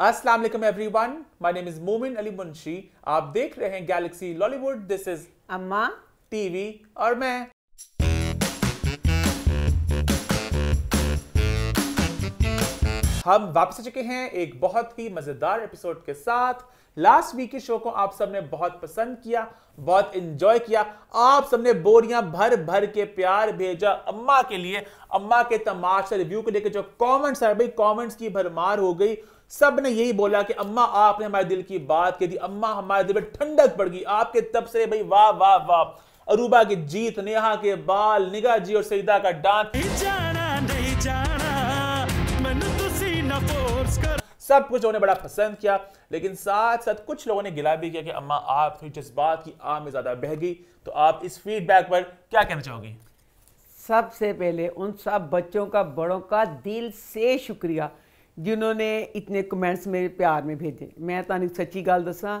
अस्सलाम वालेकुम everyone my name is मोमिन अली मुंशी आप देख रहे हैं galaxy Lollywood this is Amma TV और मैं हम वापस आ चुके हैं एक बहुत ही मजेदार एपिसोड के साथ लास्ट वीक के शो को आप सबने बहुत पसंद किया बहुत इंजॉय किया आप सबने बोरियां भर भर के प्यार भेजा अम्मा के लिए अम्मा के तमाशा रिव्यू को लेकर जो कमेंट्स आए भाई कमेंट्स की भरमार हो गई सब ने यही बोला कि अम्मा आपने हमारे दिल की बात कह दी अम्मा हमारे दिल में ठंडक पड़ गई आपके तब से भाई वाह वाह वाह अरूबा की जीत नेहा के बाल निगाह जी और सईदा का डांस जाना नहीं जाना, तो सब कुछ उन्होंने बड़ा पसंद किया लेकिन साथ साथ कुछ लोगों ने गिला भी किया कि अम्मा आप थोड़ी जज्बात की आम में ज़्यादा बह गई तो आप इस फीडबैक पर क्या कहना चाहोगी सबसे पहले उन सब बच्चों का बड़ों का दिल से शुक्रिया जिन्होंने इतने कमेंट्स मेरे प्यार में भेजे मैं तुम तो सच्ची गल दसा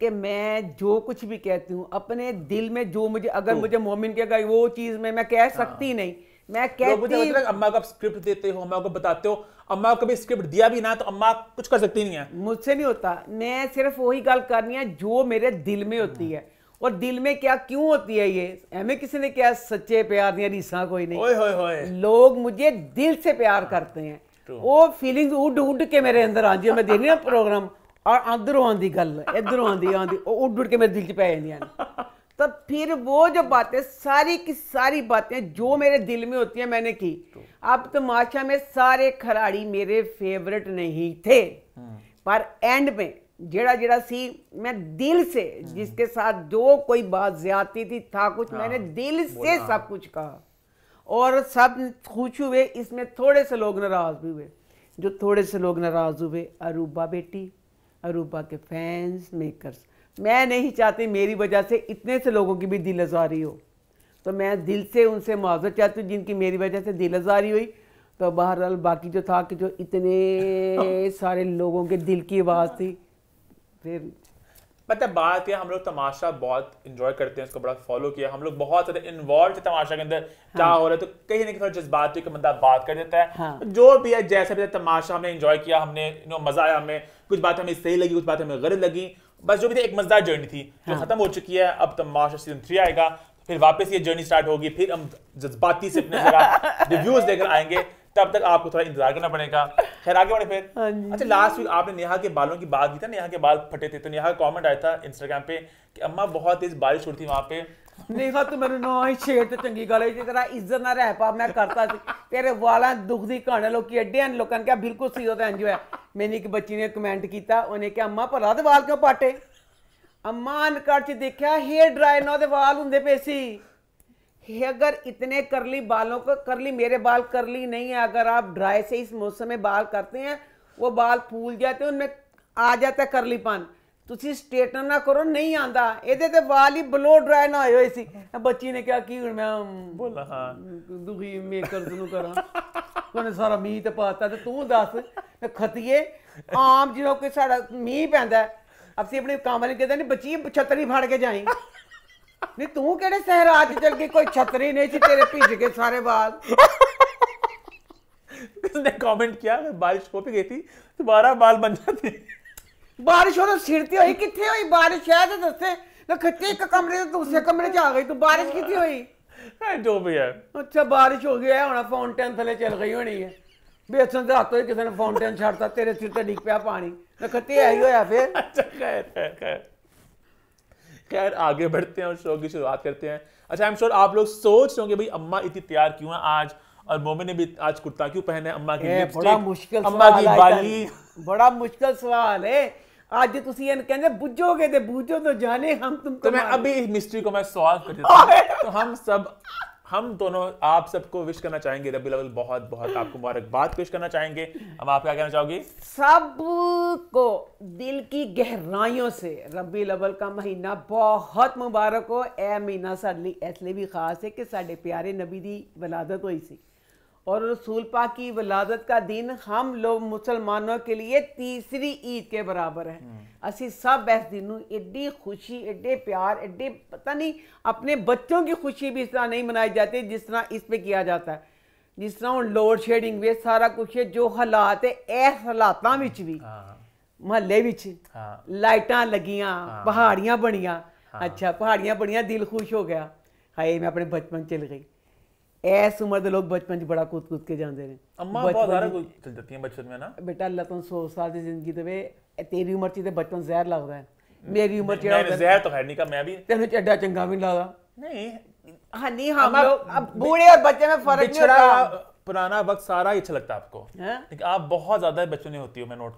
कि मैं जो कुछ भी कहती हूँ अपने दिल में जो मुझे अगर तो- मुझे मोमिन के गई वो चीज में मैं कह हाँ। सकती हाँ। नहीं मैं कहती मुझे मतलब अम्मा को स्क्रिप्ट देते हो अम्मा को बताते हो अम्मा को कभी स्क्रिप्ट दिया भी ना तो अम्मा कुछ कर सकती नहीं है मुझसे नहीं होता मैं सिर्फ वही गल करनी है जो मेरे दिल में होती हाँ। है और दिल में क्या क्यों होती है ये हमें किसी ने क्या सच्चे प्यार दिया रीसा कोई नहीं होए होए लोग मुझे दिल से प्यार करते हैं ਉਹ ਫੀਲਿੰਗਸ ਉੱਡ ਉੱਡ ਕੇ ਮੇਰੇ ਅੰਦਰ ਆਉਂਦੀ ਮੈਂ ਦੇਖਦੀ ਨਾ ਪ੍ਰੋਗਰਾਮ ਔਰ ਅੰਦਰੋਂ ਆਉਂਦੀ ਗੱਲ ਇਧਰੋਂ ਆਉਂਦੀ ਆਉਂਦੀ ਉਹ उड ਉੱਡ ਕੇ ਮੇਰੇ ਦਿਲ 'ਚ ਪੈ ਜਾਂਦੀਆਂ ਨੇ तब फिर वो जो बातें सारी की सारी बातें जो मेरे दिल में होती हैं मैंने की अब तमाशा में सारे खिलाड़ी मेरे फेवरेट नहीं थे hmm. पर एंड में जेड़ा जेड़ा सी मैं दिल से hmm. जिसके साथ जो कोई बात ज्यादती थी था कुछ हाँ, मैंने दिल से सब कुछ कहा और सब खुश हुए इसमें थोड़े से लोग नाराज़ भी हुए जो थोड़े से लोग नाराज़ हुए अरूबा बेटी अरूबा के फैंस मेकर्स मैं नहीं चाहती मेरी वजह से इतने से लोगों की भी दिल आजारी हो तो मैं दिल से उनसे मुआवजा चाहती हूँ जिनकी मेरी वजह से दिल आजारी हुई तो बहरहाल बाकी जो था कि जो इतने सारे लोगों के दिल की आवाज़ थी फिर मतलब बात यह हम लोग तमाशा बहुत इंजॉय करते हैं उसको बड़ा फॉलो किया हम लोग बहुत ज़्यादा इन्वॉल्व थे तमाशा के अंदर हाँ। क्या हो रहा है तो कहीं ना कहीं जज्बात तो बंदा बात कर देता है हाँ। तो जो भी है जैसे भी तमाशा हमने इंजॉय किया हमने नो मज़ा आया हमें कुछ बात हमें सही लगी कुछ बात हमें गलत लगी बस जो भी एक मज़ेदार जर्नी थी जो हाँ। खत्म हो चुकी है अब तमाशा सीजन थ्री आएगा फिर वापस ये जर्नी स्टार्ट होगी फिर हम जज्बाती से अपने रिव्यूज देकर आएंगे तब तक आपको थोड़ा इंतजार करना पड़ेगा खैर आगे बढ़े फिर अच्छा लास्ट वीक आपने नेहा के बालों की बात की था नेहा के बाल फटे थे तो नेहा का कमेंट आया था इंस्टाग्राम पे कि अम्मा बहुत तेज बारिश हो रही थी वहाँ पे नेहा ਤੂੰ ਮੈਨੂੰ ਨਾ ਹੀ ਛੇੜ ਤੇ ਚੰਗੀ ਗੱਲ ਹੈ ਜੇ ਤੇਰਾ ਇੱਜ਼ਤ ਨਾ ਰਹਿ ਪਾ ਮੈਂ ਕਰਤਾ ਸੀ ਤੇਰੇ ਵਾਲਾਂ ਦੁਖਦੀ ਕਹਾਣੀ ਲੋਕੀ ਐਡਿਆਂ ਲੋਕਾਂ ਨੇ ਕਿਹਾ ਬਿਲਕੁਲ ਸਹੀ ਉਹਦਾ ਇੰਜ ਹੋਇਆ ਮੈਨੂੰ ਇੱਕ ਬੱਚੀ ਨੇ ਕਮੈਂਟ ਕੀਤਾ ਉਹਨੇ ਕਿਹਾ ਅੰਮਾ ਭਲਾ ਦੇ ਵਾਲ ਕਿਉਂ ਪਾਟੇ ਅੰਮਾ ਅਨਕੜ ਚ ਦੇਖਿਆ ਹੇਅਰ ਡਰਾਇਰ ਨਾਲ ਉਹਦੇ ਵਾਲ ਹੁੰਦੇ ਪਏ ਸੀ अगर इतने करली बालों को करली मेरे बाल करली नहीं है अगर आप ड्राई से इस मौसम में बाल करते हैं वो बाल फूल जाते ਉਹਨੇ ਆ है ਕਰਲੀਪਨ ਤੁਸੀਂ ਸਟੇਟਨ ਨਾ ਕਰੋ ਨਹੀਂ ਆਂਦਾ ਇਹਦੇ ਤੇ ਵਾਲ ਹੀ ਬਲੋ ਡਰਾਈ ਨਾ ਹੋਏ ਸੀ ਬੱਚੀ ਨੇ ਕਿਹਾ ਕੀ ਹੁਣ ਮੈਂ ਬੋਲਾ ਹਾਂ ਦੁਖੀ ਮੇਕਰ ਨੂੰ ਕਰਾਂ ਉਹਨੇ ਸਾਰਾ ਮੀਂਹ ਤੇ ਪਾਤਾ ਤੇ ਤੂੰ ਦੱਸ ਖਤੀਏ ਆਮ ਜਿਹੜਾ ਕੋਈ ਸਾਡਾ ਮੀਂਹ ਪੈਂਦਾ ਅਸੀਂ ਆਪਣੇ ਕੰਮ ਵਾਲੇ ਕਹਿੰਦੇ ਨਹੀਂ ਬੱਚੀ ਛਤਰੀ ਫੜ ਕੇ ਜਾਈਂ ਨਹੀਂ ਤੂੰ ਕਿਹੜੇ ਸ਼ਹਿਰ ਅੱਜ ਚੱਲ ਗਈ ਕੋਈ ਛਤਰੀ ਨਹੀਂ ਸੀ ਤੇਰੇ ਭਿੱਜ ਕੇ ਸਾਰੇ ਬਾਲ उसने कमेंट किया मैं बारिश हो भी गई थी दोबारा बाल बन जाते बारिश हो तो छिड़ती हुई कितनी हुई बारिश है तो दस्ते लखती एक कमरे से दूसरे कमरे च आ गई तो बारिश कितनी हुई जो भी है अच्छा बारिश हो गई है होना फाउंटेन थले चल गई होनी है बेसन रात किसी ने फाउंटेन छड़ता तेरे सिर पर डिग पाया पानी लखती है ही होया फिर अच्छा खैर खैर खैर खैर आगे बढ़ते हैं और शो की शुरुआत करते हैं अच्छा आई एम श्योर आप लोग सोच रहे होंगे भाई अम्मा इतनी तैयार क्यों है आज और मोमिन ने भी आज कुर्ता क्यों पहने अम्मा की बड़ा मुश्किल अम्मा की बाली बड़ा मुश्किल सवाल है आज जो तुसी एन कहंदे बुझोगे ते बुझो तो जाने हम तुम तो मैं अभी इस मिस्ट्री को मैं सॉल्व कर देता हूं तो हम सब हम दोनों आप सबको विश करना चाहेंगे रबी लवल बहुत बहुत आपको मुबारकबाद विश करना चाहेंगे अब आप क्या कहना चाहोगी को दिल की गहराइयों से रबी अवल का महीना बहुत मुबारक हो ए महीना साडे इसलिए भी खास है कि साढ़े प्यारे नबी की वलादत हुई सी और रसूल पाक की वलादत का दिन हम लोग मुसलमानों के लिए तीसरी ईद के बराबर है ਅਸੀਂ ਸਭ ਇਸ ਦਿਨ ਨੂੰ ਐਡੀ ਖੁਸ਼ੀ ਐਡੇ ਪਿਆਰ ਐਡੇ ਪਤਾ ਨਹੀਂ ਆਪਣੇ ਬੱਚੋਂ ਦੀ ਖੁਸ਼ੀ ਵੀ ਇਸ ਤਰ੍ਹਾਂ ਨਹੀਂ ਮਨਾਈ ਜਾਂਦੀ ਜਿਸ ਤਰ੍ਹਾਂ ਇਸ ਪੇ ਕੀਤਾ ਜਾਂਦਾ ਹੈ ਜਿਸ ਤਰ੍ਹਾਂ ਹੁਣ ਲੋਡ ਸ਼ੇਡਿੰਗ ਵੇ ਸਾਰਾ ਕੁਝ ਜੋ ਹਾਲਾਤ ਹੈ ਇਸ ਹਾਲਾਤਾਂ ਵਿੱਚ ਵੀ ਮਹੱਲੇ ਵਿੱਚ ਲਾਈਟਾਂ ਲੱਗੀਆਂ ਪਹਾੜੀਆਂ ਬਣੀਆਂ ਅੱਛਾ ਪਹਾੜੀਆਂ ਬਣੀਆਂ ਦਿਲ ਖੁਸ਼ ਹੋ ਗਿਆ ਹਾਏ ਮੈਂ ਆਪਣੇ ਬਚਪਨ ਚਲ ਗਈ ऐसे उम्र के लोग बचपन बड़ा कूद कूद के जाते हैं बेटा अल्लाह तुम सौ साल की जिंदगी देवे तेरी उम्र च बचपन जहर लगता है मेरी उम्र तो तेन एडा चंगा भी लगता बूढ़े और बच्चे में पुराना सारा ही अच्छा लगता है आपको आप बहुत ज्यादा बचपनी होती हो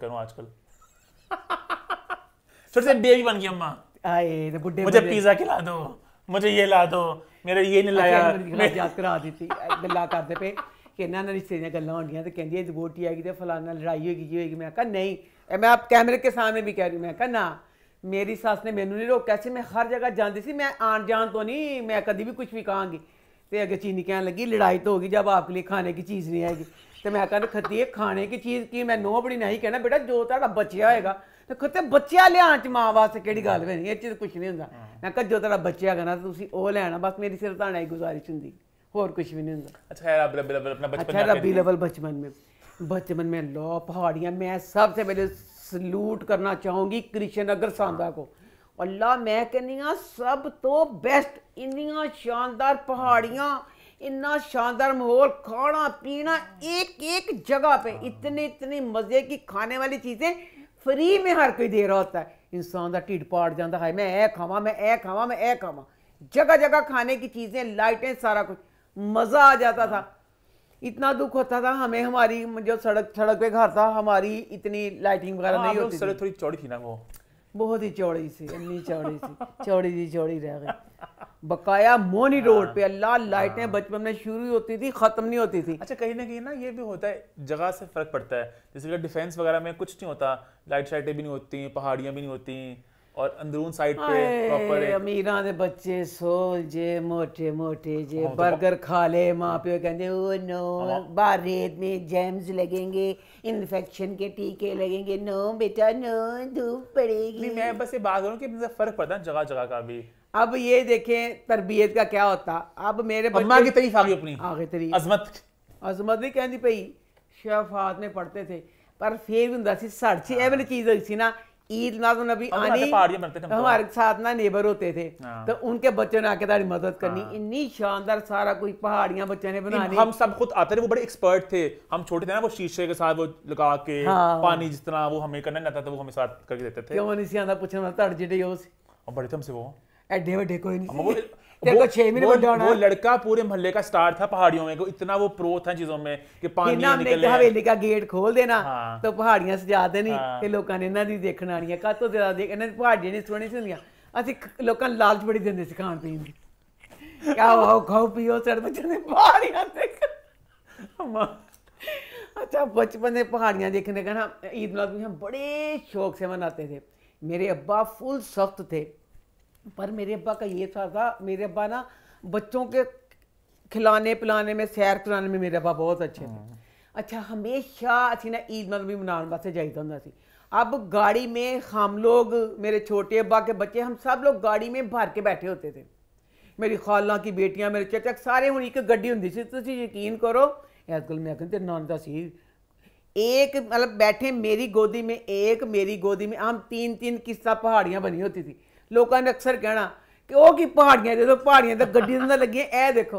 तो मुझे ये ला दो ਮੇਰੇ ਇਹ ਨਹੀਂ ਲਾਇਆ ਮੈਂ ਯਾਦ ਕਰਾ ਦਿੱਤੀ ਗੱਲਾਂ ਕਰਦੇ ਪਏ ਕਿ ਇਹਨਾਂ ਨਾਲ ਰਿਸ਼ਤੇ ਦੀਆਂ ਗੱਲਾਂ ਹੁੰਦੀਆਂ ਤੇ ਕਹਿੰਦੀ ਇਹ ਵੋਟੀ ਆ ਗਈ ਤੇ ਫਲਾਣਾ ਲੜਾਈ ਹੋ ਗਈ ਜੀ ਹੋਏਗੀ ਮੈਂ ਕਹਾ ਨਹੀਂ ਮੈਂ ਆਪ ਕੈਮਰੇ ਕੇ ਸਾਹਮਣੇ ਵੀ ਕਹਿ ਰਹੀ ਮੈਂ ਕਹਾਂ ਨਾ ਮੇਰੀ ਸੱਸ ਨੇ ਮੈਨੂੰ ਨਹੀਂ ਰੋਕਿਆ ਸੀ ਮੈਂ ਹਰ ਜਗ੍ਹਾ ਜਾਂਦੀ ਸੀ ਮੈਂ ਆਣ ਜਾਣ ਤੋਂ ਨਹੀਂ ਮੈਂ ਕਦੀ ਵੀ ਕੁਝ ਵੀ ਕਹਾਂਗੀ ਤੇ ਅੱਗੇ ਚੀਨੀ ਕਹਿਣ ਲੱਗੀ ਲੜਾਈ ਤਾਂ ਹੋਗੀ ਜਦ ਆਪਕੇ ਲਈ ਖਾਣੇ ਦੀ ਚੀਜ਼ ਨਹੀਂ ਆਏਗੀ ਤੇ ਮੈਂ ਕਹਿੰਦਾ ਖੱਤੀ ਇਹ ਖਾਣੇ ਦੀ ਚੀਜ਼ ਕੀ ਮੈਂ ਨੋ ਨਹੀਂ ਕਹਿਣਾ ਬੇਟਾ ਜੋ ਤੁਹਾਡਾ ਬਚਿਆ ਹੋਏਗਾ ਤੇ बच्चा ਬੱਚਿਆ च ਚ ਮਾਂ ਵਾਸਤੇ ਕਿਹੜੀ ਗੱਲ ਬਣੀ चीज कुछ नहीं होंगे मैं कहा जो तेरा बच्चा ਬੱਚਿਆ तो लैना बस मेरी ਬਸ धाने की गुजारिश होंगी ਗੁਜ਼ਾਰਿਸ਼ कुछ भी नहीं होंगे रबी लेवल बचपन में बचपन में लो पहाड़ियाँ मैं सबसे पहले सल्यूट करना चाहूँगी कृष्ण अगर सांधा को अल्लाह मैं कहनी हाँ सब तो बेस्ट इन शानदार पहाड़ियाँ इन्ना शानदार माहौल खाना पीना एक एक जगह पे इतने इतने मज़े की खाने वाली चीज़ें फ्री में हर कोई दे रहा होता है इंसान का ढिड पाट जाता है मैं ऐ खाव मैं ऐ खाव मैं ऐ खाव जगह जगह खाने की चीज़ें लाइटें सारा कुछ मज़ा आ जाता था हाँ। इतना दुख होता था हमें हमारी जो सड़क सड़क पे घर था हमारी इतनी लाइटिंग वगैरह हाँ, नहीं होती सड़क थोड़ी चौड़ी थी ना वो बहुत ही चौड़ी सी इतनी चौड़ी सी चौड़ी सी चौड़ी रह गई बकाया मोनी रोड पे अल्लाह लाइटें हाँ। बचपन में शुरू ही होती थी खत्म नहीं होती थी अच्छा कहीं ना कहीं ना ये भी होता है जगह से फर्क पड़ता है जैसे डिफेंस वगैरह में कुछ नहीं होता लाइट शाइटें भी नहीं होती पहाड़ियाँ भी नहीं होती और अंदरून साइड पे प्रॉपर अमीरा दे बच्चे सो जे मोटे मोटे जे हाँ, तो बर्गर खा ले माँ प्यो कहते ओ नो हाँ, हाँ। बाहर रेत में जेम्स लगेंगे इन्फेक्शन के टीके लगेंगे नो बेटा नो धूप पड़ेगी नहीं मैं बस ये बात करूँ कि फर्क पड़ता है जगह जगह का भी अब ये देखें तरबियत का क्या होता अब मेरे अम्मा की तरीफ आ गई अपनी आ गई तारीफ अजमत अजमत भी कहती पई शफात में पढ़ते थे पर फिर होंगे साढ़े छे एवं चीज हुई ना ईद नाज नबी आनी हमारे साथ ना नेबर होते थे हाँ। तो उनके बच्चों ने आके तारी मदद करनी हाँ। इतनी शानदार सारा कोई पहाड़ियां बच्चों ने बनानी हम सब खुद आते थे वो बड़े एक्सपर्ट थे हम छोटे थे ना वो शीशे के साथ वो लगा के हाँ। पानी जिस तरह वो हमें करना नहीं आता था वो हमें साथ करके देते थे क्यों नहीं सी आंदा पूछना था से और बड़े थे हमसे वो एडे वडे कोई नहीं तेरे को छह महीने बड़ा होना वो लड़का पूरे मोहल्ले का स्टार था पहाड़ियों में को इतना वो प्रो था चीजों में कि पानी निकले हवेली का गेट खोल देना हाँ। तो पहाड़ियां सजा देनी हाँ। ते लोगों ने इन्हां दी देखना आनी है कातो ज्यादा देख इन्हां पहाड़ियां नहीं सुननी सुनिया ਅਸੀਂ ਲੋਕਾਂ ਨੂੰ ਲਾਲਚ ਬੜੀ ਦਿੰਦੇ ਸੀ ਖਾਣ ਪੀਣ ਦੀ ਕਿਆ ਉਹ ਖਾਓ ਪੀਓ ਸੜ ਬੱਚੇ ਦੇ ਪਹਾੜੀਆਂ ਤੇ अच्छा बचपन में पहाड़ियां देखने का ना ईद मिलाद में हम बड़े शौक से मनाते थे मेरे अब्बा फुल सख्त थे पर मेरे अब्बा का ये था था मेरे अब्बा ना बच्चों के खिलाने पिलाने में सैर कराने में मेरे अब्बा बहुत अच्छे थे हम्म। अच्छा हमेशा असी ना ईद मतलब भी मनाने वास्ते जाइदा होंगे सी अब गाड़ी में हम लोग मेरे छोटे अब्बा के बच्चे हम सब लोग गाड़ी में भर के बैठे होते थे मेरी खाला की बेटियां मेरे चचा सारे हूँ एक गड्डी होंगी सी तुम यकीन करो इस गल मैं कहते तेरे सी एक मतलब बैठे मेरी गोदी में एक मेरी गोदी में हम तीन तीन किस्सा पहाड़ियाँ बनी होती थी लोगों ने अक्सर कहना कि वह कि पहाड़ियाँ जो पहाड़ियाँ तो ਗੱਡੀ अंदर लगे ए देखो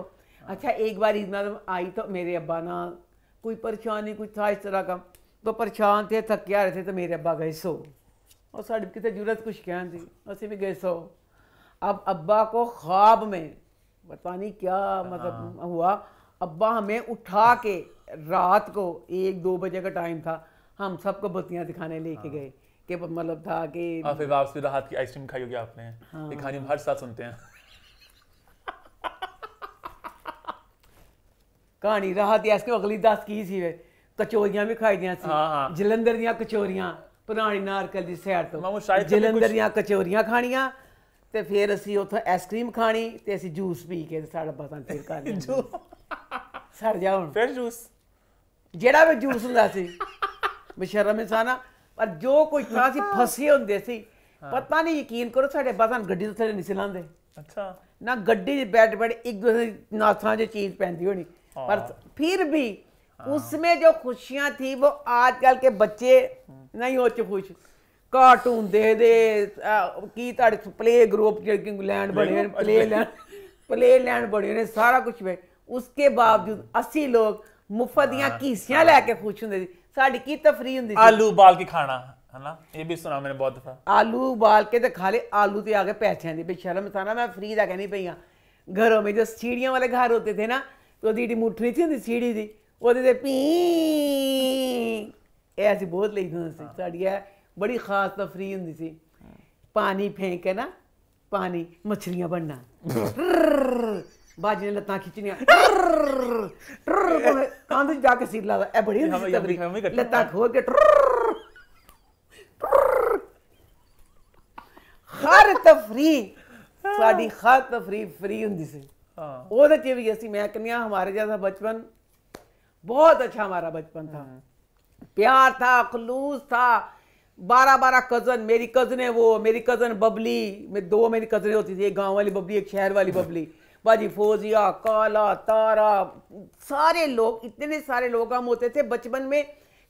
अच्छा एक बार ईद मतलब आई तो मेरे अब्बा ना कोई परेशानी कुछ था इस तरह का तो परेशान थे थके आ रहे थे तो मेरे अब्बा गए सो और साढ़े कितने जरूरत कुछ कह दी असी भी गए सो अब अब्बा को ख्वाब में पता नहीं क्या मतलब हाँ। हुआ अब्बा हमें उठा के रात को एक दो बजे का टाइम था हम सबको बत्तियाँ दिखाने लेके हाँ। गए કેબ મતલબ થા કે આ ફિર વાપસી રહાત કે આઈસ્ક્રીમ ખાઈઓ કે આપને એ કહાની હર સાલ સંભલતે હે કહાની રહાત યે اسકી અગલી દાસ કી થી કચોરિયાં ભી ખાઈ દિયાં થી હા હા જલંધર દિયાં કચોરિયાં પુરાણી નારકળ દી સેર તો મમું શાયદ જલંધર દિયાં કચોરિયાં ખાણિયા تے پھر assi ઉત આઈસ્ક્રીમ ખાણી تے assi જ્યુસ પી કે સાડા બસાન ફેર કર લીધું સરજા હો ફેર જ્યુસ જેڑا વે જ્યુસ હોnda થી મશરમ ઇસાના ਪਰ ਜੋ ਕੋਈ ਤਰ੍ਹਾਂ ਸੀ ਫਸੇ ਹੁੰਦੇ ਸੀ ਪਤਾ ਨਹੀਂ ਯਕੀਨ ਕਰੋ ਸਾਡੇ ਬਾਦਾਂ ਗੱਡੀ ਤੋਂ ਥੱਲੇ ਨਹੀਂ ਸਿਲਾਂਦੇ ਅੱਛਾ ਨਾ ਗੱਡੀ ਦੇ ਬੈਠ ਬੈਠ ਇੱਕ ਦੂਸਰੇ ਨਾਥਾਂ ਦੀ ਚੀਜ਼ ਪੈਂਦੀ ਹੋਣੀ ਪਰ ਫਿਰ ਵੀ ਉਸਮੇ ਜੋ ਖੁਸ਼ੀਆਂ ਥੀ ਉਹ ਆਜ ਕੱਲ ਕੇ ਬੱਚੇ ਨਹੀਂ ਹੋ ਚ ਖੁਸ਼ ਕਾਰਟੂਨ ਦੇ ਦੇ ਕੀ ਤੁਹਾਡੇ ਪਲੇ ਗਰੁੱਪ ਜਿਹੜੇ ਲੈਂਡ ਬੜੇ ਪਲੇ ਲੈਂਡ ਪਲੇ ਲੈਂਡ ਬੜੇ ਨੇ ਸਾਰਾ ਕੁਝ ਵੇ ਉਸਕੇ ਬਾਵਜੂਦ ਅਸੀਂ ਲੋਕ ਮੁਫਤ ਦੀਆਂ ਕੀਸੀਆਂ ਲੈ ਕੇ ਖੁਸ਼ ਹੁੰਦੇ ਸੀ ਸਾਡੀ ਕੀ ਤਫਰੀ ਹੁੰਦੀ ਸੀ ਆਲੂ ਬਾਲ ਕੇ ਖਾਣਾ ਹਨਾ ਇਹ ਵੀ ਸੁਣਾ ਮੈਨੇ ਬਹੁਤ ਦਫਾ ਆਲੂ ਬਾਲ ਕੇ ਤੇ ਖਾ ਲੇ ਆਲੂ ਤੇ ਆ ਕੇ ਪੈਸਿਆਂ ਦੀ ਬੇਸ਼ਰਮ ਤਾਂ ਨਾ ਮੈਂ ਫਰੀ ਦਾ ਕਹਿਣੀ ਪਈ ਆ ਘਰੋਂ ਮੇ ਜੋ ਸੀੜੀਆਂ ਵਾਲੇ ਘਰ ਹੁੰਦੇ ਤੇ ਨਾ ਉਹਦੀ ਢੀ ਮੁੱਠੀ ਸੀ ਹੁੰਦੀ ਸੀੜੀ ਦੀ ਉਹਦੇ ਤੇ ਪੀ ਇਹ ਅਸੀਂ ਬਹੁਤ ਲਈ ਹੁੰਦੀ ਸੀ ਸਾਡੀ ਇਹ ਬੜੀ ਖਾਸ ਤਫਰੀ ਹੁੰਦੀ ਸੀ ਪਾਣੀ ਫੇਂਕ ਕੇ ਨਾ ਪਾਣੀ ਮੱਛਰੀਆਂ ਬਣਨਾ बाजी ने लत्त खिंचनिया ਟਰ ਕੰਧ ਜਾ ਕੇ ਸਿਰ ਲਾਦਾ ਇਹ ਬੜੀ ਹੁੰਦੀ ਤਕਰੀਬ ਸਾਡੀ ਹਰ ਤਫਰੀ ਫਰੀ ਹੁੰਦੀ ਸੀ ਹਾਂ ਉਹਦੇ ਚ ਵੀ ਅਸੀਂ ਮੈਂ ਕਹਿੰਿਆ ਹਮਾਰੇ ਜਿਹਾ ਬਚਪਨ बहुत अच्छा हमारा बचपन था प्यार था खलूस था बारह बारह कज़न मेरी कज़न है वो मेरी कज़न बबली में दो मेरी कजन होती थी एक गांव वाली बबली एक शहर वाली बबली बाजी फौजिया काला तारा सारे लोग इतने सारे लोग हम होते थे बचपन में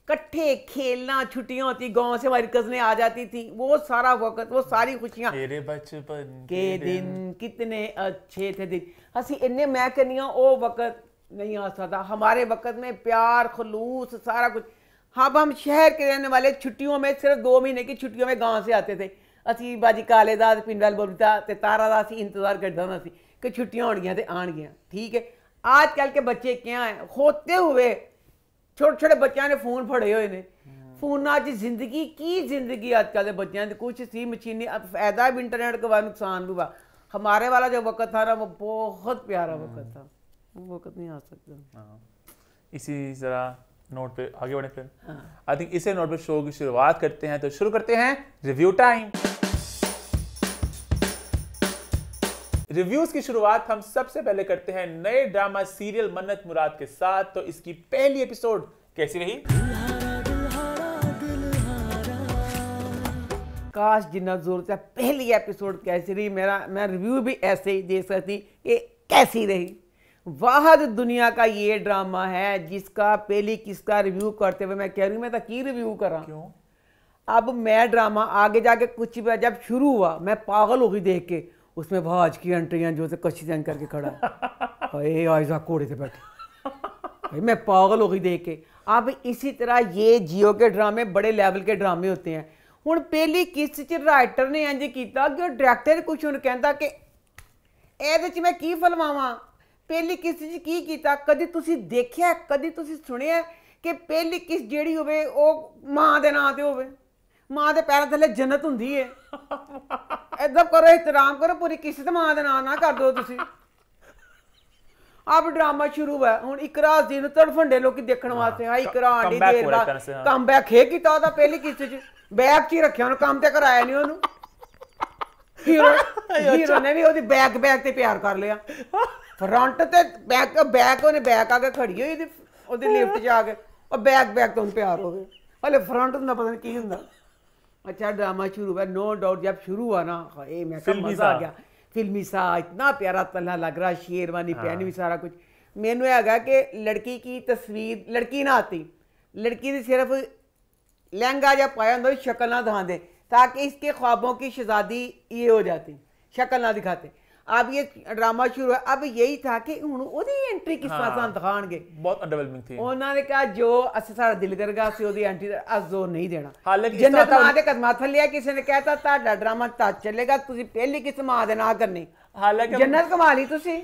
कट्ठे खेलना छुट्टियां होती गांव से हमारी कजने आ जाती थी वो सारा वक्त वो सारी खुशियां तेरे बचपन के दिन कितने अच्छे थे दिन असि इन्ने मैं कहनी वो वक्त नहीं आ सकता हमारे वक्त में प्यार खलूस सारा कुछ हाँ हम शहर के रहने वाले छुट्टियों में सिर्फ दो महीने की छुट्टियों में गांव से आते थे असी बाजी काले दास पिंडाल बोलता ते तारा दास इंतजार करता हूँ कि छुट्टियां तो आन आनगियां ठीक है कल के बच्चे क्या है होते हुए छोटे छोटे बच्चों ने फोन फड़े हुए ने हाँ। फोन आज जिंदगी की जिंदगी अजकल बच्चों की कुछ सी मशीनी फायदा भी इंटरनेट के बाद नुकसान भी हुआ हमारे वाला जो वक्त था ना वो बहुत प्यारा हाँ। वक्त था वो वक्त नहीं आ सकता हाँ। इसी जरा नोट पे आगे बढ़े फिर आई थिंक इसे नोट पे शो की शुरुआत करते हैं तो शुरू करते हैं रिव्यू टाइम रिव्यूज की शुरुआत हम सबसे पहले करते हैं नए ड्रामा सीरियल मन्नत मुराद के साथ तो इसकी पहली एपिसोड कैसी रही काश जिन्ना जोर से पहली एपिसोड कैसी रही मेरा मैं रिव्यू भी ऐसे ही दे सकती कि कैसी रही वाहद दुनिया का ये ड्रामा है जिसका पहली किसका रिव्यू करते हुए मैं कह रही मैं तो की रिव्यू कर क्यों अब मैं ड्रामा आगे जाके कुछ जब शुरू हुआ मैं पागल हो गई देख के उसमें वहाँ आज की एंट्रियाँ जो थे कच्ची जैन करके खड़ा है आयजा कोड़े थे बैठे भाई मैं पागल हो गई देख के अब इसी तरह ये जियो के ड्रामे बड़े लेवल के ड्रामे होते हैं ਹੁਣ ਪਹਿਲੀ ਕਿਸ਼ਤ 'ਚ ਰਾਈਟਰ ਨੇ ਇੰਜ ਕੀਤਾ ਕਿ ਉਹ ਡਾਇਰੈਕਟਰ ਕੁਛ ਹੁਣ ਕਹਿੰਦਾ ਕਿ ਇਹਦੇ 'ਚ ਮੈਂ ਕੀ ਫਿਲਮਾਵਾਂ ਪਹਿਲੀ ਕਿਸ਼ਤ 'ਚ ਕੀ ਕੀਤਾ ਕਦੀ ਤੁਸੀਂ ਦੇਖਿਆ ਕਦੀ ਤੁਸੀਂ ਸੁਣਿਆ ਕਿ ਪਹਿਲੀ ਕਿਸ਼ਤ ਜਿਹੜੀ ਹੋਵੇ ਉਹ ਮਾਂ ਦੇ ਨਾਂ ਤੇ ਹੋਵੇ ਮਾਂ ਦੇ ਪੈਰਾਂ ਥੱਲੇ ਜੰਨਤ ਹੁੰਦੀ ਏ ਐਦਾਂ ਕਰੋ ਇਤਰਾਮ ਕਰੋ ਪੂਰੀ ਕਿਸ਼ਤ ਮਾਂ ਦੇ ਨਾਂ ਨਾ ਕਰ ਦਿਓ ਤੁਸੀਂ ਆਪ ਡਰਾਮਾ ਸ਼ੁਰੂ ਹੈ ਹੁਣ ਇਕਰਾ ਦੀ ਨੂੰ ਤੜਫੰਡੇ ਲੋਕੀ ਦੇਖਣ ਵਾਸਤੇ ਆ ਇਕਰਾ ਆਂਡੀ ਦੇਰ ਬਾਅਦ ਕਮਬੈਕ ਹੈ ਕੀਤਾ ਉਹਦਾ ਪਹਿਲੀ ਕਿਸ ਚ ਬੈਗ ਚ ਰੱਖਿਆ ਉਹਨੂੰ ਕੰਮ ਤੇ ਕਰਾਇਆ ਨਹੀਂ ਉਹਨੂੰ ਹੀਰੋ ਹੀਰੋ ਨੇ ਵੀ ਉਹਦੀ ਬੈਗ ਬੈਗ ਤੇ ਪਿਆਰ ਕਰ ਲਿਆ ਫਰੰਟ ਤੇ ਬੈਕ ਬੈਕ ਉਹਨੇ ਬੈਕ ਆ ਕੇ ਖੜੀ ਹੋਈ ਉਹਦੀ ਲਿਫਟ 'ਚ ਆ ਕੇ ਉਹ ਬੈਗ ਬੈਗ ਤੋਂ ਪਿਆਰ ਹੋ ਗਿਆ ਹਲੇ ਫਰੰਟ ਹੁੰਦਾ ਪਤਾ ਨਹੀਂ ਕੀ ਹੁੰਦਾ अच्छा ड्रामा शुरू हुआ नो डाउट जब शुरू हुआ ना ए मैं मज़ा आ गया फिल्मी सा इतना प्यारा तल्ला लग रहा शेरवानी हाँ। पहनवी सारा कुछ मैनू है कि लड़की की तस्वीर लड़की ना आती लड़की ने सिर्फ लहंगा जब पाया हों तो शक्ल ना दिखाते ताकि इसके ख्वाबों की शहजादी ये हो जाती शक्ल ना दिखाते अब ये ड्रामा शुरू है अब यही था कि एंट्री किस हाँ, दिखान गे। बहुत थी उन्होंने कहा जो सारा दिल दरगाह से एंट्री अस जोर नहीं देना जिन्हें आते कदम लिया किसी ने कहता ता ड्रामा तद चलेगा तुम पहली किस्म आ देना करनी हालांकि जन्नत कमा ली तुम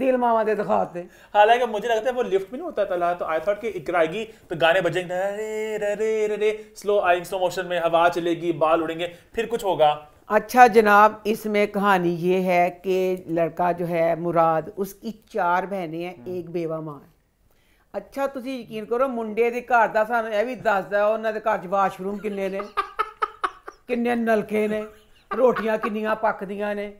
दिल मामा दे दिखाते हालांकि मुझे लगता है वो लिफ्ट में नहीं होता तला तो आई थॉट कि इकर तो गाने बजेंगे रे रे रे रे स्लो आएंगे स्लो मोशन में हवा चलेगी बाल उड़ेंगे फिर कुछ होगा अच्छा जनाब इसमें कहानी ये है कि लड़का जो है ਮੁਰਾਦ ਉਸकी ਚਾਰ ਭੈਣੇ ਹੈ ਇੱਕ ਬੇਵਾ ਮਾਂ ਅੱਛਾ ਤੁਸੀਂ ਯਕੀਨ ਕਰੋ ਮੁੰਡੇ ਦੇ ਘਰ ਦਾ ਸਾਨੂੰ ਇਹ ਵੀ ਦੱਸਦਾ ਉਹਨਾਂ ਦੇ ਘਰ 'ਚ ਵਾਸ਼ਰੂਮ ਕਿੰਨੇ ਨੇ ਕਿੰਨੇ ਨਲਕੇ ਨੇ ਰੋਟੀਆਂ ਕਿੰਨੀਆਂ ਪੱਕਦੀਆਂ ਨੇ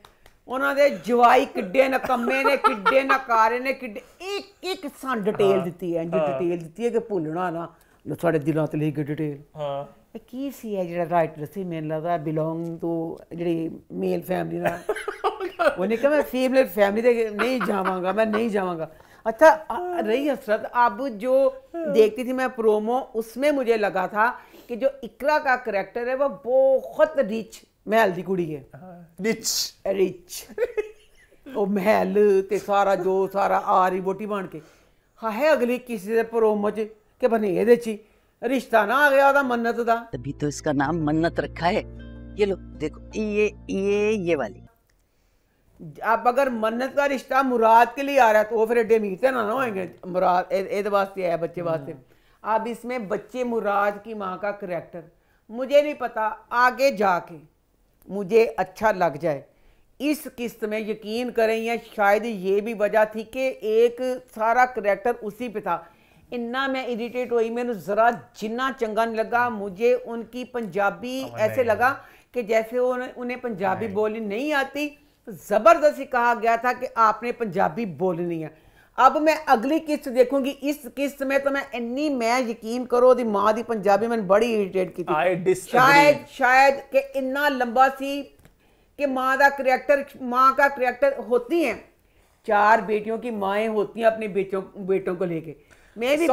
ਉਹਨਾਂ ਦੇ ਜਵਾਈ ਕਿੱਡੇ ਨਕੰਮੇ ਨੇ ਕਿੱਡੇ ਨਕਾਰੇ ਨੇ ਕਿੱਡੇ ਇੱਕ ਇੱਕ ਸਾਂ ਡਿਟੇਲ ਦਿੱਤੀ ਹੈ ਇੰਜ ਡਿਟੇਲ ਦਿੱਤੀ ਹੈ ਕਿ ਭੁੱਲਣਾ ਨਾ ਤੁਹਾਡੇ ਦਿਲਾਂ ਤੇ ਲਈ ਡਿਟੇਲ ਹਾਂ ਕੀ ਸੀ ਇਹ ਜਿਹੜਾ ਰਾਈਟਰ ਸੀ ਮੈਨ ਲੱਗਦਾ ਬਿਲੋਂਗ ਟੂ ਜਿਹੜੀ ਮੇਲ ਫੈਮਿਲੀ ਨਾਲ ਉਹਨੇ ਕਿਹਾ ਮੈਂ ਫੀਮੇਲ ਫੈਮਿਲੀ ਦੇ ਨਹੀਂ ਜਾਵਾਂਗਾ अच्छा रही हसरत अब जो देखती थी मैं प्रोमो उसमें मुझे लगा था कि जो इकरा का करेक्टर है वो बहुत रिच महल की कुड़ी है रिच रिच वो महल सारा जो सारा आ रही बोटी बन के हाए अगली किसी के प्रोमो च के बने ये ची रिश्ता ना आ गया था मन्नत का तभी तो इसका नाम मन्नत रखा है ये लो देखो ये ये ये वाली आप अगर मन्नत का रिश्ता मुराद के लिए आ रहा है तो वो फिर एडे मीते ना ना होंगे मुराद एद वास्ते है बच्चे हाँ। वास्ते अब इसमें बच्चे मुराद की माँ का करेक्टर मुझे नहीं पता आगे जाके मुझे अच्छा लग जाए इस किस्त में यकीन करें या शायद ये भी वजह थी कि एक सारा करेक्टर उसी पे था इन्ना मैं इरीटेट हुई मैं ज़रा जिन्ना चंगा नहीं लगा मुझे उनकी पंजाबी ऐसे लगा कि जैसे उन्हें पंजाबी बोली नहीं आती तो ज़बरदस्ती कहा गया था कि आपने पंजाबी बोलनी है अब मैं अगली किस्त देखूंगी इस किस्त में तो मैं इन्नी मैं यकीन करो दी माँ दी पंजाबी मैंने बड़ी इरीटेट की थी शायद शायद कि इन्ना लंबा सी कि माँ का करैक्टर माँ का करैक्टर होती हैं चार बेटियों की माएँ होती हैं अपने बेटों बेटों को लेके मैं भी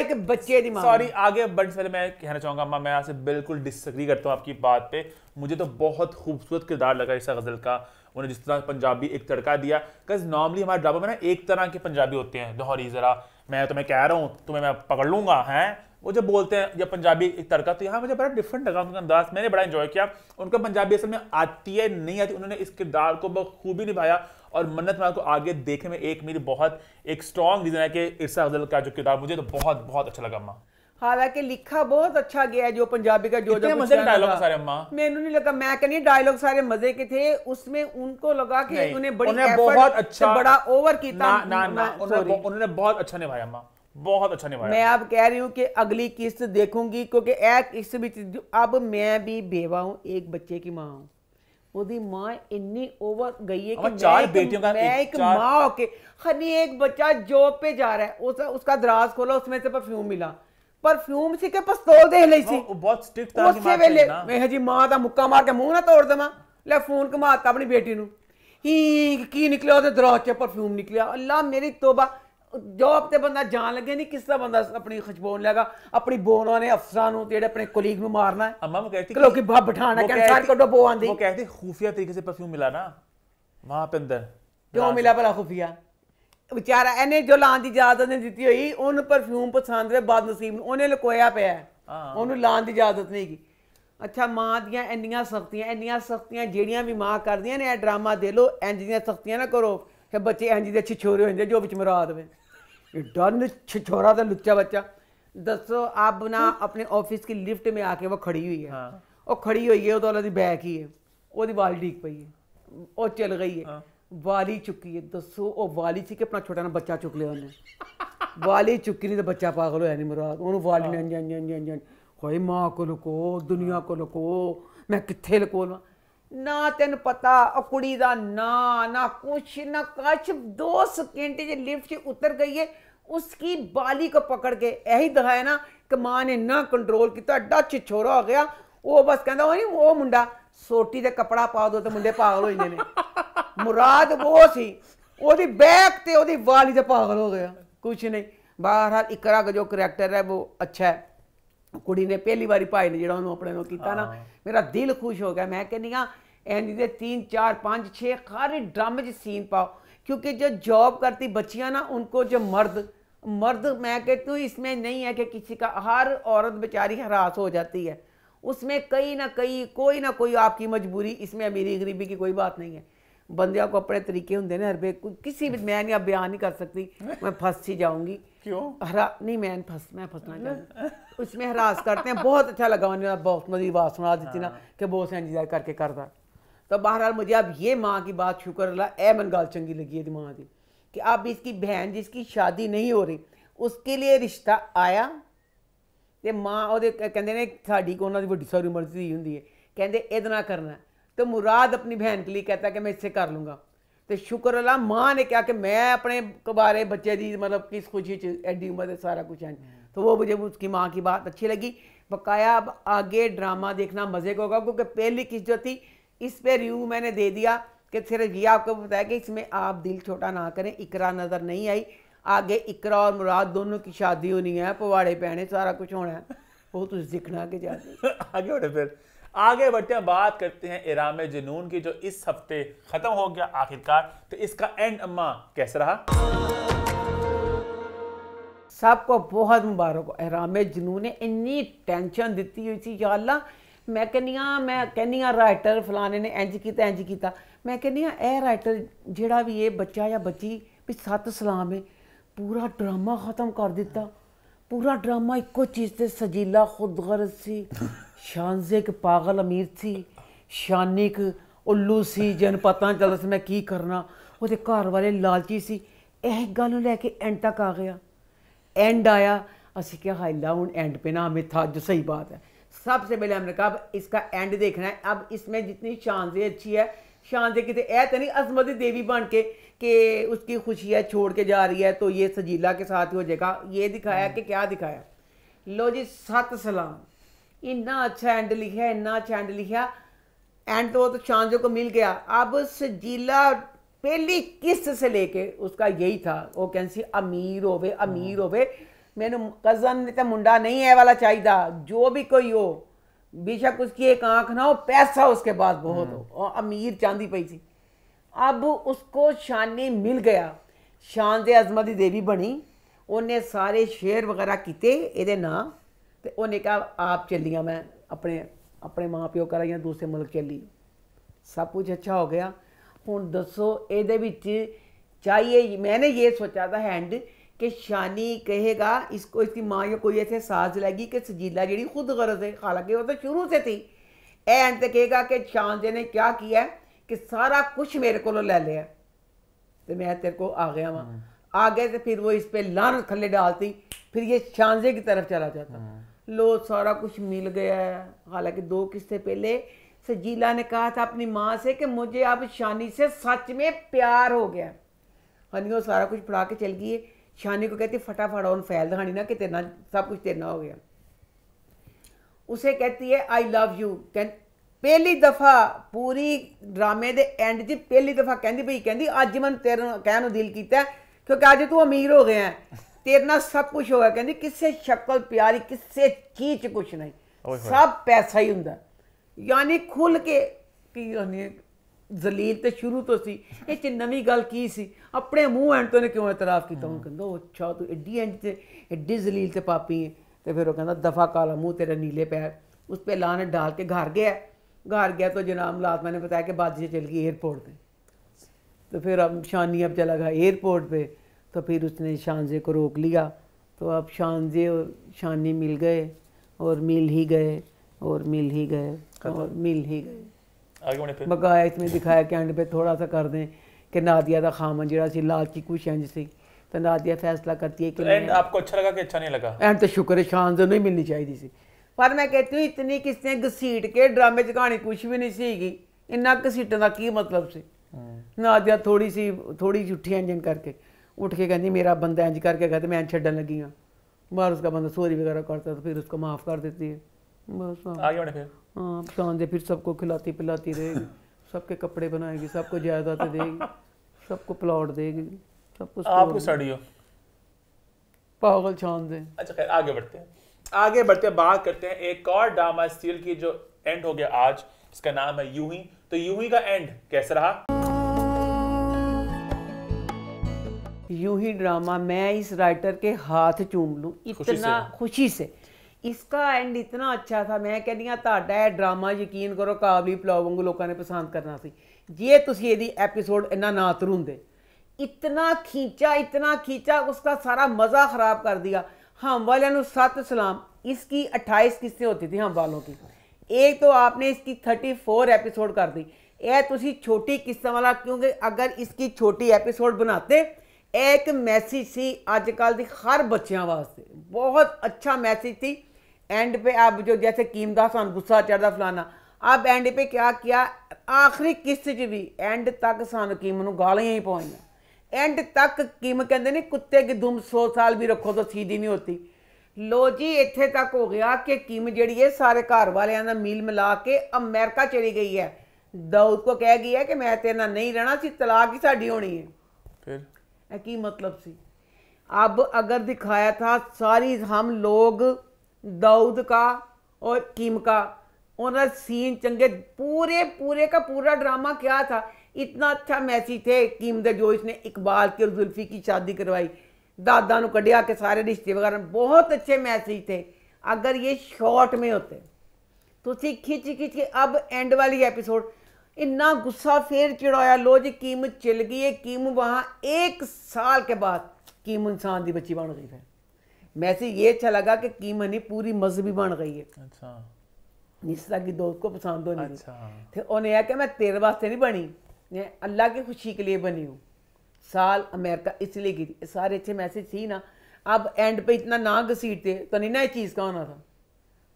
एक बच्चे सॉरी आगे से मैं कहना चाहूंगा बिल्कुल करता हूँ आपकी बात पे मुझे तो बहुत खूबसूरत किरदार लगा इस गज़ल का उन्हें जिस तरह पंजाबी एक तड़का दिया बिकॉज नॉर्मली हमारे ड्रामा में ना एक तरह के पंजाबी होते हैं दोहरी ज़रा मैं तुम्हें कह रहा हूँ तुम्हें मैं पकड़ लूंगा है वो जब बोलते हैं जब पंजाबी एक तड़का तो यहाँ मुझे बड़ा डिफरेंट लगा उनका अंदाज मैंने बड़ा इन्जॉय किया उनका पंजाबी असल में आती है नहीं आती उन्होंने इस किरदार को बखूबी निभाया और मन्नत मार को आगे देखने में एक मेरी बहुत एक स्ट्रॉन्ग रीज़न है कि इरसा अफजल का जो किताब मुझे तो बहुत बहुत अच्छा लगा अम्मा ਹਾਲਾਂਕਿ ਲਿਖਾ ਬਹੁਤ ਅੱਛਾ ਗਿਆ ਜੋ ਪੰਜਾਬੀ ਦਾ ਜੋ जो डायलॉग सारे ਸਾਰੇ ਅੰਮਾ ਮੈਨੂੰ ਨਹੀਂ ਲੱਗਾ ਮੈਂ डायलॉग सारे मजे के थे उसमें उनको लगा कि उन्हें बड़ी ਬੜੀ ਐਫਰਟ से अच्छा- बड़ा ओवर किया ਨਾ ਨਾ ਉਹਨੇ ਬਹੁਤ ਅੱਛਾ ਨਿਭਾਇਆ ਅੰਮਾ बहुत अच्छा निभाया मैं आप कह रही हूँ कि अगली किस्त देखूंगी क्योंकि एक किस्त भी अब मैं भी बेवा हूँ एक बच्चे की माँ हूँ ਉਹਦੀ ਮਾਂ ਇੰਨੀ ਓਵਰ ਗਈ ਹੈ ਕਿ ਚਾਰ ਬੇਟੀਆਂ ਦਾ ਮੈਂ ਇੱਕ ਮਾਂ ਹੋ ਕੇ ਹਨੀ ਇੱਕ ਬੱਚਾ ਜੋਬ ਤੇ ਜਾ ਰਿਹਾ ਉਸ उसका ਦਰਾਜ਼ ਖੋਲੋ ਉਸਮੇ ਤੇ ਪਰਫਿਊਮ ਮਿਲਾ ਪਰਫਿਊਮ ਸੀ ਕਿ ਪਿਸਤੌਲ ਦੇਖ ਲਈ ਸੀ ਉਹ ਬਹੁਤ ਸਟ੍ਰਿਕਟ ਤਾਂ ਉਸੇ ਵੇਲੇ ਮੈਂ ਜੀ ਮਾਂ ਦਾ ਮੁੱਕਾ ਮਾਰ ਕੇ ਮੂੰਹ ਨਾ ਤੋੜ ਦਵਾਂ ਲੈ ਫੋਨ ਘਮਾਤਾ ਆਪਣੀ ਬੇਟੀ ਨੂੰ ਹੀ ਕੀ ਨਿਕਲਿਆ ਉਹਦੇ ਦਰਾਜ ਚ ਪਰਫਿਊਮ ਨਿਕਲਿਆ ਅੱਲਾ ਮੇਰੀ ਤੋਬਾ ਜੌਬ ਤੇ ਬੰਦਾ ਜਾਣ ਲੱਗੇ ਨਹੀਂ ਕਿਸ ਤਰ੍ਹਾਂ ਬੰਦਾ ਆਪਣੀ ਖਚਬੋਨ ਲੈਗਾ ਆਪਣੀ ਬੋਨਾਂ ਨੇ ਅਫਸਰਾਂ ਨੂੰ ਜਿਹੜੇ ਆਪਣੇ ਕੋਲੀਗ ਨੂੰ ਮਾਰਨਾ ਹੈ ਅਮਾ वो कहती लोग बाप बिठाना कैंसर कटो बो आंधी वो कहती खुफिया तरीके से परफ्यूम मिला ना वहां पे अंदर क्यों मिला भला खुफिया ਵਿਚਾਰਾ ਇਹਨੇ ਜੋ ਲਾਣ ਦੀ ਇਜਾਜ਼ਤ ਨਹੀਂ ਦਿੱਤੀ ਹੋਈ ਉਹਨੂੰ ਪਰਫਿਊਮ ਪਸੰਦ ਦੇ ਬਾਦ ਨਸੀਬ ਨੂੰ ਉਹਨੇ ਲਕੋਇਆ ਪਿਆ ਉਹਨੂੰ ਲਾਣ ਦੀ ਇਜਾਜ਼ਤ ਨਹੀਂ ਗਈ ਅੱਛਾ ਮਾਂ ਦੀਆਂ ਇੰਨੀਆਂ ਸਖਤੀਆਂ ਇੰਨੀਆਂ ਸਖਤੀਆਂ ਜਿਹੜੀਆਂ ਵੀ ਮਾਂ ਕਰਦੀਆਂ ਨੇ ਇਹ ਡਰਾਮਾ ਦੇ ਲੋ ਇੰਜ ਦੀਆਂ ਸਖਤੀਆਂ ਨਾ ਕਰੋ ਕਿ ਬੱਚੇ ਇੰਜ ਦੇ ਛਿਛੋਰੇ ਹੋ ਜਾਂਦੇ ਜੋ ਵਿੱਚ ਮਰਾ ਦੇਵੇ डन छिछोरा था लुच्चा बच्चा ਦੱਸੋ ਆਪ ਨਾ ਆਪਣੇ ਆਫਿਸ ਦੀ ਲਿਫਟ ਮੇ ਆ ਕੇ ਉਹ ਖੜੀ ਹੋਈ ਹੈ ਉਹ ਖੜੀ ਹੋਈ ਹੈ ਉਹ ਤਾਂ ਉਹਦੀ ਬੈਕ ਹੀ ਹੈ ਉਹਦੀ ਵਾਲ ਡੀਕ ਪਈ ਹੈ ਉਹ ਚਲ ਗਈ ਹੈ ਵਾਲੀ ਚੁੱਕੀ ਹੈ ਦੱਸੋ ਉਹ ਵਾਲੀ ਸੀ ਕਿ ਆਪਣਾ ਛੋਟਾ ਨਾ ਬੱਚਾ ਚੁੱਕ ਲਿਆ ਉਹਨੇ ਵਾਲੀ ਚੁੱਕੀ ਨਹੀਂ ਤਾਂ ਬੱਚਾ ਪਾਗਲ ਹੋਇਆ ਨਹੀਂ ਮੁਰਾਦ ਉਹਨੂੰ ਵਾਲੀ ਨੇ ਅੰਜ ਅੰਜ ਅੰਜ ਅੰਜ ਕੋਈ ਮਾਂ ਕੋ ਲੁਕੋ ਦੁਨੀਆ ਕੋ ਲੁਕੋ ਮੈਂ ਕਿੱਥੇ ਲਕੋ ਲਵਾਂ ਨਾ ਤੈਨੂੰ ਪਤਾ ਉਹ ਕੁੜੀ ਦਾ ਨਾ ਨਾ ਕੁਛ ਨਾ ਕਛ 2 ਸਕਿੰਟ ਜੇ ਲਿਫਟ 'ਚ ਉਤਰ ਗਈਏ ਉਸकी ਬਾਲੀ ਕੋ ਪਕੜ ਕੇ ਐਹੀ ਦਿਖਾਇਆ ਨਾ ਕਿ ਮਾਂ ਨੇ ਨਾ ਕੰਟਰੋਲ ਕੀਤਾ ਡੱਚ ਛੋਰਾ ਹੋ ਗਿਆ ਉਹ ਬਸ ਕਹਿੰਦਾ ਉਹ ਉਹ ਮੁੰਡਾ ਸੋਟੀ ਦੇ ਕਪੜਾ ਪਾ ਦੋ ਤੇ ਮੁੰਡੇ ਪਾਗਲ ਹੋ ਜਾਂਦੇ ਨੇ ਮੁਰਾਦ ਉਹ ਸੀ ਉਹਦੀ ਬੈਕ ਤੇ ਉਹਦੀ ਵਾਲੀ ਤੇ ਪਾਗਲ ਹੋ ਗਿਆ ਕੁਛ ਨਹੀਂ ਬਾਹਰ ਹਾਲ ਇਕਰਾ ਜੋ ਕਰੈਕਟਰ ਹੈ ਉਹ ਅੱਛਾ ਹੈ कुड़ी ने पहली बार भाई ने जो अपने किया ना मेरा दिल खुश हो गया मैं कहनी हाँ ਕਹਿੰਦੀ ਆ ਐਂਡ ਦੇ 3 4 5 6 ਸਾਰੇ ਡਰਮ 'ਚ क्योंकि जो जॉब करती बच्चियां ना उनको जो मर्द मर्द मैं कहती हूँ इसमें नहीं है कि किसी का हर औरत बेचारी हरास हो जाती है उसमें कहीं ना कहीं कोई ना कोई आपकी मजबूरी इसमें अमीरी गरीबी की कोई बात नहीं है बंदियों को अपने तरीके होंगे ना हर बे किसी भी मैं नहीं अब बयान नहीं कर सकती मैं फंस ही जाऊँगी क्यों हरा नहीं मैं फंस मैं फंसना उसमें हरास करते हैं बहुत अच्छा लगा उन्होंने बहुत मजी बात सुना देती ना हाँ। कि बहुत से इंतजार करके करता तो बहरहाल मुझे अब ये माँ की बात शुक्र अल्लाह ए मन गाल चंगी लगी है माँ की कि अब इसकी बहन जिसकी शादी नहीं हो रही उसके लिए रिश्ता आया तो माँ और कहें को ਸਾਡੀ सारी ਉਹਨਾਂ ਦੀ ਵੱਡੀ ਸਾਰੀ ਉਮਰ ਦੀ ਹੁੰਦੀ ਹੈ ਕਹਿੰਦੇ ਇਹਦੇ ਨਾਲ ਕਰਨਾ ਤੇ ਮੁਰਾਦ कि मैं ਕੇ कर लूँगा तो शुक्र अल्लाह माँ ने कहा कि मैं अपने कबारे बच्चे की मतलब किस खुशी एडी उम्र सारा कुछ है तो वो मुझे उसकी माँ की बात अच्छी लगी बकाया अब आगे ड्रामा देखना मज़े को होगा क्योंकि पहली किस्त जो थी इस पर रिव्यू मैंने दे दिया कि सिर्फ ये आपको बताया कि इसमें आप दिल छोटा ना करें इकरा नज़र नहीं आई आगे इकरा और मुराद दोनों की शादी होनी है पवाड़े पहने सारा कुछ होना है वो तुझ दिखना के जाते आगे होने फिर आगे बढ़ते हैं बात करते हैं इराम जुनून की जो इस हफ्ते खत्म हो गया आखिरकार तो इसका एंड अम्मा कैसा रहा सबको बहुत मुबारक रामे जुनून ने इन्नी टेंशन दिती हुई थी या अल्लाह मैं कहनी हाँ मैं कहनी हाँ राइटर फलाने ने इंज किया इंज किया मैं कहनी हाँ यह राइटर जोड़ा भी ये बच्चा या बच्ची भी सत सलाम है पूरा ड्रामा ख़त्म कर दिता पूरा ड्रामा एको चीज़ से सजीला खुदगर्ज सी ਸ਼ਾਨਜ਼ੇ ਇੱਕ ਪਾਗਲ ਅਮੀਰ ਸੀ ਸ਼ਾਨਿਕ ਉੱਲੂ ਸੀ ਜਨ ਪਤਾ ਚੱਲਦਾ ਸੀ ਮੈਂ ਕੀ ਕਰਨਾ ਉਹਦੇ ਘਰ ਵਾਲੇ घर वाले लालची सी ਨੂੰ गल लैके एंड तक आ गया एंड आया असं क्या हाई लाउन एंड पे ना हमें था जो सही बात है सबसे पहले हमने कहा अब इसका एंड देखना है अब इसमें जितनी शानजे अच्छी है शानजे कितने ऐ तो नहीं अजमत देवी बन के कि उसकी है छोड़ के जा रही है तो ये सजीला के साथ ही हो जाएगा ये दिखाया कि क्या दिखाया लो जी सत सलाम इन्ना अच्छा एंड लिखा इन्ना अच्छा एंड लिखा एंड तो वो तो चांदो को मिल गया अब सजीला पहली किस्त से लेके उसका यही था वो कैन सी अमीर होवे अमीर हाँ। होवे मैनू कज़न तो मुंडा नहीं है वाला चाहिए जो भी कोई हो बेशक उसकी एक आंख ना हो पैसा उसके पास बहुत हो हाँ। और अमीर चांदी पई थी अब उसको शानी मिल गया शान से अजमत देवी बनी उन्हें सारे शेयर वगैरह किते ये नाम तो उन्हें कहा आप चलियाँ मैं अपने अपने माँ प्यो करा या दूसरे मुल्क चली सब कुछ अच्छा हो गया हूँ दसो ये चाहिए मैंने ये सोचा था हैंड कि शानी कहेगा इसको इसकी माँ या कोई ऐसे साज लगी कि सजीला जी खुद गरज है हालांकि वो तो शुरू से थी एंड तो कहेगा कि शान ने क्या किया कि सारा कुछ मेरे को ले लिया तो मैं तेरे को आ गया वहाँ आ गए तो फिर वो इस पर लान थले डालती फिर ये शानजे की तरफ चला जाता हाँ। लो सारा कुछ मिल गया है हालांकि दो किस्से पहले सजीला ने कहा था अपनी माँ से कि मुझे अब शानी से सच में प्यार हो गया हानि वो सारा कुछ पढ़ा के चल गई है शानी को कहती फटाफट ऑन फैल हानि ना कि तेरना सब कुछ तेरना हो गया उसे कहती है आई लव यू कह पहली दफ़ा पूरी ड्रामे के एंड 'ਚ ਪਹਿਲੀ ਦਫਾ ਕਹਿੰਦੀ ਭਈ ਕਹਿੰਦੀ ਅੱਜ ਮਨ ਤੇਰੇ ਕਹਿਣ ਨੂੰ ਦਿਲ ਕੀਤਾ ਕਿਉਂਕਿ ਅੱਜ ਤੂੰ ਅਮੀਰ तेरे सब कुछ होगा कहते किसी शक्ल प्यारी किसी चीज कुछ नहीं सब पैसा ही होंगे यानी खुल के जलील तो शुरू तो सी इस नवी गल की सी अपने मूँह एंड तो उन्हें क्यों एतराज़ किया हाँ। अच्छा तू एडी एंड एडी जलील से पापी है तो फिर वो कहना दफा काला मूँह तेरा नीले पैर उस पर लाने डाल के घर गया घर गया तो जनाब मुलाजमा ने बताया कि बाद चल गई एयरपोर्ट पर तो फिर अब शानी अब चला गया एयरपोर्ट पर तो फिर उसने शानजे को रोक लिया तो अब शानजे और शानी मिल गए और मिल ही गए और मिल ही गए और मिल ही गए बकाया इसमें दिखाया कि एंड पे थोड़ा सा कर दें कि नादिया का खामन जरा सी लालची कुछ इंज सी तो नादिया फैसला करती है कि तो एंड आपको अच्छा लगा कि अच्छा नहीं लगा एंड तो शुक्र है शानजे नहीं मिलनी चाहिए सी पर मैं कहती हूँ इतनी किसने घसीट के ड्रामे च कहानी कुछ भी नहीं सीगी इन्ना घसीटन का की मतलब से हम्म। नादिया थोड़ी सी थोड़ी झूठी इंजन करके उठ के कहती मेरा बंदा इंज करके कहते मैं इंज छन लगी हाँ बार उसका बंदा सोरी वगैरह करता तो फिर उसको माफ़ कर देती है बस हाँ।, हाँ पहचान दे फिर सबको खिलाती पिलाती रहेगी सबके कपड़े बनाएगी सबको जायदाद देगी सबको प्लॉट देगी सबको आपको पागल छान दे अच्छा आगे बढ़ते हैं आगे बढ़ते हैं बात करते हैं एक और ड्रामा सीरियल की जो एंड हो गया आज इसका नाम है यूही तो यूही का एंड कैसा रहा यू ही ड्रामा मैं इस राइटर के हाथ चूम लूँ इतना खुशी से इसका एंड इतना अच्छा था मैं कहनी ਤੁਹਾਡਾ ਡਰਾਮਾ ਯਕੀਨ ਕਰੋ ਕਾਬਲੀ ਪਲਾਉ ਵਾਂਗੂ लोगों ने पसंद करना सी ਜੇ तुम ਇਹਦੀ ਐਪੀਸੋਡ ਇੰਨਾ ਨਾ ਤਰੁੰਦੇ इतना खींचा इतना खींचा उसका सारा मज़ा ख़राब कर दिया हम वाले सत सलाम इसकी 28 किस्तें होती थी हम वालों की एक तो आपने इसकी थर्टी फोर एपीसोड कर दी यह तुम छोटी किस्त वाला क्योंकि अगर इसकी छोटी एपीसोड बनाते ਇੱਕ ਮੈਸੇਜ ਸੀ ਅੱਜ ਕੱਲ ਦੀ ਹਰ ਬੱਚਿਆਂ ਵਾਸਤੇ ਬਹੁਤ ਅੱਛਾ ਮੈਸੇਜ ਸੀ ਐਂਡ पे ਆਪ ਜੋ जैसे ਕੀਮਦਾ ਸਾਨੂੰ ਗੁੱਸਾ ਚੜਦਾ ਫਲਾਣਾ ਆਪ ਐਂਡ ਤੇ ਕਿਆ किया ਆਖਰੀ ਕਿਸ਼ਤ 'ਚ ਵੀ ਐਂਡ ਤੱਕ ਸਾਨੂੰ ਕੀਮ ਨੂੰ ਗਾਲਾਂ ਹੀ ਪਾਉਣੀਆਂ ਐਂਡ ਤੱਕ ਕੀਮ ਕਹਿੰਦੇ ਨੇ ਕੁੱਤੇ ਕੀ ਦੁਮ 100 ਸਾਲ ਵੀ ਰੱਖੋ ਤਾਂ ਸੀਧੀ ਨਹੀਂ ਹੁੰਦੀ ਲੋ ਜੀ ਇੱਥੇ ਤੱਕ ਹੋ ਗਿਆ ਕਿ ਕੀਮ ਜਿਹੜੀ ਹੈ ਸਾਰੇ ਘਰ ਵਾਲਿਆਂ ਦਾ ਮੀਲ ਮਿਲਾ ਕੇ ਅਮਰੀਕਾ ਚਲੀ ਗਈ ਹੈ ਦਾਊਦ ਕੋ ਕਹਿ ਗਈ ਹੈ ਕਿ ਮੈਂ ਤੇਰੇ ਨਾਲ ਨਹੀਂ ਰਹਿਣਾ ਸੀ ਤਲਾਕ ਹੀ ਸਾਡੀ ਹੋਣੀ ਹੈ ਫਿਰ की मतलब सी अब अगर दिखाया था सारी हम लोग दाऊद का और किम का उन्होंने सीन चंगे पूरे पूरे का पूरा ड्रामा क्या था इतना अच्छा मैसेज थे किम दे जो इसने इकबाल की और जुल्फी की शादी करवाई दादा नु कढ़िया के सारे रिश्ते वगैरह बहुत अच्छे मैसेज थे अगर ये शॉर्ट में होते तो खिंच खिंच के अब एंड वाली एपिसोड इन्ना गुस्सा फिर चिड़ाया लो जी कीम चिल गई है कीम वहाँ एक साल के बाद कीम इंसान की बच्ची बन गई फिर मैसे ये अच्छा लगा कि कीम नहीं पूरी मजहबी बन गई है अच्छा तरह की दोस्त को पसंद होने अच्छा तो उन्हें यह कि मैं तेरे वास्ते नहीं बनी मैं अल्लाह की खुशी के लिए बनी हूँ साल अमेरिका इसलिए की थी सारे अच्छे मैसेज थी ना अब एंड पे इतना ना घसीटते तो नहीं ना ये चीज़ का होना था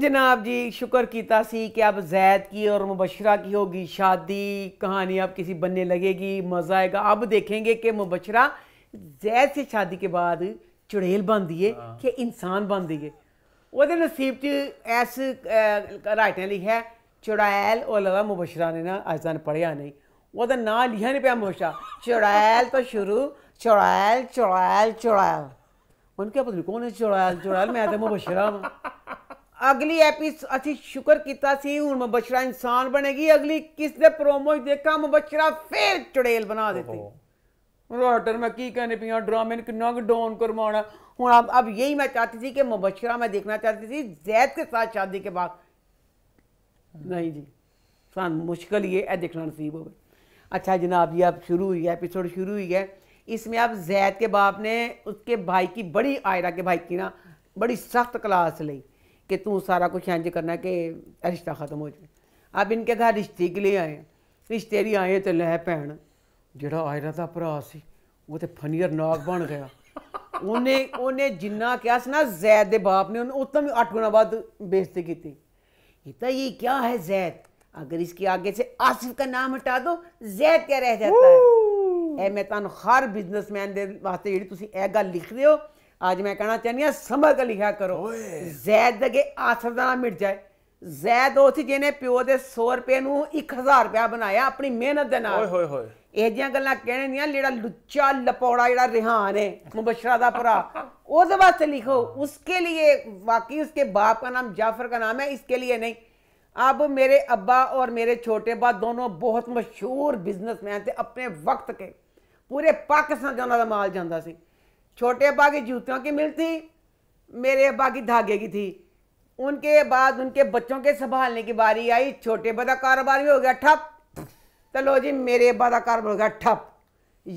जनाब जी शुक्र किया सी कि अब जैद की और मुबशरा की होगी शादी कहानी अब किसी बनने लगेगी मज़ा आएगा अब देखेंगे कि मुबशरा जैद से शादी के बाद चुड़ेल बन दिए कि इंसान बन दिए वो नसीब च ऐस राइटें लिखा है चुड़ैल और लगा मुबशरा ने ना अज तक पढ़िया नहीं वो ना लिखा नहीं पाया मुबशरा चुड़ैल तो शुरू चुड़ैल चुड़ैल चुड़ैल उनके पता नहीं कौन है चुड़ैल चुड़ैल मैं तो मुबशरा हूँ ਅਗਲੀ ਐਪੀਸ शुक्र किया हूँ मैं बछड़ा इंसान बनेगी अगली किस दे प्रोमो देखा मैं बछड़ा फिर चुड़ेल बना देती रोटर मैं की कहने पी ड्रामे ने किन्ना डाउन करवाना हूँ अब अब यही मैं चाहती थी कि मुबशरा मैं देखना चाहती थी जैद के साथ शादी के बाद नहीं जी सन मुश्किल ये है देखना नसीब हो अच्छा जनाब ये अब शुरू हुई है एपिसोड शुरू हुई है इसमें अब जैद के बाप ने उसके भाई की बड़ी आयरा के भाई की ना बड़ी सख्त क्लास ली ਕਿ ਤੂੰ ਸਾਰਾ ਕੁਝ ਇੰਜ ਕਰਨਾ ਕਿ ਰਿਸ਼ਤਾ ਖਤਮ ਹੋ ਜਾਵੇ ਆਪ ਇਨਕੇ ਘਰ ਰਿਸ਼ਤੇ ਕੇ ਲਈ ਆਏ ਰਿਸ਼ਤੇ ਲਈ ਆਏ ਤੇ ਲੈ ਭੈਣ ਜਿਹੜਾ ਆਇਰਾ ਦਾ ਭਰਾ ਸੀ ਉਹ ਤੇ ਫਨੀਅਰ ਨਾਗ ਬਣ ਗਿਆ ਉਹਨੇ ਉਹਨੇ ਜਿੰਨਾ ਕਿਹਾ ਸੀ ਨਾ ਜ਼ੈਦ ਦੇ ਬਾਪ ਨੇ ਉਹਨੂੰ ਉਤਮ ਵੀ 8 ਗੁਣਾ ਬਾਅਦ ਬੇਇੱਜ਼ਤੀ ਕੀਤੀ ਇਹ ਤਾਂ ਇਹ ਕੀ ਹੈ ਜ਼ੈਦ ਇਸ इसके ਅੱਗੇ ਸੇ ਆਸਿਫ ਦਾ ਨਾਮ ਹਟਾ ਦੋ ਜ਼ੈਦ ਕਿਆ ਰਹਿ ਜਾਂਦਾ ਹੈ ਇਹ ਮੈਂ ਤੁਹਾਨੂੰ ਹਰ ਬਿਜ਼ਨਸਮੈਨ ਦੇ ਵਾਸਤੇ ਜਿਹੜੀ ਤੁਸੀਂ ਇਹ ਗੱਲ ਲਿਖ ਰਹੇ ਹੋ आज मैं कहना चाहनी संभल कर लिखा करो जैद दगे आसर ਦਾ ਮਿਟ ਜਾਏ ਜ਼ੈਦ ਉਹ ਸੀ ਜਿਹਨੇ ਪਿਓ ਦੇ 100 ਰੁਪਏ ਨੂੰ 1000 ਰੁਪਿਆ ਬਣਾਇਆ ਆਪਣੀ ਮਿਹਨਤ ਦੇ ਨਾਲ ਓਏ ਹੋਏ ਹੋਏ ਇਹ ਜੀਆਂ ਗੱਲਾਂ ਕਹਿਣੇ ਨਹੀਂ ਜਿਹੜਾ ਲੁੱਚਾ ਲਪੌੜਾ ਜਿਹੜਾ ਰਿਹਾਨ ਹੈ ਮੁਬਸ਼ਰਾ ਦਾ ਭਰਾ ਉਹਦੇ ਵਾਸਤੇ ਲਿਖੋ ਉਸਕੇ ਲਈ ਵਾਕਈ ਉਸਕੇ ਬਾਪ ਦਾ ਨਾਮ ਜਾਫਰ ਦਾ ਨਾਮ ਹੈ ਇਸਕੇ ਲਈ ਨਹੀਂ अब मेरे अब्बा और मेरे छोटे अब्बा दोनों बहुत मशहूर बिजनेसमैन थे अपने वक्त के पूरे पाकिस्तान जाना माल जाता सी छोटे अब्बा की जूतियों की मिल थी मेरे अब्बा की धागे की थी उनके बाद उनके बच्चों के संभालने की बारी आई छोटे अब्बा का कारोबार भी हो गया ठप तो लो जी मेरे अब्बा का कारोबार हो गया ठप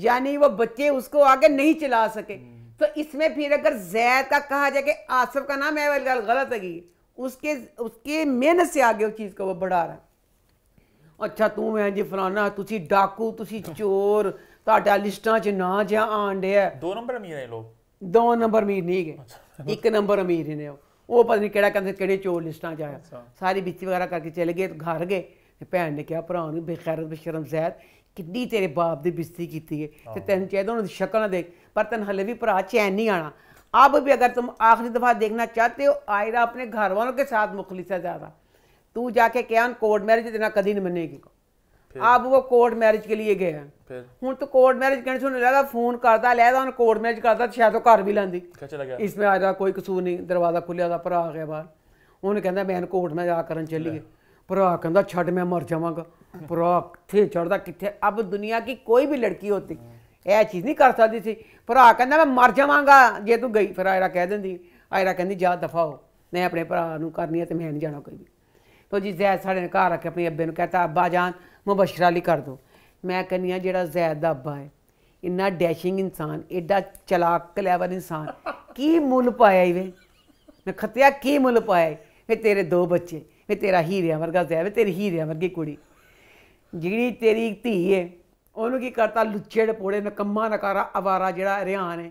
यानी वो बच्चे उसको आगे नहीं चला सके तो इसमें फिर अगर जैद का कहा जाए कि आसफ का नाम है गलत है उसके उसके मेहनत से आगे उस चीज़ को वो बढ़ा रहा है अच्छा तू मैं जी फलाना तुम डाकू तुम चोर ਤੁਹਾਡਾ ਲਿਸਟਾਂ 'ਚ ਨਾਂ ਜਾਂ ਆਣ ਡਿਆ ਦੋ ਨੰਬਰ ਅਮੀਰ ਨੇ ਲੋਕ ਦੋ ਨੰਬਰ ਅਮੀਰ ਨਹੀਂ ਗਏ ਇੱਕ ਨੰਬਰ ਅਮੀਰ ਨੇ ਉਹ ਪਤਾ ਨਹੀਂ ਕਿਹੜਾ ਕਹਿੰਦੇ ਕਿਹੜੇ ਚੋਰ ਲਿਸਟਾਂ 'ਚ ਆਇਆ ਸਾਰੀ ਵਿੱਚ ਵਗੈਰਾ ਕਰਕੇ ਚਲੇ ਗਏ ਘਰ ਗਏ ਤੇ ਭੈਣ ਨੇ ਕਿਹਾ ਭਰਾ ਨੂੰ ਬੇਖੈਰਤ ਬਸ਼ਰਮ ਜ਼ੈਦ ਕਿੰਨੀ ਤੇਰੇ ਬਾਪ ਦੀ ਬਿਸਤੀ ਕੀਤੀ ਹੈ ਤੇ ਤੈਨੂੰ ਚਾਹੀਦਾ ਉਹਨਾਂ ਦੀ ਸ਼ਕਲ ਨਾ ਦੇਖ ਪਰ ਤੈਨੂੰ ਹਲੇ ਵੀ ਭਰਾ ਚੈਨ ਨਹੀਂ ਆਣਾ अब भी अगर तुम आखिरी दफ़ा देखना चाहते हो आयरा अपने घर वालों के साथ मुखलिस है ज़्यादा तू जाके क्या कोर्ट मैरिज देना कभी नहीं मनेगी ਉਹ ਕੋਰਟ ਮੈਰਿਜ ਕੇ के लिए गया ਹੁਣ ਤਾਂ ਕੋਰਟ ਮੈਰਿਜ ਕਹਿੰਦੇ ਸੁਣ ਲੈਦਾ ਫੋਨ ਕਰਦਾ ਲੈਦਾ ਉਹਨੂੰ ਕੋਰਟ ਮੈਰਿਜ ਕਰਦਾ ਸ਼ਾਇਦ ਉਹ ਘਰ ਵੀ ਲੈਂਦੀ ਇਸ ਵਿੱਚ ਆਜਾ ਕੋਈ ਕਸੂਰ ਨਹੀਂ ਦਰਵਾਜ਼ਾ ਖੁੱਲਿਆ ਦਾ ਭਰਾ ਆ ਗਿਆ ਬਾਹਰ ਉਹਨੇ ਕਹਿੰਦਾ ਮੈਂ ਕੋਰਟ ਮੈਂ ਜਾ ਕਰਨ ਚੱਲੀਏ ਭਰਾ ਕਹਿੰਦਾ ਛੱਡ ਮੈਂ ਮਰ ਜਾਵਾਂਗਾ ਭਰਾ ਕਿੱਥੇ ਚੜਦਾ ਕਿੱਥੇ ਅਬ ਦੁਨੀਆ ਕੀ ਕੋਈ ਵੀ ਲੜਕੀ ਹੋਤੀ ਇਹ ਚੀਜ਼ ਨਹੀਂ ਕਰ ਸਕਦੀ ਸੀ ਭਰਾ ਕਹਿੰਦਾ ਮੈਂ ਮਰ ਜਾਵਾਂਗਾ ਜੇ ਤੂੰ ਗਈ ਫਿਰ ਆਇਰਾ ਕਹਿ ਦਿੰਦੀ ਆਇਰਾ ਕਹਿੰਦੀ ਜਾ ਦਫਾ ਹੋ ਮੈਂ ਆਪਣੇ ਭਰਾ ਨੂੰ ਕਰਨੀ ਹੈ ਤੇ ਮੈਂ ਨਹੀਂ ਜਾਣਾ ਕੋਈ ਵੀ ਤੋ ਜੀ ਜ਼ੈਦ ਸਾਡੇ ਘਰ ਆ ਕੇ ਆਪਣੇ ਅੱਬੇ ਨੂੰ ਕਹਤਾ ਅੱਬਾ ਜਾਨ ਮੁਬਸ਼ਰਾ ਲਈ ਕਰ ਦੋ ਮੈਂ ਕਹਿੰਨੀ ਆ ਜਿਹੜਾ ਜ਼ੈਦ ਦਾ ਅੱਬਾ ਹੈ ਇੰਨਾ ਡੈਸ਼ਿੰਗ ਇਨਸਾਨ ਐਡਾ ਚਲਾਕ ਕਲੇਵਰ ਇਨਸਾਨ ਕੀ ਮੁੱਲ ਪਾਇਆ ਮੈਂ ਖਤਿਆ ਕੀ ਮੁੱਲ ਪਾਇਆ ਇਹ ਤੇਰੇ ਦੋ ਬੱਚੇ ਇਹ ਤੇਰਾ ਹੀਰਿਆਂ ਵਰਗਾ ਜ਼ੈਦ ਤੇਰੀ ਹੀਰਿਆਂ ਵਰਗੀ ਕੁੜੀ ਜਿਹੜੀ ਤੇਰੀ ਧੀ ਹੈ ਉਹਨੂੰ ਕੀ ਕਰਤਾ ਲੁੱਚੇ ਕੰਮਾਂ ਨਾ ਕਰਾ ਆਵਾਰਾ ਜਿਹੜਾ ਰਿਹਾਨ ਹੈ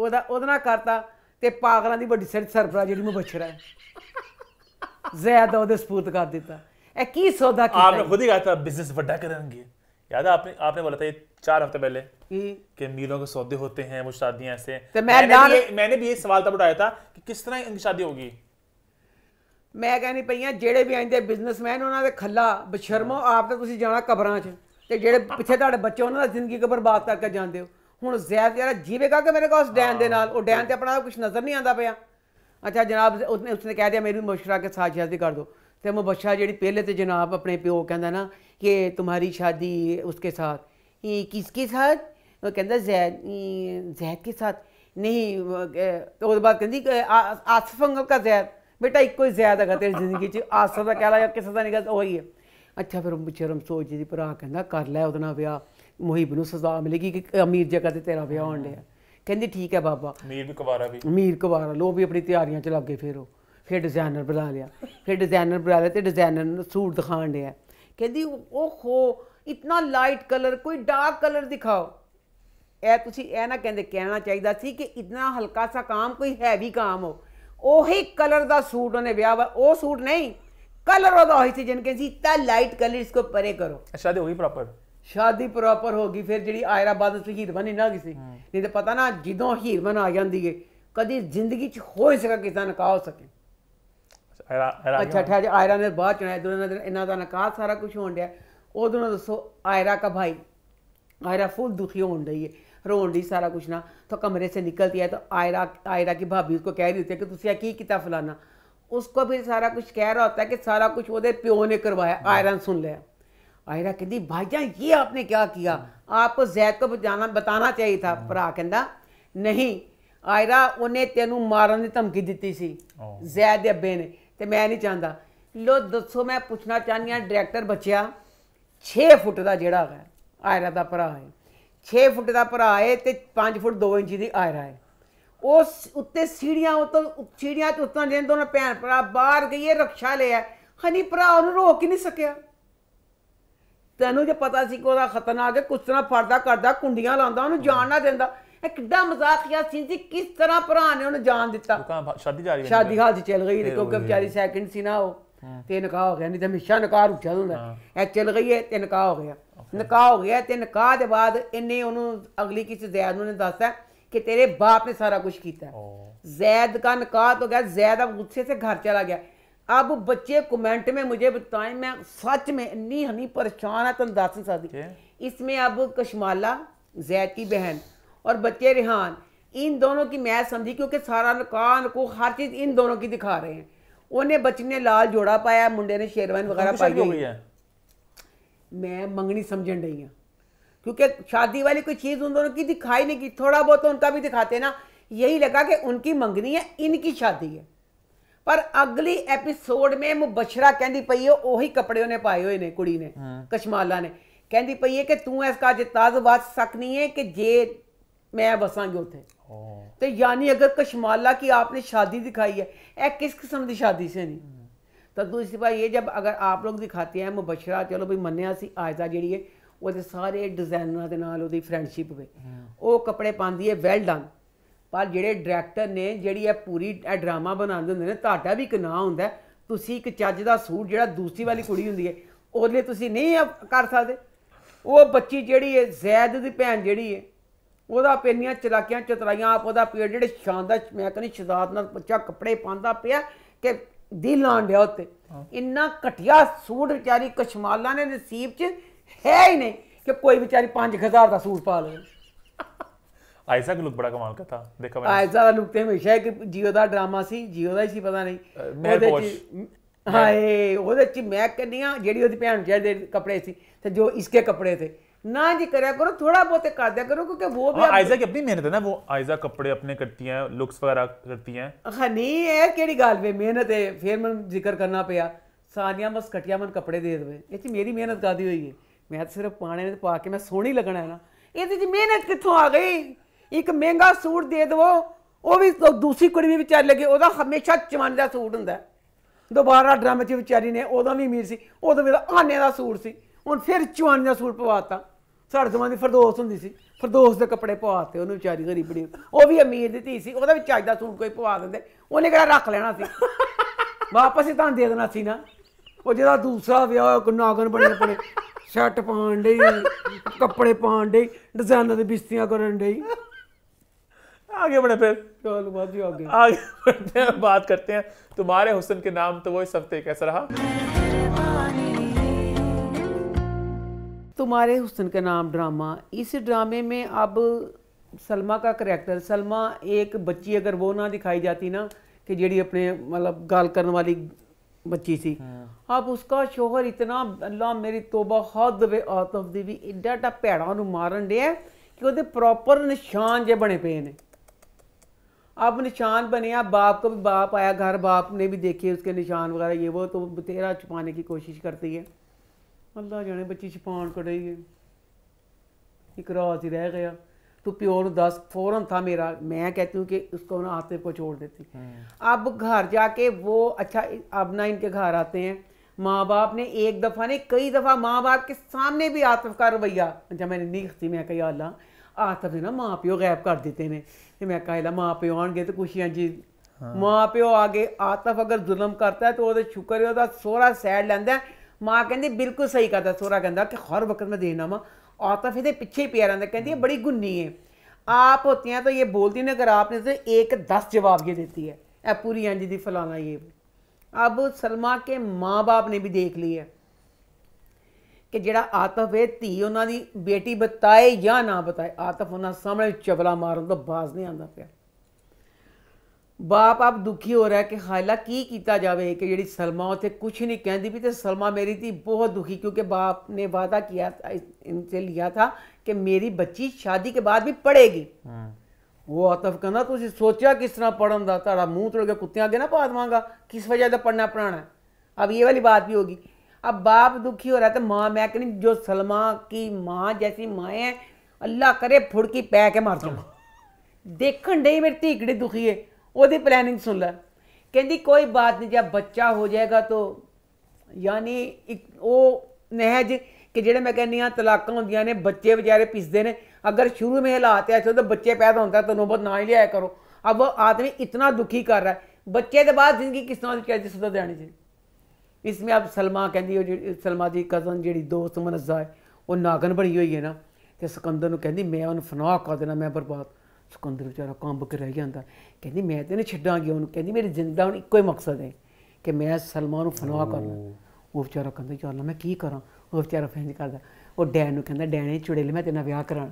ਉਹਦਾ ਉਹਦੇ ਨਾਲ ਕਰਤਾ ਤੇ ਪਾਗਲਾਂ ਦੀ ਵੱਡੀ ਸਰਪਰਾ ਜਿਹੜੀ ਮੁਬਸ਼ਰਾ ਹੈ ਜ਼ੈਦ ਉਹਦੇ ਸਪੂਰਤ ਕਰ ਦਿੱਤਾ एक ही सौदा किया आपने खुद ही कहा था बिजनेस बड़ा करेंगे याद है आपने आपने बोला था ये चार हफ्ते पहले कि अमीरों के सौदे होते हैं वो शादियां ऐसे तो मैं मैंने, भी मैंने भी ये सवाल तब उठाया था कि किस तरह इनकी शादी होगी ਮੈਂ ਕਹਿੰਦੀ ਪਈ ਆ ਜਿਹੜੇ ਵੀ ਆਂਦੇ ਬਿਜ਼ਨਸਮੈਨ ਉਹਨਾਂ ਦੇ ਖੱਲਾ ਬਸ਼ਰਮੋ ਆਪ ਤਾਂ ਤੁਸੀਂ ਜਾਣਾ ਕਬਰਾਂ 'ਚ ਤੇ ਜਿਹੜੇ ਪਿੱਛੇ ਤੁਹਾਡੇ ਬੱਚੇ ਉਹਨਾਂ ਦਾ ਜ਼ਿੰਦਗੀ ਕਬਰ ਬਾਤ ਕਰਕੇ ਜਾਂਦੇ ਹੋ ਹੁਣ ਜ਼ੈਦ ਜਿਹੜਾ ਜੀਵੇਗਾ ਕਿ ਮੇਰੇ ਕੋਲ ਉਸ ਡੈਨ ਦੇ ਨਾਲ ਉਹ ਡੈਨ ਤੇ ਆਪਣਾ ਕੁਝ ਨਜ਼ਰ ਨਹੀਂ ਆਂਦਾ ਪਿਆ ਅੱਛਾ ਜਨਾਬ ਉਸਨੇ ਉਸਨੇ ਕਹਿ ਦਿਆ ਮੇਰੀ ਮੁਸ਼ਕਰਾ ਕੇ ਸਾਜ਼ਿਸ਼ ਦੀ ਕਰ ਦਿਓ ਪਹਿਲੇ ਤੇ ਜਨਾਬ ਆਪਣੇ ਪਿਓ ਕਹਿੰਦਾ ਨਾ ਕਿ ਤੁਹਾਡੀ ਸ਼ਾਦੀ ਉਸਕੇ ਸਾਥ ਇਹ ਕਿਸ ਕੇ ਸਾਥ ਉਹ ਕਹਿੰਦਾ ਜ਼ੈਦ ਜ਼ੈਦ ਕੇ ਸਾਥ ਨਹੀਂ ਉਹ ਬਾਅਦ ਕਹਿੰਦੀ ਆਸਫ ਦਾ ਜ਼ੈਦ ਬੇਟਾ ਇੱਕੋ ਹੀ ਜ਼ੈਦ ਹੈਗਾ ਤੇਰੀ ਜ਼ਿੰਦਗੀ 'ਚ ਆਸਫ ਦਾ ਕਹਿ ਲਾ ਕਿਸੇ ਦਾ ਨਹੀਂ ਨਿਕਲ ਹੋਈ ਹੈ ਅੱਛਾ ਫਿਰ ਮੁਚਰਮ ਸੋਚ ਦੀ ਭਰਾ ਕਹਿੰਦਾ ਕਰ ਲੈ ਉਹਦੇ ਨਾਲ ਵਿਆਹ ਮੁਹੀਬ ਨੂੰ ਸਜ਼ਾ ਮਿਲੇਗੀ ਕਿ ਅਮੀਰ ਜਗ੍ਹਾ ਤੇ ਤੇਰਾ ਵਿਆਹ ਹੋਣ ਲਿਆ ਕਹਿੰਦੀ ਠੀਕ ਹੈ ਬਾਬਾ ਅਮੀਰ ਵੀ ਕੁਵਾਰਾ ਵੀ ਅਮੀਰ ਕੁਵਾਰਾ ਲੋ ਵੀ ਆਪਣੀ ਤਿਆਰੀਆਂ 'ਚ ਲੱਗੇ ਫਿਰ ਉਹ ਫਿਰ ਡਿਜ਼ਾਈਨਰ ਬੁਲਾ ਲਿਆ ਫਿਰ ਡਿਜ਼ਾਈਨਰ ਬੁਲਾ ਲਿਆ ਤੇ ਡਿਜ਼ਾਈਨਰ ਨੂੰ ਸੂਟ ਦਿਖਾਣ ਡਿਆ ਕਹਿੰਦੀ ਉਹ ਹੋ ਇਤਨਾ ਲਾਈਟ ਕਲਰ ਕੋਈ ਡਾਰਕ ਕਲਰ ਦਿਖਾਓ ਇਹ ਤੁਸੀਂ ਇਹ ਨਾ ਕਹਿੰਦੇ ਕਹਿਣਾ ਚਾਹੀਦਾ ਸੀ ਕਿ ਇਤਨਾ ਹਲਕਾ ਸਾ ਕਾਮ ਕੋਈ ਹੈਵੀ ਕਾਮ ਹੋ ਉਹੀ ਕਲਰ ਦਾ ਸੂਟ ਉਹਨੇ ਵਿਆਹ ਵਾ ਉਹ ਸੂਟ ਨਹੀਂ ਕਲਰ ਉਹਦਾ ਹੋਈ ਸੀ ਜਿਨ ਕੇ ਸੀ ਤਾਂ ਲਾਈਟ ਕਲਰ ਇਸ ਕੋ ਪਰੇ ਕਰੋ ਸ਼ਾਦੀ ਹੋ ਗਈ ਪ੍ਰੋਪਰ ਸ਼ਾਦੀ ਪ੍ਰੋਪਰ ਹੋ ਗਈ ਫਿਰ ਜਿਹੜੀ ਆਇਰਾਬਾਦ ਉਸ ਹੀਰ ਬਣੀ ਨਾ ਗਈ ਸੀ ਨਹੀਂ ਤੇ ਪਤਾ ਨਾ ਜਦੋਂ ਬਣ ਆ ਜਾਂਦੀ ਏ ਕਦੀ ਜ਼ਿੰਦਗੀ 'ਚ ਹੋਈ ਸਕਾ ਕਿਸਾਨ ਕਾ ਹੋ ਸਕੇ ਆਇਰਾ ਅੱਛਾ ਠਾ ਜੀ ਆਇਰਾ ਨੇ ਬਾਅਦ ਚਣਾ ਇਦੋਂ ਇਹਨਾਂ ਇਹਨਾਂ ਦਾ ਨਕਾਹ ਸਾਰਾ ਕੁਝ ਹੋਣ ਡਿਆ ਉਦੋਂ ਦੱਸੋ ਆਇਰਾ ਕਾ ਭਾਈ ਆਇਰਾ ਫੁੱਲ ਦੁਖੀ ਹੋਣ ਡਈ ਹੈ ਰੋਣ ਦੀ ਸਾਰਾ ਕੁਝ ਨਾ ਤਾਂ ਕਮਰੇ ਸੇ ਨਿਕਲਦੀ ਹੈ ਤਾਂ ਆਇਰਾ ਆਇਰਾ ਕੀ ਭਾਬੀ ਉਸ ਕੋ ਕਹਿ ਰਹੀ ਹੁੰਦੀ ਹੈ ਕਿ ਤੁਸੀਂ ਆ ਕੀ ਕੀਤਾ ਫਲਾਣਾ ਉਸ ਕੋ ਵੀ ਸਾਰਾ ਕੁਝ ਕਹਿ ਰਹਾ ਹੁੰਦਾ ਕਿ ਸਾਰਾ ਕੁਝ ਉਹਦੇ ਪਿਓ ਨੇ ਕਰਵਾਇਆ ਆਇਰਨ ਸੁਣ ਲਿਆ ਆਇਰਾ ਕਹਿੰਦੀ ਭਾਜਾ ਇਹ ਆਪਨੇ ਕੀ ਕੀਤਾ ਆਪ ਜ਼ੈਦ ਕੋ ਬਜਾਣਾ ਬਤਾਣਾ ਚਾਹੀਦਾ ਥਾ ਭਰਾ ਕਹਿੰਦਾ ਨਹੀਂ ਆਇਰਾ ਉਹਨੇ ਤੈਨੂੰ ਮਾਰਨ ਦੀ ਧਮਕੀ ਦਿੱਤੀ ਸੀ ਜ਼ੈਦ ਦੇ ਅੱਬੇ ਨੇ ਤੇ ਮੈਂ ਨਹੀਂ ਚਾਹੁੰਦਾ ਲੋ ਦੱਸੋ ਮੈਂ ਪੁੱਛਣਾ ਚਾਹਨੀ ਆ ਡਾਇਰੈਕਟਰ ਬੱਚਿਆ 6 ਫੁੱਟ ਦਾ ਜਿਹੜਾ ਹੈ ਆਇਰਾ ਦਾ ਭਰਾ ਹੈ 6 ਫੁੱਟ ਦਾ ਭਰਾ ਹੈ ਤੇ 5 ਫੁੱਟ 2 ਇੰਚ ਦੀ ਆਇਰਾ ਹੈ ਉਸ ਉੱਤੇ ਸੀੜੀਆਂ ਉਤੋਂ ਸੀੜੀਆਂ ਤੇ ਉਤੋਂ ਜਿਹਨ ਦੋਨੋਂ ਭੈਣ ਭਰਾ ਬਾਹਰ ਗਈਏ ਰਕਸ਼ਾ ਲਿਆ ਹਨੀ ਭਰਾ ਉਹਨੂੰ ਰੋਕ ਹੀ ਨਹੀਂ ਸਕਿਆ ਤੈਨੂੰ ਜੇ ਪਤਾ ਸੀ ਕੋਦਾ ਉਹਦਾ ਖਤਰਨਾਕ ਹੈ ਕੁਛ ਤਰ੍ਹਾਂ ਫੜਦਾ ਕਰਦਾ ਕੁੰਡੀਆਂ ਲਾਉਂਦਾ ਉਹਨੂੰ ਜਾਣ ਨਾ ਦਿੰਦਾ ਇਹ ਕਿੱਡਾ ਮਜ਼ਾਕੀਆ ਸੀ ਜੀ ਕਿਸ ਤਰ੍ਹਾਂ ਭਰਾ ਨੇ ਉਹਨੂੰ ਜਾਨ ਦਿੱਤਾ ਸ਼ਾਦੀ ਜਾ ਰਹੀ ਹੈ ਸ਼ਾਦੀ ਹਾਲ ਚ ਚੱਲ ਗਈ ਕਿਉਂਕਿ ਵਿਚਾਰੀ ਸੈਕਿੰਡ ਸੀ ਨਾ ਉਹ ਤੇ ਨਿਕਾਹ ਹੋ ਗਿਆ ਨਹੀਂ ਤੇ ਮਿਸ਼ਾ ਨਿਕਾਹ ਉੱਠਿਆ ਹੁੰਦਾ ਇਹ ਚੱਲ ਗਈ ਹੈ ਤੇ ਨਿਕਾਹ ਹੋ ਗਿਆ ਨਿਕਾਹ ਹੋ ਗਿਆ ਤੇ ਨਿਕਾਹ ਦੇ ਬਾਅਦ ਇੰਨੇ ਉਹਨੂੰ ਅਗਲੀ ਕਿਸੇ ਜ਼ੈਦ ਨੂੰ ਨੇ ਦੱਸਿਆ ਕਿ ਤੇਰੇ ਬਾਪ ਨੇ ਸਾਰਾ ਕੁਝ ਕੀਤਾ ਜ਼ੈਦ ਦਾ ਨਿਕਾਹ ਤੋਂ ਗਿਆ ਜ਼ੈਦ जैद ਗੁੱਸੇ ਸੇ ਘਰ ਚਲਾ ਗਿਆ ਅਬ ਬੱਚੇ ਕਮੈਂਟ ਮੇ ਮੁਝੇ ਬਤਾਏ ਮੈਂ ਸੱਚ ਮੇ ਇੰਨੀ ਹਨੀ ਪਰੇਸ਼ਾਨ परेशान है ਦੱਸ ਨਹੀਂ ਸਕਦੀ ਇਸ ਮੇ ਅਬ ਕਸ਼ਮਾਲਾ ਜ਼ੈਦ ਦੀ बहन और बच्चे रिहान इन दोनों की मैच समझी क्योंकि सारा कान को हर चीज़ इन दोनों की दिखा रहे हैं उन्हें बच्चे ने लाल जोड़ा पाया मुंडे ने शेरवान तो वगैरह पाई है मैं मंगनी समझन रही हूँ क्योंकि शादी वाली कोई चीज़ उन दोनों की दिखाई नहीं की थोड़ा बहुत तो उनका भी दिखाते ना यही लगा कि उनकी मंगनी है इनकी शादी है पर अगली एपिसोड में मुबशरा कहती पई है ਉਹੀ ਕੱਪੜੇ ਉਹਨੇ ਪਾਏ ਹੋਏ ने ਕੁੜੀ ने ਕਸ਼ਮਾਲਾ ਨੇ ਕਹਿੰਦੀ ਪਈ ਹੈ ਕਿ ਤੂੰ ਇਸ ਕਾਜ ਤਾਜ਼ਬਾਤ ਸਕਨੀ है कि जे ਮੈਂ ਵਸਾਂਗੇ ਉੱਥੇ ਤੇ ਯਾਨੀ ਅਗਰ ਕਸ਼ਮਾਲਾ ਕੀ ਆਪਨੇ ਸ਼ਾਦੀ ਦਿਖਾਈ ਹੈ ਇਹ ਕਿਸ ਕਿਸਮ ਦੀ ਸ਼ਾਦੀ ਸੀ ਨਹੀਂ ਤਾਂ ਦੂਸਰੀ ਭਾਈ ਇਹ ਜਬ ਅਗਰ ਆਪ ਲੋਕ ਦਿਖਾਤੇ ਹੈ ਮੁਬਸ਼ਰਾ ਚਲੋ ਭਈ ਮੰਨਿਆ ਸੀ ਆਇਦਾ ਜਿਹੜੀ ਹੈ ਉਹਦੇ ਸਾਰੇ ਡਿਜ਼ਾਈਨਰਾਂ ਦੇ ਨਾਲ ਉਹਦੀ ਫਰੈਂਡਸ਼ਿਪ ਵੇ ਉਹ ਕੱਪੜੇ ਪਾਉਂਦੀ ਹੈ ਵੈਲ ਡਨ ਪਰ ਜਿਹੜੇ ਡਾਇਰੈਕਟਰ ਨੇ ਜਿਹੜੀ ਇਹ ਪੂਰੀ ਇਹ ਡਰਾਮਾ ਬਣਾਉਂਦੇ ਹੁੰਦੇ ਨੇ ਤੁਹਾਡਾ ਵੀ ਇੱਕ ਨਾਂ ਹੁੰਦਾ ਤੁਸੀਂ ਇੱਕ ਚੱਜ ਦਾ ਸੂਟ ਜਿਹੜਾ ਦੂਸਰੀ ਵਾਲੀ ਕੁੜੀ ਹੁੰਦੀ ਹੈ ਉਹਦੇ ਤੁਸੀਂ ਨਹੀਂ ਕਰ ਸਕਦੇ ਉਹ ਬੱਚੀ ਜਿਹੜੀ ਹੈ ਜ਼ੈਦ ਦੀ ਭੈਣ ਜਿਹੜੀ ਹੈ ਉਹਦਾ ਪੈਨੀਆਂ ਚਲਾਕੀਆਂ ਚਤਰਾਈਆਂ ਆਪ ਉਹਦਾ ਪੇੜ ਜਿਹੜੇ ਸ਼ਾਨਦਾਰ ਮੈਂ ਕਹਿੰਦੀ ਸ਼ਹਾਦਤ ਨਾਲ ਬੱਚਾ ਕੱਪੜੇ ਪਾਉਂਦਾ ਪਿਆ ਕਿ ਦਿਲ ਆਣ ਡਿਆ ਉੱਤੇ ਇੰਨਾ ਘਟਿਆ ਸੂਟ ਵਿਚਾਰੀ ਕਸ਼ਮਾਲਾ ਨੇ ਨਸੀਬ 'ਚ ਹੈ ਹੀ ਨਹੀਂ ਕਿ ਕੋਈ ਵਿਚਾਰੀ 5000 ਦਾ ਸੂਟ ਪਾ ਲਵੇ ਐਸਾ ਦਾ ਲੁੱਕ ਬੜਾ ਕਮਾਲ ਦਾ ਥਾ ਦੇਖਾ ਮੈਂ ਐਸਾ ਦਾ ਲੁੱਕ ਤੇ ਹਮੇਸ਼ਾ ਇੱਕ ਜੀਓ ਦਾ ਡਰਾਮਾ ਸੀ ਜੀਓ ਦਾ ਹੀ ਸੀ ਪਤਾ ਨਹੀਂ ਉਹਦੇ ਚ ਹਾਏ ਉਹਦੇ ਚ ਮੈਂ ਕਹਿੰਦੀ ਆ ਜਿਹੜੀ ਉਹਦੀ ਭੈਣ ਜਿਹੜੇ ਕੱਪੜੇ ਸੀ ਤੇ ਜੋ ਇਸਕੇ ਕੱਪੜੇ ਤੇ ਨਾ ਜੀ ਕਰਿਆ ਕਰੋ ਥੋੜਾ ਬੋਤੇ ਕਰ ਦਿਆ ਕਰੋ ਕਿਉਂਕਿ ਉਹ ਵੀ ਆਇਜ਼ਾ की ਆਪਣੀ ਮਿਹਨਤ ਹੈ ਨਾ ਉਹ ਆਇਜ਼ਾ ਕੱਪੜੇ ਆਪਣੇ करती हैं लुक्स वगैरह करती ਹੈ हाँ नहीं है केड़ी गल वे मेहनत है फिर मैं जिक्र करना ਸਾਰੀਆਂ ਬਸ ਕਟਿਆ ਮਨ ਕੱਪੜੇ ਦੇ ਦੇਵੇ ਇਹ ਤੇ ਮੇਰੀ ਮਿਹਨਤ ਕਾਦੀ ਹੋਈ ਹੈ ਮੈਂ ਤਾਂ ਸਿਰਫ ਪਾਣੇ ਤੇ ਪਾ ਕੇ ਮੈਂ ਸੋਹਣੀ ਲੱਗਣਾ ਹੈ ਨਾ ਇਹਦੀ ਜੀ ਮਿਹਨਤ ਕਿੱਥੋਂ ਆ ਗਈ ਇੱਕ ਮਹਿੰਗਾ ਸੂਟ ਦੇ ਦਵੋ ਉਹ ਵੀ ਦੂਸਰੀ ਕੁੜੀ ਵੀ ਵਿਚਾਰ ਲੱਗੇ ਉਹਦਾ ਹਮੇਸ਼ਾ ਚਮਨ ਦਾ ਸੂਟ ਹੁੰਦਾ ਦੁਬਾਰਾ ਡਰਾਮੇ ਚ ਵਿਚਾਰੀ ਨੇ ਉਹਦਾ ਵੀ ਅਮੀਰ ਸੀ ਉਹਦਾ ਵੀ ਆਨੇ ਦਾ ਸੂਟ ਸੀ ਹੁਣ ਫਿਰ ਚਵਾਨ ਦਾ ਸੂਟ ਪਵਾਤਾ ਸਾਡੇ ਜ਼ਮਾਨੇ ਦੀ ਫਰਦੋਸ ਹੁੰਦੀ ਸੀ ਫਰਦੋਸ ਦੇ ਕੱਪੜੇ ਪਵਾਤੇ ਉਹਨੂੰ ਵਿਚਾਰੀ ਗਰੀਬੜੀ ਉਹ ਵੀ ਅਮੀਰ ਦੀ ਧੀ ਸੀ ਉਹਦਾ ਵੀ ਚੱਜ ਦਾ ਸੂਟ ਕੋਈ ਪਵਾ ਦਿੰਦੇ ਉਹਨੇ ਕਿਹੜਾ ਰੱਖ ਲੈਣਾ ਸੀ ਵਾਪਸ ਹੀ ਤਾਂ ਦੇ ਦੇਣਾ ਸੀ ਨਾ ਉਹ ਜਿਹੜਾ ਦੂਸਰਾ ਵਿਆਹ ਉਹ ਨਾਗਨ ਬਣੇ ਆਪਣੇ ਸ਼ਰਟ ਪਾਣ ਡਈ ਕੱਪੜੇ ਪਾਣ ਡਈ ਡਿਜ਼ਾਈਨਰ ਦੇ ਬਿਸਤੀਆਂ ਕਰਨ ਡਈ ਆਗੇ ਬੜੇ ਫਿਰ ਚਲ ਬਾਜੀ ਆਗੇ ਆਗੇ ਬੜੇ ਬਾਤ ਕਰਤੇ करते ਹੁਸਨ ਕੇ ਨਾਮ के नाम तो वो इस हफ्ते तुम्हारे हुसन का नाम ड्रामा इस ड्रामे में अब सलमा का करैक्टर सलमा एक बच्ची अगर वो ना दिखाई जाती ना कि जेडी अपने मतलब गाल करने वाली बच्ची सी हाँ। अब उसका शोहर इतना अल्लाह मेरी तोबा हद वे आत ऑफ दी भी एड्डा एड्डा भैड़ा मारन दिया कि वो प्रॉपर निशान जे बने पे ने अब निशान बने आप बाप का भी बाप आया घर बाप ने भी देखे उसके निशान वगैरह ये वो तो बतेरा छुपाने की कोशिश करती है अल्लाह जाने बच्ची छपान कर रही एक रात ही रह गया तो प्यो दस फौरन था मेरा मैं कहती हूँ कि उसको ना हाथ को छोड़ देती अब घर जाके वो अच्छा अब ना इनके घर आते हैं माँ बाप ने एक दफ़ा नहीं कई दफ़ा माँ बाप के सामने भी आतफ का रवैया जब मैंने नहीं खती मैं कही अल्लाह आतफ ने ना माँ प्यो गैब कर दिते ने मैं कहा माँ प्यो आन गए तो खुशियाँ जी माँ प्यो आ गए आतफ अगर जुलम करता है तो वह शुक्र है सोहरा सैड लैंदा है ਮਾਂ ਕਹਿੰਦੀ ਬਿਲਕੁਲ ਸਹੀ ਕਰਦਾ ਸੋਹਰਾ ਕਹਿੰਦਾ ਕਿ ਹਰ ਵਕਤ ਮੈਂ ਦੇਣਾ ਵਾ ਆਤਫ ਫਿਰ ਦੇ ਪਿੱਛੇ ਪਿਆਰਾਂ ਰਹਿੰਦਾ ਕਹਿੰਦੀ ਬੜੀ ਗੁੰਨੀ ਹੈ ਆਪ ਹੁੰਦੀਆਂ ਤਾਂ ਇਹ ਬੋਲਦੀ ਨੇ ਅਗਰ ਆਪ ਨੇ ਤੇ ਇੱਕ 10 ਜਵਾਬ ਇਹ ਦਿੱਤੀ ਹੈ ਇਹ ਪੂਰੀ ਅੰਜ ਦੀ ਫਲਾਣਾ ਇਹ ਅਬ ਸਲਮਾ ਕੇ ਮਾਂ ਬਾਪ ਨੇ ਵੀ ਦੇਖ ਲਈ ਹੈ ਕਿ ਜਿਹੜਾ ਆਤਫ ਹੈ ਧੀ ਉਹਨਾਂ ਦੀ ਬੇਟੀ ਬਤਾਏ ਜਾਂ ਨਾ ਬਤਾਏ ਆਤਫ ਉਹਨਾਂ ਸਾਹਮਣੇ ਚਵਲਾ ਮਾਰਨ ਤੋਂ ਬਾਜ਼ ਨਹੀਂ ਆਉਂਦਾ ਪਿਆ ਬਾਪ ਆਪ ਦੁਖੀ ਹੋ ਰਿਹਾ ਕਿ ਹਾਲਾ ਕੀ ਕੀਤਾ ਜਾਵੇ ਕਿ ਜਿਹੜੀ ਸਲਮਾ ਉਥੇ ਕੁਝ ਨਹੀਂ ਕਹਿੰਦੀ ਵੀ ਤੇ ਸਲਮਾ ਮੇਰੀ ਧੀ ਬਹੁਤ ਦੁਖੀ ਕਿਉਂਕਿ ਬਾਪ ਨੇ ਵਾਦਾ ਕੀਤਾ ਇਨਸੇ ਲਿਆ ਥਾ ਕਿ ਮੇਰੀ ਬੱਚੀ ਸ਼ਾਦੀ ਕੇ ਬਾਅਦ ਵੀ ਪੜੇਗੀ ਉਹ ਆਤਫ ਕਹਿੰਦਾ ਤੁਸੀਂ ਸੋਚਿਆ ਕਿਸ ਤਰ੍ਹਾਂ ਪੜਨ ਦਾ ਤੁਹਾਡਾ ਮੂੰਹ ਤੜ ਕੇ ਕੁੱਤਿਆਂ ਅੱਗੇ ਨਾ ਪਾ ਦਵਾਂਗਾ ਕਿਸ ਵਜ੍ਹਾ ਦਾ ਪੜਨਾ ਪੜਾਣਾ अब ये वाली बात भी होगी अब बाप दुखी हो रहा था माँ मैं ਜੋ ਸਲਮਾ ਕੀ ਮਾਂ ਜੈਸੀ ਮਾਂ ਹੈ ਅੱਲਾ ਕਰੇ ਫੁੜਕੀ ਪੈ ਕੇ के मार ਦੇਖਣ देखन ਮੇਰੀ मेरी धी ਦੁਖੀ ਹੈ ਉਹਦੀ ਪਲੈਨਿੰਗ ਸੁਣ ਲੈ ਕਹਿੰਦੀ ਕੋਈ ਬਾਤ ਨਹੀਂ ਜੇ ਬੱਚਾ ਹੋ ਜਾਏਗਾ ਤਾਂ ਯਾਨੀ ਇੱਕ ਉਹ ਨਹਿਜ ਕਿ ਜਿਹੜੇ ਮੈਂ ਕਹਿੰਨੀ ਆ ਤਲਾਕਾਂ ਹੁੰਦੀਆਂ ਨੇ ਬੱਚੇ ਵਿਚਾਰੇ ਪਿਸਦੇ ਨੇ ਅਗਰ ਸ਼ੁਰੂ ਮੇਂ ਹਾਲਾਤ ਐਸੇ ਤਾਂ ਬੱਚੇ ਪੈਦਾ ਹੁੰਦਾ ਤਾਂ ਨੋਬਤ ਨਾ ਹੀ ਲਿਆਇਆ ਕਰੋ ਅਬ ਆਦਮੀ ਇਤਨਾ ਦੁਖੀ ਕਰ ਰਹਾ ਹੈ ਬੱਚੇ ਦੇ ਬਾਅਦ ਜ਼ਿੰਦਗੀ ਕਿਸ ਤਰ੍ਹਾਂ ਦੀ ਕੈਸੇ ਸੁਧਰ ਦੇਣੀ ਚਾਹੀਦੀ ਇਸ ਵਿੱਚ ਅਬ ਸਲਮਾ ਕਹਿੰਦੀ ਉਹ ਜਿਹੜੀ ਸਲਮਾ ਦੀ ਕਜ਼ਨ ਜਿਹੜੀ ਦੋਸਤ ਮਨਜ਼ਾ ਹੈ ਉਹ ਨਾਗਨ ਬਣੀ ਹੋਈ ਹੈ ਨਾ ਤੇ ਸਿਕੰਦਰ ਨੂੰ ਕਹਿੰਦੀ ਮੈਂ ਉਹਨੂੰ ਫਨਾਹ ਕਰ ਦੇਣਾ ਮੈਂ ਬਰਬਾਦ ਸਿਕੰਦਰ ਵਿਚਾਰਾ ਕੰਬ ਕੇ ਰਹਿ ਜਾਂਦਾ ਕਹਿੰਦੀ ਮੈਂ ਤੇ ਨੇ ਛੱਡਾਂਗੀ ਉਹਨੂੰ ਕਹਿੰਦੀ ਮੇਰੀ ਜ਼ਿੰਦਾ ਹੁਣ ਇੱਕੋ ਹੀ ਮਕਸਦ ਹੈ ਕਿ ਮੈਂ ਸਲਮਾਨ ਨੂੰ ਫਨਾ ਕਰਨਾ ਉਹ ਵਿਚਾਰਾ ਕਹਿੰਦਾ ਯਾਰ ਮੈਂ ਕੀ ਕਰਾਂ ਉਹ ਵਿਚਾਰਾ ਫੈਂਜ ਕਰਦਾ ਉਹ ਡੈਨ ਨੂੰ ਕਹਿੰਦਾ ਡੈਣੇ ਚੁੜੇਲ ਮੈਂ ਤੇਨਾਂ ਵਿਆਹ ਕਰਾਣਾ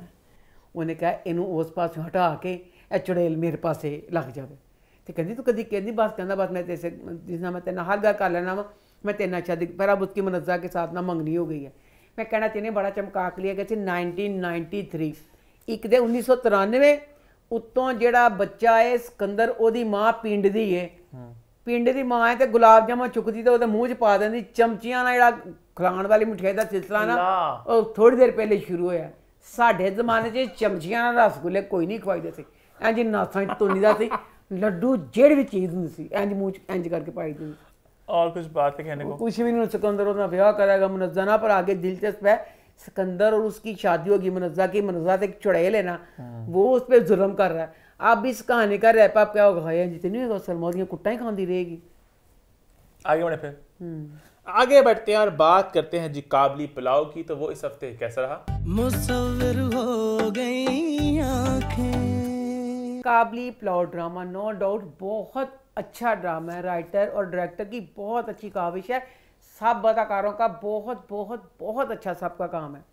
ਉਹਨੇ ਕਿਹਾ ਇਹਨੂੰ ਉਸ ਪਾਸੇ ਹਟਾ ਕੇ ਇਹ ਚੁੜੇਲ ਮੇਰੇ ਪਾਸੇ ਲੱਗ ਜਾਵੇ ਤੇ ਕਹਿੰਦੀ ਤੂੰ ਕਦੀ ਕਹਿੰਦੀ ਬਸ ਕਹਿੰਦਾ ਬਸ ਮੈਂ ਤੇ ਜਿਸ ਨਾਲ ਮੈਂ ਤੇਨਾਂ ਹਰ ਗੱਲ ਕਰ ਲੈਣਾ ਵਾ ਮੈਂ तेना ਚਾਹ ਦੀ ਪਰ उसकी मनजा के साथ ना मंगनी हो गई है मैं कहना तेने बड़ा चमका लिया गया नाइनटीन नाइनटी 1993 ਇੱਕ ਦੇ ਉੱਤੋਂ ਜਿਹੜਾ ਬੱਚਾ ਏ ਸਿਕੰਦਰ ਉਹਦੀ ਮਾਂ ਪਿੰਡ ਦੀ ਏ ਪਿੰਡ ਦੀ ਮਾਂ ਏ ਤੇ ਗੁਲਾਬ ਜਾਮਾ ਚੁੱਕਦੀ ਤੇ ਉਹਦੇ ਮੂੰਹ 'ਚ ਪਾ ਦਿੰਦੀ ਚਮਚੀਆਂ ਨਾਲ ਜਿਹੜਾ ਖਲਾਣ ਵਾਲੀ ਮਠਿਆਈ ਦਾ ਸਿਲਸਿਲਾ ਨਾ ਉਹ ਥੋੜੀ ਦੇਰ ਪਹਿਲੇ ਸ਼ੁਰੂ ਹੋਇਆ ਸਾਡੇ ਜ਼ਮਾਨੇ 'ਚ ਚਮਚੀਆਂ ਨਾਲ ਰਸਗੁੱਲੇ ਕੋਈ ਨਹੀਂ ਖਵਾਈਦੇ ਸੀ ਐਂਜ ਨਾਥਾਂ 'ਚ ਤੋਨੀ ਦਾ ਸੀ ਲੱਡੂ ਜਿਹੜੀ ਵੀ ਚੀਜ਼ ਹੁੰਦੀ ਸੀ ਐਂਜ ਮੂੰਹ 'ਚ ਐਂਜ ਕਰਕੇ ਪਾਈ ਦਿੰਦੀ ਔਰ ਕੁਝ ਬਾਤ ਕਹਿਣੇ ਕੋ ਕੁਝ ਵੀ ਨਹੀਂ ਸਿਕੰਦਰ ਉਹਦਾ ਵਿਆਹ करेगा ਮਨਜ਼ਨਾ ਪਰ आगे ਦਿਲਚਸਪ ਹੈ सिकंदर और उसकी शादी होगी मनजा की मनजा से चुड़ैल है ना वो उस पर जुलम कर रहा है आप इस कहानी का रैप आप क्या होगा जितनी होगा सलमान की कुट्टा ही खादी रहेगी आगे बढ़े फिर हम्म। आगे बढ़ते हैं और बात करते हैं जी काबली पुलाव की तो वो इस हफ्ते कैसा रहा मुसविर हो गई Kabli Pulao drama no doubt बहुत अच्छा ड्रामा है राइटर और डायरेक्टर की बहुत अच्छी काविश है सब अदाकारों का बहुत बहुत बहुत अच्छा सबका काम है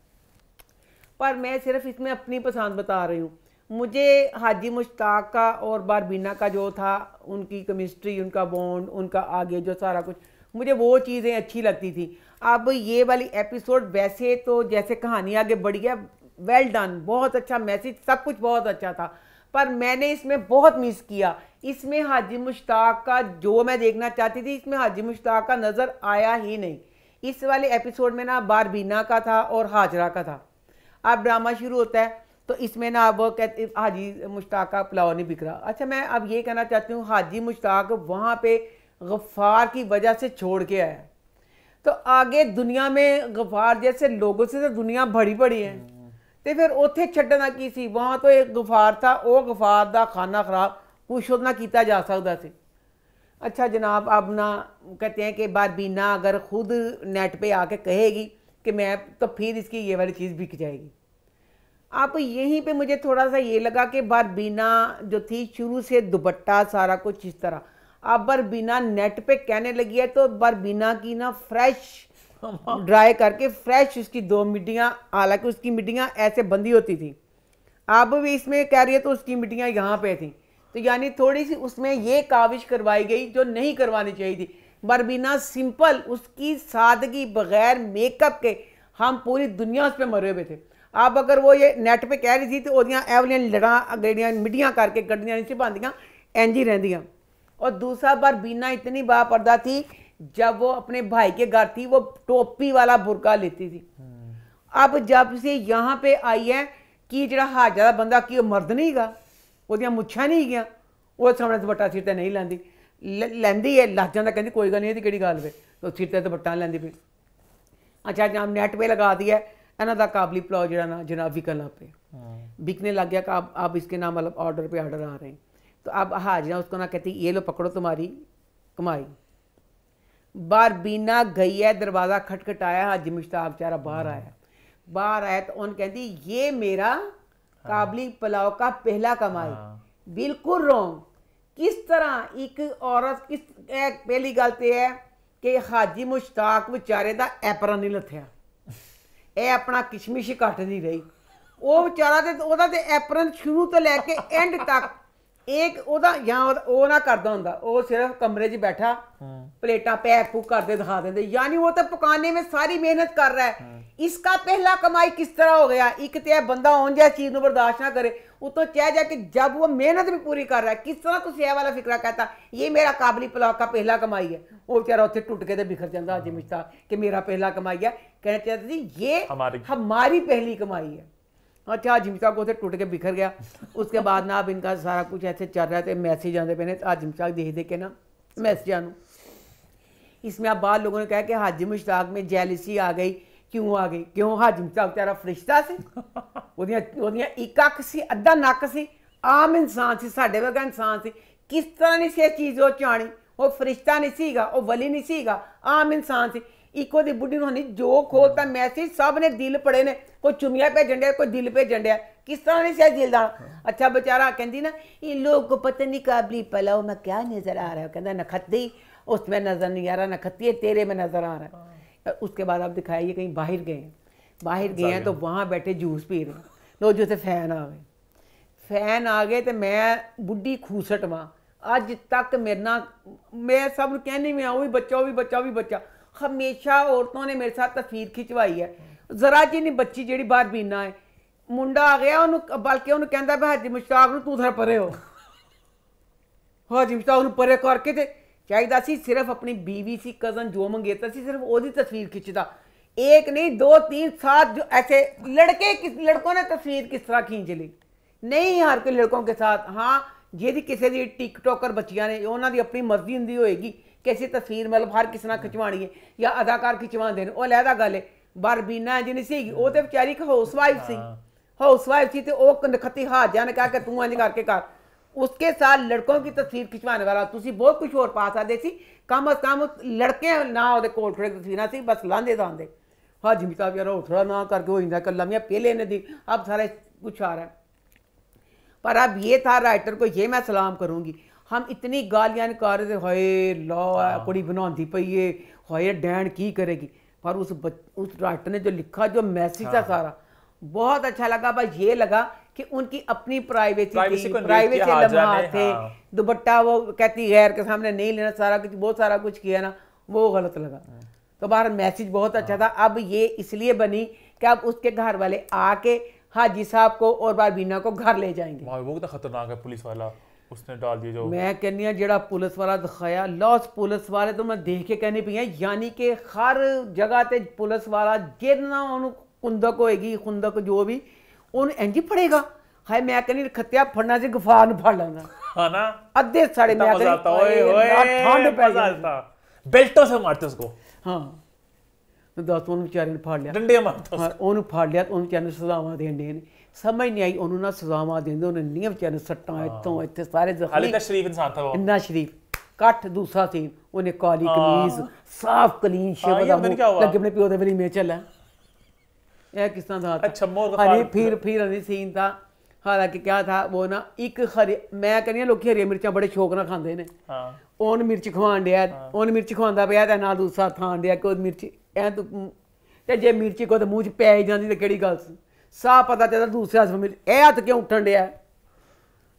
पर मैं सिर्फ इसमें अपनी पसंद बता रही हूँ मुझे हाजी मुश्ताक का और बारबीना का जो था उनकी केमिस्ट्री उनका बॉन्ड उनका आगे जो सारा कुछ मुझे वो चीज़ें अच्छी लगती थी अब ये वाली एपिसोड वैसे तो जैसे कहानी आगे बढ़ी है वेल डन बहुत अच्छा मैसेज सब कुछ बहुत अच्छा था पर मैंने इसमें बहुत मिस किया इसमें हाजी मुश्ताक का जो मैं देखना चाहती थी इसमें हाजी मुश्ताक का नज़र आया ही नहीं इस वाले एपिसोड में ना बारबीना का था और हाजरा का था अब ड्रामा शुरू होता है तो इसमें ना अब कहते हाजी मुश्ताक का पुलाव नहीं बिक रहा अच्छा मैं अब ये कहना चाहती हूँ हाजी मुश्ताक वहाँ पे गफ़ार की वजह से छोड़ के आया तो आगे दुनिया में गफ़ार जैसे लोगों से तो दुनिया भरी पड़ी है हम्म। तो फिर उतें छड़ना की सी वहाँ तो एक गफ़ार था वो गफ़ार का खाना खराब कुछ ना किया जा सकता से अच्छा जनाब अब ना कहते हैं कि बारबीना अगर खुद नेट पे आके कहेगी कि मैं तो फिर इसकी ये वाली चीज़ बिक जाएगी आप यहीं पे मुझे थोड़ा सा ये लगा कि बारबीना जो थी शुरू से दुपट्टा सारा कुछ इस तरह अब बारबीना नेट पे कहने लगी है तो बारबीना की ना फ्रेश ड्राई करके फ्रेश उसकी दो मिट्टियाँ हालांकि उसकी मिट्टियाँ ऐसे बंदी होती थी आप भी इसमें कह रही है तो उसकी मिट्टियाँ यहाँ पे थी तो यानी थोड़ी सी उसमें ये काविश करवाई गई जो नहीं करवानी चाहिए थी बरबीना सिंपल उसकी सादगी बगैर मेकअप के हम पूरी दुनिया उस पर मरे हुए थे आप अगर वो ये नेट पे कह रही थी तो वो एवलियाँ लड़ा गड़ियाँ मिडियाँ करके गड्डिया नीचे पादियाँ एंजी रह और दूसरा बार बीना इतनी बापर्दा थी जब वो अपने भाई के घर थी वो टोपी वाला बुरका लेती थी हम्म। अब जब से यहाँ पे आई है कि जरा हाजरा बंदा कि मर्द नहीं गा वोदिया मुछा नहीं है वो सामने दुपट्टा सिर तक नहीं लाँगी लेंदी है लग जाता कहती कोई गल नहीं कि गल वे तो सिर तक दुपट्टा लेंदी फिर अच्छा जहाँ नैट पे लगा दी है इन्हों का काबली पुलाव जरा ना जरा विकलना पे बिकने लग गया का अब इसके नाम मतलब ऑर्डर पे ऑर्डर आ रहे हैं तो आप हाजरा उसको ना कहती ये लो पकड़ो तुम्हारी कमाई बार बीना गई है दरवाज़ा खटखटाया हाजी मुश्ताक बेचारा बहार आया बहार आया तो उन्हें कहती ये मेरा ਕਾਬਲੀ ਪਲਾਉ ਕਾ ਪਹਿਲਾ ਕਮਾਈ ਬਿਲਕੁਲ ਰੋਂਗ ਕਿਸ ਤਰ੍ਹਾਂ ਇੱਕ ਔਰਤ ਕਿਸ ਪਹਿਲੀ ਗੱਲ ਤੇ ਹੈ ਕਿ ਹਾਜੀ ਮੁਸ਼ਤਾਕ ਵਿਚਾਰੇ ਦਾ ਐਪਰਨ ਨਹੀਂ ਲੱਥਿਆ ਇਹ ਆਪਣਾ ਕਿਸ਼ਮਿਸ਼ ਕੱਟ ਨਹੀਂ ਰਹੀ ਉਹ ਵਿਚਾਰਾ ਤੇ ਉਹਦਾ ਤੇ ਐਪਰਨ ਸ਼ੁਰੂ ਤੋਂ ਲੈ ਕੇ ਐਂਡ ਤੱਕ ਇੱਕ ਉਹਦਾ ਜਾਂ ਉਹ ਨਾ ਕਰਦਾ ਹੁੰਦਾ ਉਹ ਸਿਰਫ ਕਮਰੇ 'ਚ ਬੈਠਾ ਪਲੇਟਾਂ ਪੈਕ ਪੂਕ ਕਰਦੇ ਦਿਖਾ ਦਿੰਦੇ ਯਾਨੀ ਉਹ ਤਾਂ ਪਕਾਣੇ 'ਵਿੱਚ ਸਾਰੀ ਮਿਹਨਤ ਕਰ ਰਿਹਾ ਹੈ ਇਸ ਦਾ ਪਹਿਲਾ ਕਮਾਈ ਕਿਸ ਤਰ੍ਹਾਂ ਹੋ ਗਿਆ ਇੱਕ ਤੇ ਇਹ ਬੰਦਾ ਉਹ ਜਾ ਚੀਜ਼ ਨੂੰ ਬਰਦਾਸ਼ਤ ਨਾ ਕਰੇ ਉਤੋਂ ਚਾਹ ਜਾ ਕਿ ਜਦ ਉਹ ਮਿਹਨਤ ਵੀ ਪੂਰੀ ਕਰ ਰਿਹਾ ਕਿਸ ਤਰ੍ਹਾਂ ਤੁਸੀਂ ਇਹ ਵਾਲਾ ਫਿਕਰਾ ਕਹਤਾ ਇਹ ਮੇਰਾ ਕਾਬਲੀ ਪਲਾਕ ਦਾ ਪਹਿਲਾ ਕਮਾਈ ਹੈ ਉਹ ਵਿਚਾਰਾ ਉੱਥੇ ਟੁੱਟ ਕੇ ਤੇ ਬਿਖਰ ਜਾਂਦਾ ਅਜਿਮਿਸ਼ਤਾ ਕਿ ਮੇਰਾ ਪਹਿਲਾ ਕਮਾਈ ਹੈ ਕਹਿੰਦੇ ਤੇ ਜੀ ਇਹ ਹਮਾਰੀ ਪਹਿਲੀ ਕਮਾਈ ਹੈ हाँ चाह झिमचाक उसे टूट के बिखर गया उसके बाद ना अब इनका सारा कुछ ऐसे चल रहा है तो मैसेज आते पे आज झिमचाक देख देख के ना मैसेज आनू इसमें आप बाद लोगों ने कहा कि हाजी मुश्ताक में जेलिसी आ गई क्यों आ गई क्यों हाजी मुश्ताक तेरा फरिश्ता से एक अख सी अद्धा नक्क से आम इंसान से साढ़े वर्ग इंसान से किस तरह नहीं ਸੀ चीज़ वो चाणी वो फरिश्ता नहीं ਨਹੀਂ ਸੀਗਾ ਉਹ ਵਲੀ ਨਹੀਂ ਸੀਗਾ ਆਮ इको ਦੀ बुढ़ी ਨੂੰ जो खोलता ਖੋਲਤਾ हम्म। सब ने दिल पड़े ਪੜੇ ਨੇ ਕੋਈ ਚੁੰਮੀਆਂ ਭੇਜਣ ਡਿਆ ਕੋਈ ਦਿਲ ਭੇਜਣ किस तरह नहीं सह दिलदार अच्छा बेचारा कहती ना ये लोग को पता नहीं काबली पलाओ मैं क्या नज़र आ रहा है कहना नखत्ती उसमें नज़र नहीं आ रहा नखत्ती है तेरे में नज़र आ रहा है हाँ। उसके बाद आप दिखाइए कहीं बाहर गए बाहर गए हैं तो वहाँ बैठे जूस पी रहे हैं लो जो से फैन आ गए फैन आ गए तो मैं बुढ़ी खूसट वहाँ अज तक मेरे ना मैं सब कहनी मैं आओ भी बच्चा भी बच्चा भी बच्चा ਹਮੇਸ਼ਾ ਔਰਤਾਂ ਨੇ ਮੇਰੇ ਸਾਥ ਤਸਵੀਰ ਖਿਚਵਾਈ ਹੈ ਜ਼ਰਾ ਜੀ ਨਹੀਂ ਬੱਚੀ ਜਿਹੜੀ ਬਾਹਰ ਬੀਨਾ ਹੈ ਮੁੰਡਾ ਆ ਗਿਆ ਉਹਨੂੰ ਬਲਕਿ ਉਹਨੂੰ ਕਹਿੰਦਾ ਵੀ ਹਾਜੀ ਮੁਸ਼ਤਾਕ ਨੂੰ ਤੂੰ ਥਰ ਪਰੇ ਹੋ ਹਾਜੀ ਮੁਸ਼ਤਾਕ ਨੂੰ ਪਰੇ ਕਰਕੇ ਤੇ ਚਾਹੀਦਾ ਸੀ ਸਿਰਫ ਆਪਣੀ ਬੀਵੀ ਸੀ ਕਜ਼ਨ ਜੋ ਮੰਗੇਤਾ ਸੀ ਸਿਰਫ ਉਹਦੀ ਤਸਵੀਰ ਖਿੱਚਦਾ ਇੱਕ ਨਹੀਂ ਦੋ ਤਿੰਨ सात ਜੋ ਐਸੇ ਲੜਕੇ ਕਿਸ ਲੜਕੋ ਨੇ ਤਸਵੀਰ ਕਿਸ ਤਰ੍ਹਾਂ ਖਿੱਚ ਲਈ ਨਹੀਂ ਹਰ ਕੋਈ ਲੜਕੋ ਕੇ ਸਾਥ ਹਾਂ ਜਿਹਦੀ ਕਿਸੇ ਦੀ ਟਿਕਟੋਕਰ ਬੱਚੀਆਂ ਨੇ ਉਹਨਾਂ ਦੀ ਆਪਣੀ ਮਰਜ਼ੀ ਹੁੰਦੀ ਹੋਏਗੀ ਕਿਸੇ ਤਸਵੀਰ ਮਤਲਬ ਹਰ ਕਿਸੇ ਨਾਲ ਖਿਚਵਾਣੀ या अदाकार ਅਦਾਕਾਰ ਖਿਚਵਾਉਂਦੇ ਨੇ ਉਹ ਅਲੱਗਾ ਗੱਲ ਹੈ ਬਰਬੀਨਾ ਜਿਹਨੀ ਸੀ ਉਹ ਤੇ ਵਿਚਾਰੀ ਇੱਕ ਹਾਊਸ ਵਾਈਫ ਸੀ हाउस वाइफ थी तो नखती हाथ जाने कहा कि तू इंज करके कर उसके साथ लड़कों की तस्वीर खिंचवाने वाला तुम बहुत कुछ होर पा सकते कम अज कम लड़के ना वो कोल थोड़े तस्वीर से बस लाँदे तो आते हाँ जिमी साहब थोड़ा ना करके हो जाता कल लमिया पहले इन्हें दी अब सारे कुछ आ रहा है पर अब ये था राइटर को ये मैं सलाम करूँगी हम इतनी गालियां निकाल रहे थे हाए ला हाँ। कुड़ी बनाती पई है हाए डैन की करेगी पर उस बच, उस राइटर ने जो लिखा जो मैसेज था हाँ। सारा बहुत अच्छा लगा बस ये लगा कि उनकी अपनी प्राइवेसी थी प्राइवेसी लम्हा थे हाँ। दुपट्टा वो कहती गैर के सामने नहीं लेना सारा कुछ बहुत सारा कुछ किया ना वो गलत लगा तो बाहर मैसेज बहुत अच्छा था अब ये इसलिए बनी कि अब उसके घर वाले आके हाजी साहब को और बार बीना को घर ले जाएंगे वो कितना खतरनाक है पुलिस वाला ਉਸਨੇ ਡਾਲ ਦਿਆ ਜੋ ਮੈਂ ਕਹਿੰਨੀ ਆ ਜਿਹੜਾ ਪੁਲਿਸ ਵਾਲਾ ਦਿਖਾਇਆ ਲਾਸ ਪੁਲਿਸ ਵਾਲੇ ਤੋਂ ਮੈਂ ਦੇਖ ਕੇ ਕਹਿੰਨੀ ਪਈ ਆ ਯਾਨੀ ਕਿ ਹਰ ਜਗ੍ਹਾ ਤੇ ਪੁਲਿਸ ਵਾਲਾ ਜਿੰਨਾ ਉਹਨੂੰ ਕੁੰਦਕ ਹੋਏਗੀ ਖੁੰਦਕ ਜੋ ਵੀ ਉਹਨੂੰ ਇੰਜ ਫੜੇਗਾ ਹਾਏ ਮੈਂ ਕਹਿੰਨੀ ਖੱਤਿਆ ਫੜਨਾ ਸੀ ਗਫਾਰ ਨੂੰ ਫੜ ਲੈਣਾ ਹਨਾ ਨਾ ਅੱਧੇ ਸਾੜੇ ਮੈਂ ਕਹਿੰਨੀ ਓਏ ਓਏ ਠੰਡ ਪੈ ਜਾਂਦਾ ਬੈਲਟੋਂ ਸੇ ਮਾਰਤੇ ਉਸਕੋ ਹਾਂ ਦੱਸ ਉਹਨੂੰ ਵਿਚਾਰੇ ਨੂੰ ਫੜ ਲਿਆ ਡੰਡੇ ਮਾਰਤਾ ਉਹਨੂੰ ਫੜ ਲਿਆ ਉਹਨੂੰ ਵਿਚਾਰੇ ਸਦਾਵਾ ਸਜ਼ਾਵਾਂ ਦੇਣ ਦੇ ਨੇ ਸਮਝ ਨਹੀਂ ਆਈ ਉਹਨੂੰ ਨਾ ਸਜ਼ਾਵਾਂ ਦਿੰਦੇ ਉਹਨੇ ਨਿਯਮ ਵਿਚਾਰੇ ਸੱਟਾਂ ਇੱਥੋਂ ਇੱਥੇ ਸਾਰੇ ਜ਼ਖਮੀ ਹਾਲੇ ਤਾਂ ਸ਼ਰੀਫ ਇਨਸਾਨ ਤਾਂ ਉਹ ਇੰਨਾ ਸ਼ਰੀਫ ਕੱਟ ਦੂਸਰਾ ਸੀ ਉਹਨੇ ਕਾਲੀ ਕਮੀਜ਼ ਸਾਫ਼ ਕਲੀਨ ਸ਼ੇਵ ਦਾ ਲੱਗੇ ਆਪਣੇ ਪਿਓ ਦੇ ਵੇਲੇ ਮੇਚਲ ਹੈ ਇਹ ਕਿਸ ਤਰ੍ਹਾਂ ਦਾ ਅੱਛਾ ਮੋਰ ਦਾ ਹਾਲੇ ਫਿਰ ਫਿਰ ਅਨੀ ਸੀਨ ਦਾ ਹਾਲਾਂਕਿ ਕਿਹਾ ਥਾ ਉਹ ਨਾ ਇੱਕ ਹਰੇ ਮੈਂ ਕਹਿੰਦੀ ਲੋਕੀ ਹਰੀਆਂ ਮਿਰਚਾਂ ਬੜੇ ਸ਼ੌਕ ਨਾਲ ਖਾਂਦੇ ਨੇ ਹਾਂ ਉਹਨ ਮਿਰਚ ਖਵਾਣ ਡਿਆ ਉਹਨ ਮਿਰਚ ਖਵਾਉਂਦਾ ਪਿਆ ਤੇ ਨਾਲ ਦੂਸਰਾ ਥਾਂ ਡਿਆ ਕਿ ਉਹ ਮਿਰਚ ਐ ਤੂੰ ਤੇ ਜੇ ਮਿਰਚੀ ਕੋ ਮੂੰਹ 'ਚ ਪੈ ਜਾਂਦੀ ਤੇ ਕਿਹੜੀ ਗੱਲ ਸੀ सा पता चला दूसरे हाथ में ए हाथ क्यों उठन दिया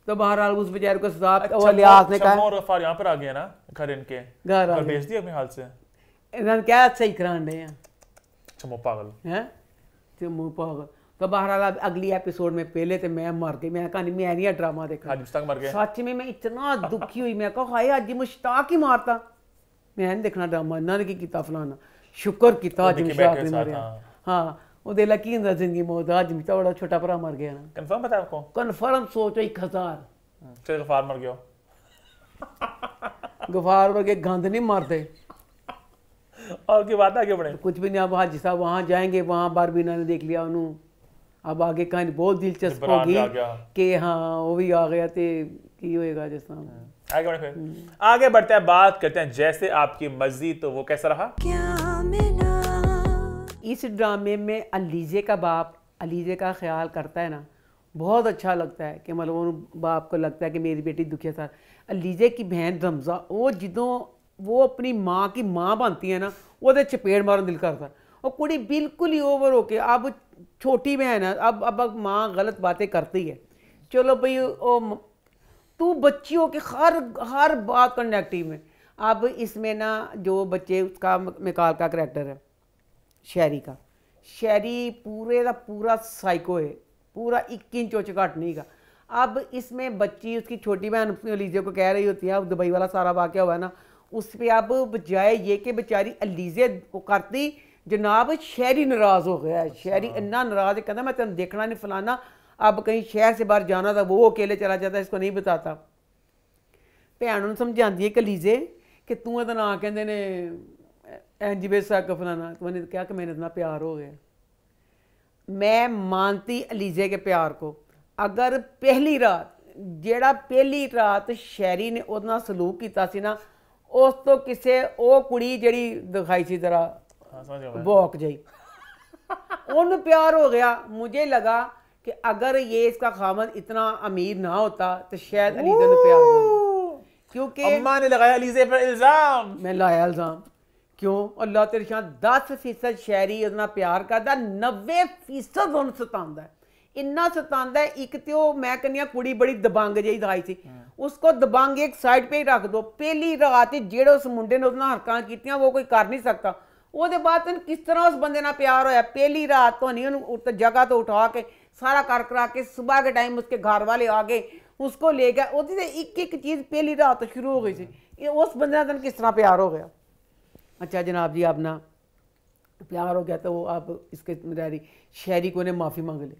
तो बहरहाल उस बेचारे को सजा अच्छा, ने कहा और रफार यहां पर आ गए ना घर इनके घर और भेज दिया अपने हाल से इन्होंने क्या सही करान रहे हैं चमो पागल हैं चमो पागल तो बहरहाल अगली एपिसोड में पहले तो मैं मर गई मैं कहानी मैं नहीं ड्रामा देखा सच में मैं इतना दुखी हुई मैं कहा हाय आज मुश्ताक ही मारता मैं नहीं देखना ड्रामा इन्होंने की किता फलाना शुक्र किया आज मुश्ताक ने मारे हाँ ਉਹ ਦੇ ਲਕੀਨ ਦਾ ਜ਼ਿੰਦਗੀ ਮੌਤ ਅੱਜ ਵੀ ਤਾਂ ਬੜਾ ਛੋਟਾ ਭਰਾ ਮਰ ਗਿਆ ਨਾ कंफर्म पता आपको कन्फर्म सोचो एक हजार फिर गफार मर गया गफार वर्गे गंद नहीं मारते और की बात आगे बढ़े कुछ भी नहीं अब हाजी साहब वहाँ जाएंगे वहाँ बार भी इन्होंने देख लिया उन्होंने अब आगे कहानी बहुत दिलचस्प होगी आ गया। कि हाँ वो भी आ गया तो की होएगा जिस तरह आगे आगे बढ़ते हैं बात करते हैं जैसे आपकी मर्जी तो वो कैसा रहा क्या इस ड्रामे में अलीजे का बाप अलीजे का ख्याल करता है ना बहुत अच्छा लगता है कि मतलब बाप को लगता है कि मेरी बेटी दुखिया था अलीजे की बहन रमज़ा वो जिदों वो अपनी माँ की माँ बनती है ना वो चपेट मारन दिल करता और कुड़ी बिल्कुल ही ओवर होके अब छोटी बहन है अब अब, अब माँ गलत बातें करती है चलो भाई ओ तू बच्ची हो के हर हर बात कंडक्टिव में अब इसमें ना जो बच्चे उसका मेकाल का करैक्टर है शैरी का शैरी पूरे का पूरा साइको है पूरा एक इंच उच घट नहीं का अब इसमें बच्ची उसकी छोटी बहन अलीजे को कह रही होती है अब दुबई वाला सारा वाक्य हुआ है ना उस पर अब बजाय ये कि बेचारी अलीजे को करती जनाब शहरी नाराज़ हो गया है शहरी इन्ना नाराज़ है कहना मैं तेन देखना नहीं फलाना अब कहीं शहर से बाहर जाना था वो अकेले चला जाता इसको नहीं बताता भैन समझाती है कलीजे कि तू एहदा ना कहते ने एंड जिबेद साहब का फलाना तो मैंने क्या कि मैंने इतना प्यार हो गया मैं मानती अलीजे के प्यार को अगर पहली रात ਜਿਹੜਾ पहली रात ਸ਼ੈਰੀ ने ਉਹਦੇ ਨਾਲ ਸਲੂਕ ਕੀਤਾ ਸੀ ਨਾ ਉਸ ਤੋਂ ਕਿਸੇ ਉਹ ਕੁੜੀ ਜਿਹੜੀ ਦਿਖਾਈ ਸੀ ਜਰਾ ਬੌਕ ਜਾਈ ਉਹਨੂੰ ਪਿਆਰ मुझे लगा कि अगर ये इसका खामद इतना अमीर ना होता तो शायद अलीजे ने प्यार क्योंकि अम्मा ने लगाया अलीजे पर इल्जाम मैं लाया इल्जाम ਕਿਉਂ ਅੱਲਾ ਤੇਰੇ ਸ਼ਾਂ 10% ਸ਼ਾਇਰੀ ਉਹਦੇ ਨਾਲ ਪਿਆਰ ਕਰਦਾ 90% ਉਹਨੂੰ ਸਤਾਉਂਦਾ ਇੰਨਾ ਸਤਾਉਂਦਾ ਇੱਕ ਤੇ ਉਹ ਮੈਂ ਕਹਿੰਨੀਆ ਕੁੜੀ ਬੜੀ ਦਬੰਗ ਜਿਹੀ ਦਿਖਾਈ ਸੀ ਉਸਕੋ ਦਬੰਗ ਇੱਕ ਸਾਈਡ ਪੇ ਹੀ ਰੱਖ ਦੋ ਪਹਿਲੀ ਰਾਤ ਜਿਹੜਾ ਉਸ ਮੁੰਡੇ ਨੇ ਉਹਨਾਂ ਹਰਕਾਂ ਕੀਤੀਆਂ ਉਹ ਕੋਈ ਕਰ ਨਹੀਂ ਸਕਦਾ ਉਹਦੇ ਬਾਅਦ ਤੈਨੂੰ ਕਿਸ ਤਰ੍ਹਾਂ ਉਸ ਬੰਦੇ ਨਾਲ ਪਿਆਰ ਹੋਇਆ ਪਹਿਲੀ ਰਾਤ ਤੋਂ ਨਹੀਂ ਉਹਨੂੰ ਉੱਤੇ ਜਗ੍ਹਾ ਤੋਂ ਉਠਾ ਕੇ ਸਾਰਾ ਕਰ ਕਰਾ ਕੇ ਸਵੇਰ ਦੇ ਟਾਈਮ ਉਸਕੇ ਘਰ ਵਾਲੇ ਆ ਗਏ ਉਸਕੋ ਲੈ ਗਿਆ ਉਹਦੀ ਤੇ ਇੱਕ ਇੱਕ ਚੀਜ਼ ਪਹਿਲੀ ਰਾਤ ਤੋਂ ਸ਼ੁਰੂ ਹੋ ਗਈ ਸੀ ਇਹ ਉਸ ਬੰਦੇ ਨਾਲ ਕਿਸ ਤਰ੍ਹਾਂ ਪਿਆਰ ਹੋ ਗਿਆ अच्छा जनाब जी आप ना प्यार हो गया तो वो आप इसके मेरी शहरी को उन्हें माफ़ी मांग ले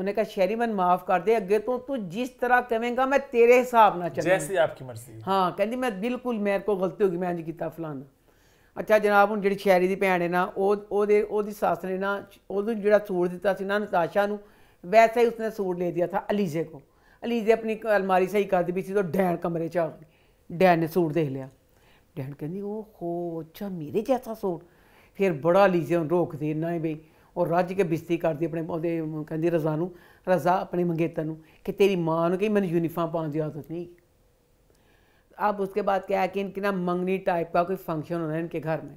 उन्हें कहा शहरी मन माफ़ कर दे अगे तो तू जिस तरह कहेंगा मैं तेरे हिसाब ना चल जैसी आपकी मर्जी हाँ कहती मैं बिल्कुल मेरे को गलती होगी मैं अंज किया फलाना अच्छा जनाब हूँ जी शहरी की भैन है ना सस ने ना ਸੱਸ ਨੇ ਨਾ ਉਹਨੂੰ ਜਿਹੜਾ ਸੂਟ ਦਿੱਤਾ ਸੀ ਨਾ ਨਤਾਸ਼ਾ ਨੂੰ ਵੈਸੇ ਹੀ अलीजे ਸੂਟ ਲੈ ਦਿਆ ਥਾ ਅਲੀਜ਼ੇ ਕੋ ਅਲੀਜ਼ੇ ਆਪਣੀ ਅਲਮਾਰੀ ਸਹੀ ਕਰਦੀ ਵੀ ਸੀ ਤਾਂ ਡੈਨ ਕਮਰੇ ਚ ਡੈਡ ਕਹਿੰਦੀ ਉਹ ਹੋ ਅੱਛਾ ਮੇਰੇ ਜੈਸਾ ਸੋਟ ਫਿਰ ਬੜਾ ਲੀਜ਼ੇ ਨੂੰ ਰੋਕਦੇ ਨਾ ਹੀ ਬਈ ਔਰ ਰੱਜ ਕੇ ਬਿਸਤੀ ਕਰਦੀ ਆਪਣੇ ਉਹਦੇ ਕਹਿੰਦੀ ਰਜ਼ਾ ਨੂੰ ਰਜ਼ਾ ਆਪਣੇ ਮੰਗੇਤਰ ਨੂੰ ਕਿ ਤੇਰੀ ਮਾਂ ਨੂੰ ਕਹੀ ਮੈਨੂੰ ਯੂਨੀਫਾਰਮ ਪਾਉਣ ਦੀ ਆਦਤ ਨਹੀਂ ਆਪ ਉਸਕੇ ਬਾਅਦ ਕਿਹਾ ਕਿ कि ਨਾ ਮੰਗਨੀ ਟਾਈਪ ਦਾ ਕੋਈ ਫੰਕਸ਼ਨ ਹੋਣਾ ਹੈ ਇਨਕੇ ਘਰ ਮੇ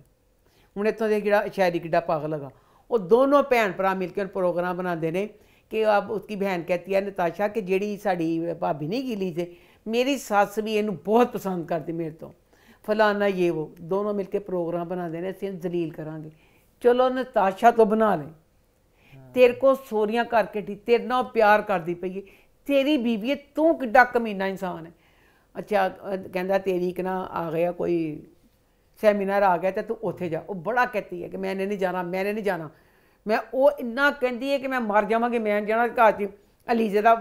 ਹੁਣ ਇਤੋਂ ਦੇ ਕਿਹੜਾ ਸ਼ਾਇਰੀ ਕਿੱਡਾ ਪਾਗ ਲਗਾ ਉਹ ਦੋਨੋਂ ਭੈਣ ਭਰਾ ਮਿਲ ਕੇ ਪ੍ਰੋਗਰਾਮ ਬਣਾਉਂਦੇ ਨੇ ਕਿ ਆਪ ਉਸकी ਭੈਣ ਕਹਤੀ ਹੈ ਨਤਾਸ਼ਾ ਕਿ ਜਿਹੜੀ ਸਾਡੀ ਭਾਬੀ ਨਹੀਂ ਲੀ ਸੇ ਮੇਰੀ ਸੱਸ ਵੀ ਇਹਨੂੰ ਬਹੁਤ ਪਸੰਦ ਕਰਦੀ ਮੇਰੇ ਤੋਂ ਫਲਾਨਾ ਇਹ ਉਹ ਦੋਨੋਂ ਮਿਲ ਕੇ ਪ੍ਰੋਗਰਾਮ ਬਣਾਉਂਦੇ ਨੇ ਅਸੀਂ ਜ਼ਲੀਲ ਕਰਾਂਗੇ ਚਲੋ ਨਤਾਸ਼ਾ ਤੋਂ ਬਣਾ ਲੈ ਤੇਰੇ ਕੋ ਸੋਰੀਆਂ ਕਰਕੇ ਠੀ ਤੇਰੇ ਨਾਲ ਪਿਆਰ ਕਰਦੀ ਪਈ ਤੇਰੀ ਬੀਵੀ ਤੂੰ ਕਿੱਡਾ ਕਮੀਨਾ ਇਨਸਾਨ ਹੈ ਅੱਛਾ ਕਹਿੰਦਾ ਤੇਰੀ ਇੱਕ ਨਾ ਆ ਗਿਆ ਕੋਈ ਸੈਮੀਨਾਰ ਆ ਗਿਆ ਤੇ ਤੂੰ ਉੱਥੇ ਜਾ ਉਹ ਬੜਾ ਕਹਤੀ ਹੈ ਕਿ ਮੈਂ ਨਹੀਂ ਜਾਣਾ ਮੈਂ ਨਹੀਂ ਜਾਣਾ ਮੈਂ ਉਹ ਇੰਨਾ ਕਹਿੰਦੀ ਹੈ ਕਿ ਮੈਂ ਮਰ ਜਾਵਾਂਗੀ ਮੈਂ ਜਾਣਾ ਘਰ ਚ ਅਲੀਜ਼ੇ ਦਾ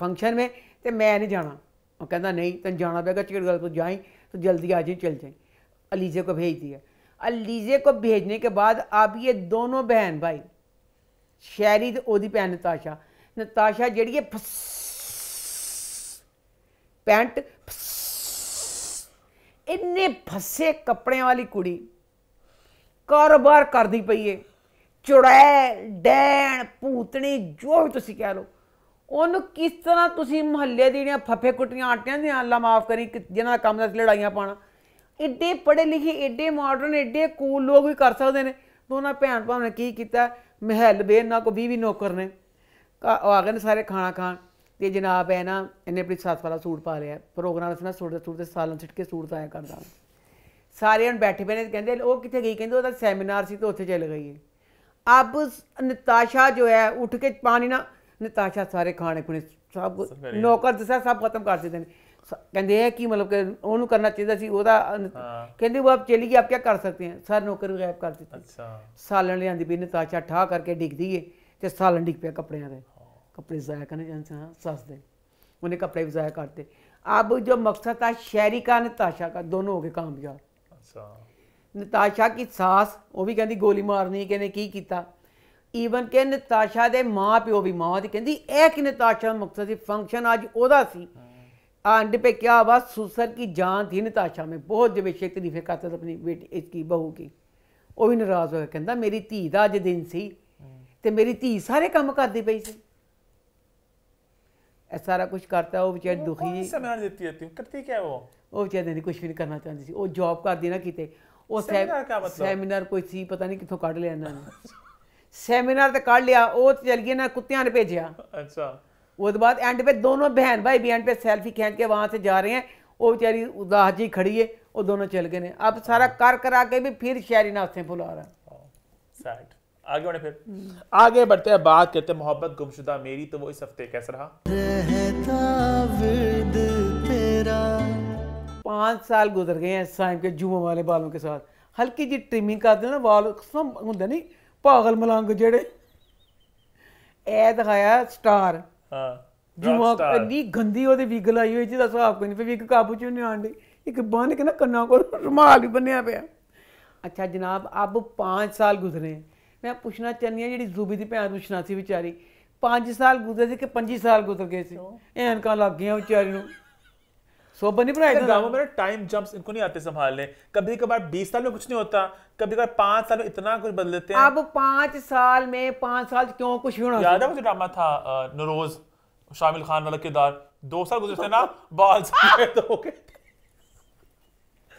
ਫੰਕਸ਼ਨ ਵਿੱਚ ਤੇ ਮੈਂ ਨਹੀਂ ਜਾਣਾ ਉਹ ਕਹਿੰਦਾ ਨਹੀਂ ਤੈਨੂੰ ਜਾਣਾ ਪਏਗਾ ਚਿੜ ਗੱਲ ਤੂੰ ਜਾਈ तो जल्दी आ जाए चल जाए अलीजे को भेज दिया अलीजे को भेजने के बाद आप ये दोनों बहन भाई ਸ਼ੈਰੀ ਤੇ ਉਹਦੀ ਭੈਣ ਨਤਾਸ਼ਾ ਨਤਾਸ਼ਾ ਜਿਹੜੀ ਹੈ ਪੈਂਟ ਇੰਨੇ ਫਸੇ ਕੱਪੜਿਆਂ ਵਾਲੀ ਕੁੜੀ ਕਾਰੋਬਾਰ ਕਰਦੀ ਪਈ ਏ ਚੁੜੈਲ ਡੈਣ ਪੂਤਣੀ ਜੋ ਵੀ ਤੁਸੀਂ ਕਹਿ ਲਓ ਉਹਨੂੰ ਕਿਸ ਤਰ੍ਹਾਂ ਤੁਸੀਂ ਮੁਹੱਲੇ ਦੀ ਜਿਹੜੀਆਂ ਫੱਫੇ ਕੁੱਟੀਆਂ ਆਟਿਆਂ ਦੀਆਂ ਅੱਲਾ ਮਾਫ ਕਰੀ ਜਿਹਨਾਂ ਦਾ ਕੰਮ ਦਾ ਲੜਾਈਆਂ ਪਾਣਾ ਐਡੇ ਪੜੇ ਲਿਖੇ ਐਡੇ ਮਾਡਰਨ ਐਡੇ ਕੂਲ ਲੋਕ ਵੀ ਕਰ ਸਕਦੇ ਨੇ ਦੋਨਾਂ ਭੈਣ ਭਾਵਾਂ ਨੇ ਕੀ ਕੀਤਾ ਮਹਿਲ ਬੇ ਨਾ ਕੋ 20 20 ਨੌਕਰ ਨੇ ਆ ਗਏ ਨੇ ਸਾਰੇ ਖਾਣਾ ਖਾਣ ਤੇ ਜਨਾਬ ਐ ਨਾ ਇਹਨੇ ਆਪਣੀ ਸੱਸ ਵਾਲਾ ਸੂਟ ਪਾ ਲਿਆ ਪ੍ਰੋਗਰਾਮ ਰਸਨਾ ਸੂਟ ਦੇ ਸੂਟ ਦੇ ਸਾਲਾਂ ਛਿਟਕੇ ਸੂਟ ਆਇਆ ਕਰਦਾ ਸਾਰੇ ਹਣ ਬੈਠੇ ਬੈਨੇ ਕਹਿੰਦੇ ਉਹ ਕਿੱਥੇ ਗਈ ਕਹਿੰਦੇ ਉਹਦਾ ਸੈਮੀਨਾਰ ਸੀ ਤੇ ਉੱਥੇ ਚਲ ਗਈ ਹੈ ਅਬ ਨਤਾਸ਼ਾ ਜੋ ਹੈ ਉੱਠ ਕੇ ਪਾਣੀ ਨਾ ਨਤਾਸ਼ਾ ਸਾਰੇ ਖਾਣੇ ਖੁਣੇ ਸਭ ਨੌਕਰ ਦੱਸਿਆ ਸਭ ਖਤਮ ਕਰ ਦਿੱਤੇ ਨੇ ਕਹਿੰਦੇ ਇਹ ਕਿ ਮਤਲਬ ਕਿ ਉਹਨੂੰ ਕਰਨਾ ਚਾਹੀਦਾ ਸੀ ਉਹਦਾ ਕਹਿੰਦੇ ਉਹ ਆਪ ਚਲੀ ਗਈ ਆਪ ਕੀ ਕਰ ਸਕਤੇ ਆ ਸਰ ਨੌਕਰ ਗਾਇਬ ਕਰ ਦਿੱਤੀ ਅੱਛਾ ਸਾਲਣ ਲਿਆਂਦੀ ਵੀ ਨਤਾਸ਼ਾ ਠਾ ਕਰਕੇ ਡਿੱਗਦੀ ਏ ਤੇ ਸਾਲਣ ਡਿੱਗ ਪਿਆ ਕੱਪੜਿਆਂ ਦੇ ਕੱਪੜੇ ਜ਼ਾਇਆ ਕਰਨੇ ਜਾਂ ਸੱਸ ਦੇ ਉਹਨੇ ਕੱਪੜੇ ਵੀ ਜ਼ਾਇਆ ਕਰਤੇ ਆਬ जो मकसद था ਕਾ का नताशा ਕਾ ਦੋਨੋਂ ਹੋ गए ਕਾਮਯਾਬ ਅੱਛਾ ਨਤਾਸ਼ਾ ਕੀ ਸਾਸ ਉਹ ਵੀ ਕਹਿੰਦੀ ਗੋਲੀ ਮਾਰਨੀ कहने ਕੀ ਕੀਤਾ ਈਵਨ ਕਿ ਨਤਾਸ਼ਾ ਦੇ ਮਾਂ ਪਿਓ ਵੀ ਮਾਂ ਦੀ ਕਹਿੰਦੀ ਇਹ ਕਿ ਨਤਾਸ਼ਾ ਮਕਸਦ ਸੀ ਫੰਕਸ਼ਨ ਅੱਜ ਉਹਦਾ ਸੀ ਆਂਡ पे ਕਿਆ आवाज सुसर ਕੀ ਜਾਨ थी ਨਤਾਸ਼ਾ में ਬਹੁਤ जब शेख तरीफे ਆਪਣੀ ਬੇਟੀ ਇਸ ਕੀ ਬਹੂ ਕੀ ਉਹ ਵੀ ਨਰਾਜ਼ ਹੋ ਕੇ ਕਹਿੰਦਾ ਮੇਰੀ ਧੀ ਦਾ ਅੱਜ ਦਿਨ ਸੀ ਤੇ ਮੇਰੀ ਧੀ ਸਾਰੇ ਕੰਮ ਕਰਦੀ ਪਈ ਸੀ ਇਹ ਸਾਰਾ ਕੁਝ ਕਰਤਾ ਉਹ ਵਿਚਾਰੀ ਦੁਖੀ ਜੀ ਸੈਮੀਨਾਰ ਦਿੱਤੀ ਹੁੰਦੀ ਕਰਤੀ ਕਿਆ ਉਹ ਉਹ ਵਿਚਾਰ ਨਹੀਂ ਕੁਝ ਵੀ ਨਹੀਂ ਕਰਨਾ ਚਾਹੁੰਦੀ ਸੀ ਉਹ ਜੌਬ ਕਰਦੀ ਨਾ ਕਿਤੇ ਉਹ ਸੈਮੀਨਾਰ ਕੋਈ ਸੀ ਪਤਾ ਨਹੀਂ ਕਿੱਥੋਂ ਕੱਢ ਲਿਆ ਇਹਨਾਂ ਨੇ ਸੈਮੀਨਾਰ ਤੇ ਕੱਢ ਲਿਆ ਉਹ ਤੇ ਚਲ ਗਈ ਨਾ ਕੁੱਤਿਆਂ ਨੇ ਭੇਜਿਆ ਅੱਛਾ ਉਹਦੇ ਬਾਅਦ ਐਂਡ पे ਦੋਨੋਂ ਬਹਿਨ ਭਾਈ ਵੀ ਐਂਡ पे ਸੈਲਫੀ ਖਿੱਚ ਕੇ ਵਾਂ से जा रहे हैं वो बेचारी उदास जी खड़ी है वो दोनों चल गए अब सारा हाँ। कर करा के भी फिर शायरी नाथे बुला रहा है हाँ, आगे बढ़े फिर हम्म। आगे बढ़ते हैं बात करते हैं मोहब्बत गुमशुदा मेरी तो वो इस हफ्ते कैसा रहा पाँच साल गुजर गए हैं साइम के जुआ वाले बालों के साथ हल्की जी ट्रिमिंग करते ना बाल होंगे नहीं ਪਾਗਲ ਮਲੰਗ ਜਿਹੜੇ ਇਹ ਦਿਖਾਇਆ ਸਟਾਰ ਹਾਂ ਜੁਮਾ ਇੰਨੀ ਗੰਦੀ ਉਹਦੇ ਵਿਗ ਲਾਈ ਹੋਈ ਜਿਹਦਾ ਹਿਸਾਬ ਕੋਈ ਨਹੀਂ ਵੀ ਇੱਕ ਕਾਬੂ ਚ ਨਹੀਂ ਆਂਦੀ ਇੱਕ ਬੰਨ ਕੇ ਨਾ ਕੰਨਾਂ ਕੋਲ ਰੁਮਾਲ ਵੀ ਬੰਨਿਆ ਪਿਆ ਅੱਛਾ ਜਨਾਬ ਅਬ 5 ਸਾਲ ਗੁਜ਼ਰੇ ਮੈਂ ਪੁੱਛਣਾ ਚਾਹਨੀ ਆ ਜਿਹੜੀ ਜ਼ੂਬੀ ਦੀ ਭੈਣ ਪੁੱਛਣਾ ਸੀ ਵਿਚਾਰੀ 5 ਸਾਲ ਗੁਜ਼ਰੇ ਸੀ ਕਿ 25 ਸਾਲ ਗੁਜ਼ਰ ਗਏ ਸੀ ਐਨਕਾਂ ਲੱਗ ਗਈਆਂ ਵਿਚਾਰੀ ਨੂੰ सो बनी में टाइम जंप्स इनको नहीं आते संभालने कभी कभार बीस साल में कुछ नहीं होता कभी कभार पांच साल में इतना कुछ बदल देते हैं अब पांच साल में पांच साल क्यों कुछ होना याद है मुझे ड्रामा था नरोज शामिल खान वाला किरदार दो साल गुजरते ना बाल तो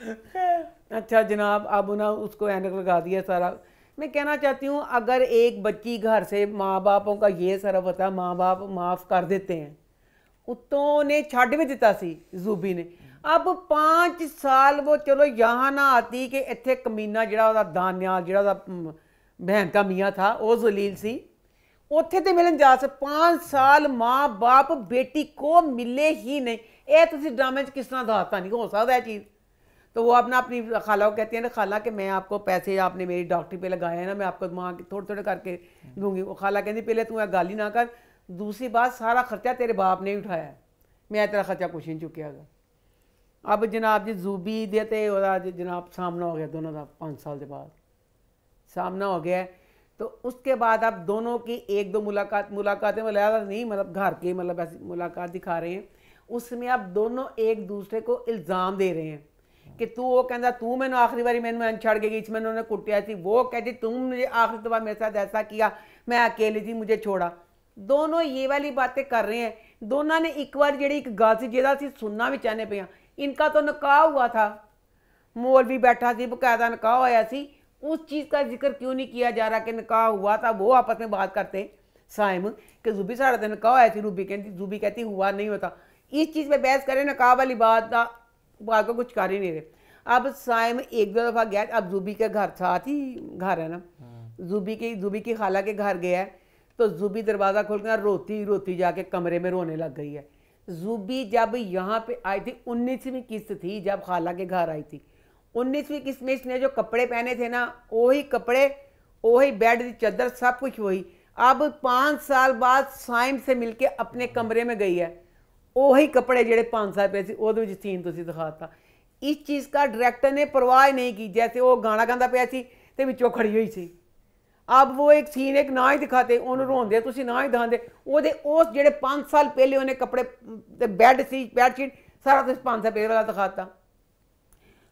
अच्छा जनाब अब ना उसको एनक लगा दिया सारा मैं कहना चाहती हूँ अगर एक बच्ची घर से माँ बापों का ये सारा पता माँ बाप माफ़ कर देते हैं उत्तों ने छड़ भी दिता सी जूबी ने अब पाँच साल वो चलो यहाँ ना आती कि इतने कमीना जरा दान्याल जरा भैन का मियाँ था वह जलील सी उ तो मिलन जा सक पाँच साल माँ बाप बेटी को मिले ही नहीं यह तुम ड्रामे किस तरह दसता नहीं हो सकता यह चीज़ तो वो अपना अपनी खाला को कहती है ना खाला कि मैं आपको पैसे आपने मेरी डॉक्टरी पे लगाए हैं ना मैं आपको माँ थोड़े थोड़े करके दूंगी वो खाला कहती पहले तू गाली ना कर दूसरी बात सारा खर्चा तेरे बाप ने उठाया मैं तेरा खर्चा कुछ नहीं चुकया गया अब जनाब जी जूबी देते जनाब सामना हो गया दोनों का पाँच साल के बाद सामना हो गया तो उसके बाद आप दोनों की एक दो मुलाकात मुलाकातें मतलब नहीं मतलब घर के मतलब ऐसी मुलाकात दिखा रहे हैं उसमें आप दोनों एक दूसरे को इल्ज़ाम दे रहे हैं कि तू वो कहता तू मैंने आखिरी बारी मैंने मैं छड़ गई इसमें उन्होंने कुटिया थी वो कहती तुम मुझे आखिरी दफा मेरे साथ ऐसा किया मैं अकेली थी मुझे छोड़ा दोनों ये वाली बातें कर रहे हैं दोनों ने एक बार ਵਾਰ ਜਿਹੜੀ ਇੱਕ ਗੱਲ ਸੀ सुनना भी ਸੁਣਨਾ पे हाँ इनका तो नकाह हुआ था मोल भी बैठा थी बकायदा निकाह होया सी उस चीज़ का जिक्र क्यों नहीं किया जा रहा कि निकाह हुआ था वो आपस में बात करते साइम कि जूबी साढ़ा तो निकाह होया रूबी कहती जूबी कहती हुआ नहीं होता इस चीज़ पर बहस करें निकाह वाली बात का बात को कुछ कर ही नहीं रहे अब साइम एक दो दफ़ा गया अब जूबी के घर साथ ही घर है ना जूबी हम्म। की जूबी की खाला के घर गया है तो जूबी दरवाज़ा खोल गया रोती रोती जाके कमरे में रोने लग गई है जूबी जब यहाँ पे आई थी उन्नीसवीं किस्त थी जब खाला के घर आई थी उन्नीसवीं किस्त में इसने जो कपड़े पहने थे ना वही कपड़े वही बेड की चादर सब कुछ वही अब पाँच साल बाद साइम से मिलके अपने कमरे में गई है ਉਹੀ कपड़े जोड़े पाँच साल पे ਸੀ ਉਹਦੇ ਵਿੱਚ ਸੀਨ ਤੁਸੀਂ ਦਿਖਾਤਾ ਇਸ ਚੀਜ਼ ਦਾ ਡਾਇਰੈਕਟਰ ਨੇ ਪਰਵਾਹ ਨਹੀਂ ਕੀਤੀ ਜੈਸੇ ਉਹ ਗਾਣਾ ਗਾਉਂਦਾ ਪਿਆ ਸੀ अब वो एक सीन एक ना ही दिखाते उन्होंने ਰੋਂਦੇ ना ही दिखाते जो ਉਹਦੇ साल पहले उन्हें कपड़े ਪਹਿਲੇ ਉਹਨੇ ਕੱਪੜੇ ਤੇ सारा ਸੀ ਬੈੱਡ ਸ਼ੀਟ वाला दिखाता 5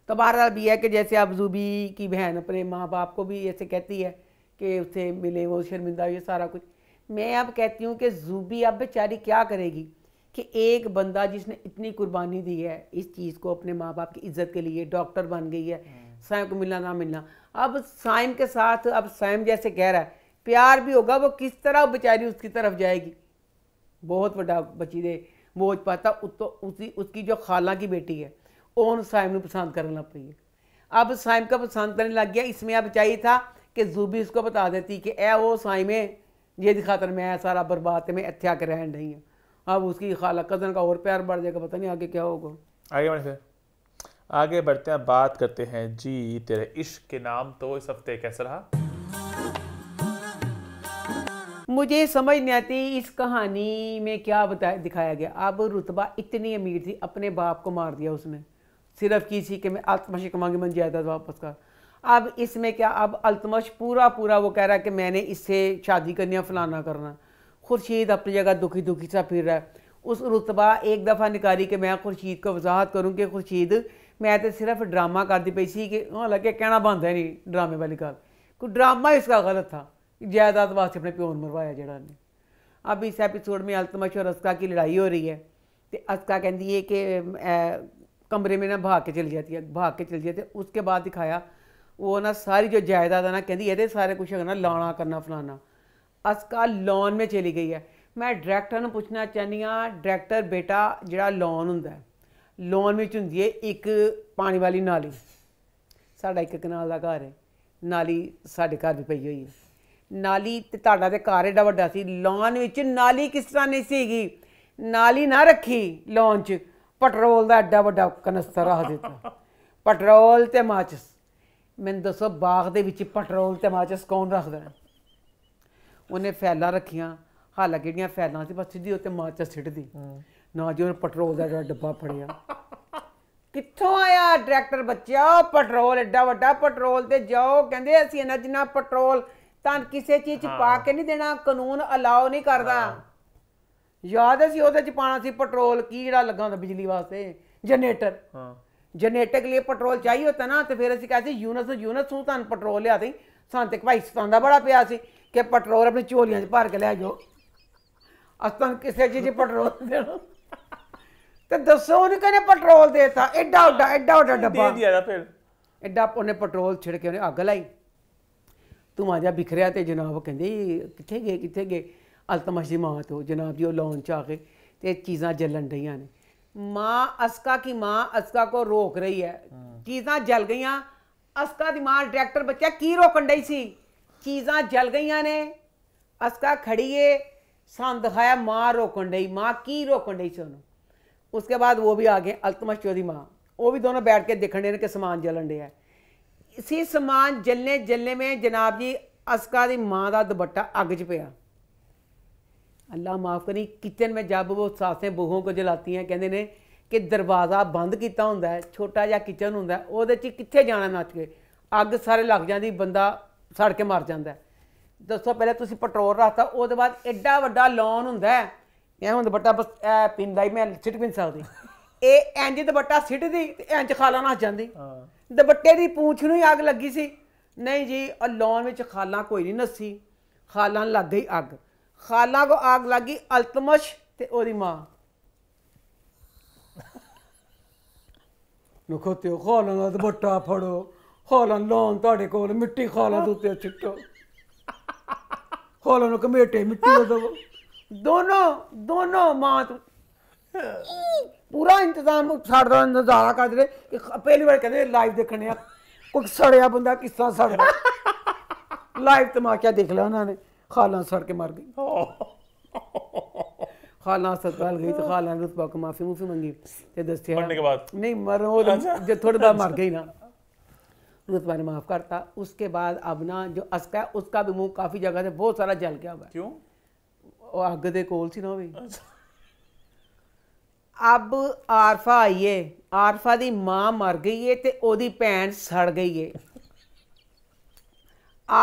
ਸਾਲ बार भी है कि जैसे आप जूबी की बहन अपने माँ बाप को भी ऐसे कहती है कि उसे मिले वो शर्मिंदा ये सारा कुछ मैं अब कहती हूँ कि जूबी अब बेचारी क्या करेगी कि एक बंदा जिसने इतनी कुर्बानी दी है इस चीज़ को अपने माँ बाप की इज्जत के लिए डॉक्टर बन गई है साइम को मिलना ना मिलना अब साइम के साथ अब साइम जैसे कह रहा है प्यार भी होगा वो किस तरह बेचारी उसकी तरफ जाएगी बहुत बड़ा बचीरे बोझ पाता तो उसी उसकी जो खाला की बेटी है उन साइम ने पसंद करने लग पाई है अब साइम का पसंद करने लग गया इसमें अब चाहिए था कि जूबी उसको बता देती कि ए वो साइम है ये दिखातर मैं सारा बर्बाद मैं इत्या के रह नहीं हूँ अब उसकी खाला कज़न का और प्यार बढ़ जाएगा पता नहीं आगे क्या होगा आगे बढ़ आगे बढ़ते हैं बात करते हैं जी तेरे इश्क के नाम तो इस हफ्ते कैसा रहा मुझे समझ नहीं आती इस कहानी में क्या बताया दिखाया गया अब रुतबा इतनी अमीर थी अपने बाप को मार दिया उसने सिर्फ किसी के मैं अल्तमश कमांगी मन जाता था वापस का अब इसमें क्या अब अल्तमश पूरा पूरा वो कह रहा है कि मैंने इससे शादी करनी है फलाना करना खुर्शीद अपनी जगह दुखी दुखी सा फिर रहा है उस रुतबा एक दफ़ा निकारी कि मैं खुर्शीद को वजाहत करूँ कि खुर्शीद मैं ਤੇ ਸਿਰਫ ਡਰਾਮਾ ਕਰਦੀ ਪਈ ਸੀ ਕਿ ਉਹ ਲੱਗੇ ਕਹਿਣਾ ਬੰਦ ਹੈ ਨਹੀਂ ਡਰਾਮੇ ਵਾਲੀ ਗੱਲ ਕੋਈ ड्रामा इसका गलत था जायदाद वास्ते अपने प्यो मरवाया जड़ा अब इस एपीसोड में अलतमश और अस्का की लड़ाई हो रही है तो अस्का कहती है कि कमरे में ना भाग के चली जाती है भाग के चली जाती है उसके बाद दिखाया वो ना सारी जो जायदाद है ना कहती ये सारे कुछ करना लाना करना फलाना अस्का लॉन में चली गई है मैं डायरैक्टर ਨੂੰ ਪੁੱਛਣਾ ਚਾਹਨੀ ਆ ਡਾਇਰੈਕਟਰ ਬੇਟਾ ਜਿਹੜਾ ਲੌਨ ਹੁੰਦਾ ਲੋਨ ਵਿੱਚ ਹੁੰਦੀ ਹੈ ਇੱਕ ਪਾਣੀ ਵਾਲੀ ਨਾਲੀ ਸਾਡਾ ਇੱਕ ਕਨਾਲ ਦਾ ਘਰ ਹੈ ਨਾਲੀ ਸਾਡੇ ਘਰ ਵੀ ਪਈ ਹੋਈ ਹੈ ਨਾਲੀ ਤੇ ਤੁਹਾਡਾ ਤੇ ਘਰ ਏਡਾ ਵੱਡਾ ਸੀ ਲੋਨ ਵਿੱਚ ਨਾਲੀ ਕਿਸ ਤਰ੍ਹਾਂ ਨਹੀਂ ਸੀਗੀ ਨਾਲੀ ਨਾ ਰੱਖੀ ਲੋਨ 'ਚ ਪੈਟਰੋਲ ਦਾ ਏਡਾ ਵੱਡਾ ਕਨਸਤਰ ਆ ਦਿੱਤਾ ਪੈਟਰੋਲ ਤੇ ਮਾਚਸ ਮੈਨੂੰ ਦੱਸੋ ਬਾਗ ਦੇ ਵਿੱਚ ਪੈਟਰੋਲ ਤੇ ਮਾਚਸ ਕੌਣ ਰੱਖਦਾ ਉਹਨੇ ਫੈਲਾ ਰੱਖੀਆਂ ਹਾਲਾਂਕਿ ਜਿਹੜੀਆਂ ਫੈਲਾਂ ਸੀ ਬਸ ਸਿੱਧੀ ਉੱਤੇ ਮਾਚਸ ਸਿੱਟਦੀ ਨਾ ਜੀ ਉਹਨੇ ਪੈਟਰੋਲ ਦਾ ਜਿਹੜਾ ਡੱਬਾ ਫੜਿਆ ਕਿੱਥੋਂ ਆਇਆ ਡਾਇਰੈਕਟਰ ਬੱਚਿਆ ਪੈਟਰੋਲ ਐਡਾ ਵੱਡਾ ਪੈਟਰੋਲ ਤੇ ਜਾਓ ਕਹਿੰਦੇ ਅਸੀਂ ਇਹਨਾਂ ਜਿੰਨਾ ਪੈਟਰੋਲ ਤਾਂ ਕਿਸੇ ਚੀਜ਼ ਚ ਪਾ ਕੇ ਨਹੀਂ ਦੇਣਾ ਕਾਨੂੰਨ ਅਲਾਉ ਨਹੀਂ ਕਰਦਾ ਯਾਦ ਅਸੀਂ ਉਹਦੇ ਚ ਪਾਣਾ ਸੀ ਪੈਟਰੋਲ ਕੀ ਜਿਹੜਾ ਲੱਗਾ ਹੁੰਦਾ ਬਿਜਲੀ ਵਾਸਤੇ ਜਨਰੇਟਰ ਹਾਂ ਜਨਰੇਟਰ ਲਈ ਪੈਟਰੋਲ ਚਾਹੀਦਾ ਹੁੰਦਾ ਨਾ ਤੇ ਫਿਰ ਅਸੀਂ ਕਹਿੰਦੇ ਯੂਨਸ ਯੂਨਸ ਨੂੰ ਤਾਂ ਪੈਟਰੋਲ ਲਿਆ ਦੇ ਸਾਨੂੰ ਤੇ ਭਾਈ ਸਤਾਉਂਦਾ ਬੜਾ ਪਿਆ ਸੀ ਕਿ ਪੈਟਰੋਲ ਆਪਣੀ ਝੋਲੀਆਂ 'ਚ ਭਰ ਕੇ ਲੈ ਜਾਓ ਅਸਤਨ ਕਿਸੇ ਚੀਜ਼ 'ਚ ਪੈਟਰੋਲ ਦੇਣਾ ਤੇ ਦੱਸੋ ਉਹਨੇ ਕਹਿੰਦੇ ਪੈਟਰੋਲ ਦੇਤਾ ਐਡਾ ਉੱਡਾ ਐਡਾ ਉੱਡਾ ਡੱਬਾ ਦੇ ਦਿਆ ਫਿਰ ਐਡਾ ਉਹਨੇ ਪੈਟਰੋਲ ਛਿੜ ਕੇ ਉਹਨੇ ਅੱਗ ਲਾਈ ਤੂੰ ਆ ਜਾ ਬਿਖਰਿਆ ਤੇ ਜਨਾਬ ਕਹਿੰਦੇ ਕਿੱਥੇ ਗਏ ਕਿੱਥੇ ਗਏ ਅਲਤਮਸ਼ੀ ਮਾਂ ਤੋਂ ਜਨਾਬ ਜੀ ਉਹ ਲੌਂਚ ਚ ਆ ਕੇ ਤੇ ਚੀਜ਼ਾਂ ਜਲਣ ਰਹੀਆਂ ਨੇ ਮਾਂ ਅਸਕਾ ਕੀ ਮਾਂ ਅਸਕਾ ਕੋ ਰੋਕ ਰਹੀ ਹੈ ਚੀਜ਼ਾਂ ਜਲ ਗਈਆਂ ਅਸਕਾ ਦੀ ਮਾਂ ਡਾਇਰੈਕਟਰ ਬੱਚਾ ਕੀ ਰੋਕਣ ਡਈ ਸੀ ਚੀਜ਼ਾਂ ਜਲ ਗਈਆਂ ਨੇ ਅਸਕਾ ਖੜੀਏ ਸੰਦ ਖਾਇਆ ਮਾਂ ਰੋਕਣ ਡਈ ਮਾਂ ਕੀ ਰੋਕਣ ਡਈ ਸੀ ਉਹਨੂੰ ਉਸਕੇ ਬਾਅਦ ਉਹ ਵੀ ਆ ਗਏ गए ਚੋਦੀ चौधरी ਉਹ ਵੀ ਦੋਨੋਂ ਬੈਠ ਕੇ ਦੇਖਣ ਦੇ ਨੇ ਕਿ ਸਮਾਨ ਜਲਣ ਦੇ ਆ इसी ਸਮਾਨ ਜਲਨੇ ਜਲਨੇ ਮੇ ਜਨਾਬ ਜੀ ਅਸਕਾ ਦੀ ਮਾਂ ਦਾ ਦੁਪੱਟਾ ਅੱਗ 'ਚ ਪਿਆ ਅੱਲਾ ਮਾਫ ਕਰੀ ਕਿਚਨ ਵਿੱਚ ਜਬ ਉਹ ਸਾਸੇ ਬੂਹੋਂ ਕੋ ਜਲਾਤੀਆਂ ਕਹਿੰਦੇ ਨੇ ਕਿ ਦਰਵਾਜ਼ਾ ਬੰਦ ਕੀਤਾ ਹੁੰਦਾ ਹੈ ਛੋਟਾ ਜਿਹਾ ਕਿਚਨ ਹੁੰਦਾ ਉਹਦੇ 'ਚ ਕਿੱਥੇ ਜਾਣਾ ਨੱਚ ਕੇ ਅੱਗ ਸਾਰੇ ਲੱਗ ਜਾਂਦੀ ਬੰਦਾ ਸੜ ਕੇ ਮਰ ਜਾਂਦਾ ਦੱਸੋ ਪਹਿਲੇ ਤੁਸੀਂ ਪੈਟਰੋਲ ਰੱਖਤਾ ਉਹਦੇ ਬਾਅਦ ਐਡਾ ਵੱਡਾ ਲੌਨ ਹੁੰਦਾ ਹੈ ਇਹ ਹੁਣ ਦੁਪੱਟਾ ਬਸ ਇਹ ਪਿੰਦਾ ਹੀ ਮੈਂ ਸਿੱਟ ਵੀ ਨਹੀਂ ਸਕਦੀ ਇਹ ਇੰਜ ਦੁਪੱਟਾ ਸਿੱਟਦੀ ਤੇ ਇੰਜ ਖਾਲਾ ਨਾ ਜਾਂਦੀ ਹਾਂ ਦੁਪੱਟੇ ਦੀ ਪੂੰਛ ਨੂੰ ਹੀ ਅੱਗ ਲੱਗੀ ਸੀ ਨਹੀਂ ਜੀ ਉਹ ਲੌਨ ਵਿੱਚ ਖਾਲਾਂ ਕੋਈ ਨਹੀਂ ਨਸੀ ਖਾਲਾਂ ਲੱਗ ਗਈ ਅੱਗ ਖਾਲਾਂ ਕੋ ਅੱਗ ਲੱਗੀ ਅਲਤਮਸ਼ ਤੇ ਉਹਦੀ ਮਾਂ ਨੁਕੋ ਤੇ ਖਾਲਾਂ ਨਾ ਦੁਪੱਟਾ ਫੜੋ ਖਾਲਾ ਲੌਨ ਤੁਹਾਡੇ ਕੋਲ ਮਿੱਟੀ ਖਾਲਾਂ ਦੇ ਉੱਤੇ ਛਿੱਟੋ ਖਾਲਾਂ ਨੂੰ ਕਮੇਟੇ ਮਿੱਟੀ ਦੇ ਦਵੋ दोनों दोनों मात पूरा इंतजाम साढ़ा नजारा कर दे पहली बार कहते लाइव देखने कोई सड़िया बंदा किस तरह सड़दा लाइव धमाकिया देख लिया उन्होंने खाला सड़ के मर गई खाला अस्पताल गई तो खाला ने रुतबा को माफी मुफी मंगी ते मरने के बाद नहीं मर वो अच्छा। जो थोड़े बार मर गई ना रुतबा ने माफ करता उसके बाद अब ना जो असका है उसका भी मुंह काफी जगह से बहुत सारा जल गया हुआ क्यों ਉਹ ਅੱਗ ਦੇ ਕੋਲ ਸੀ ਨਾ ਉਹ ਵੀ ਅਬ ਆਰਫਾ ਆਈਏ ਆਰਫਾ ਦੀ ਮਾਂ ਮਰ ਗਈ ਏ ਤੇ ਉਹਦੀ ਭੈਣ ਸੜ ਗਈ ਏ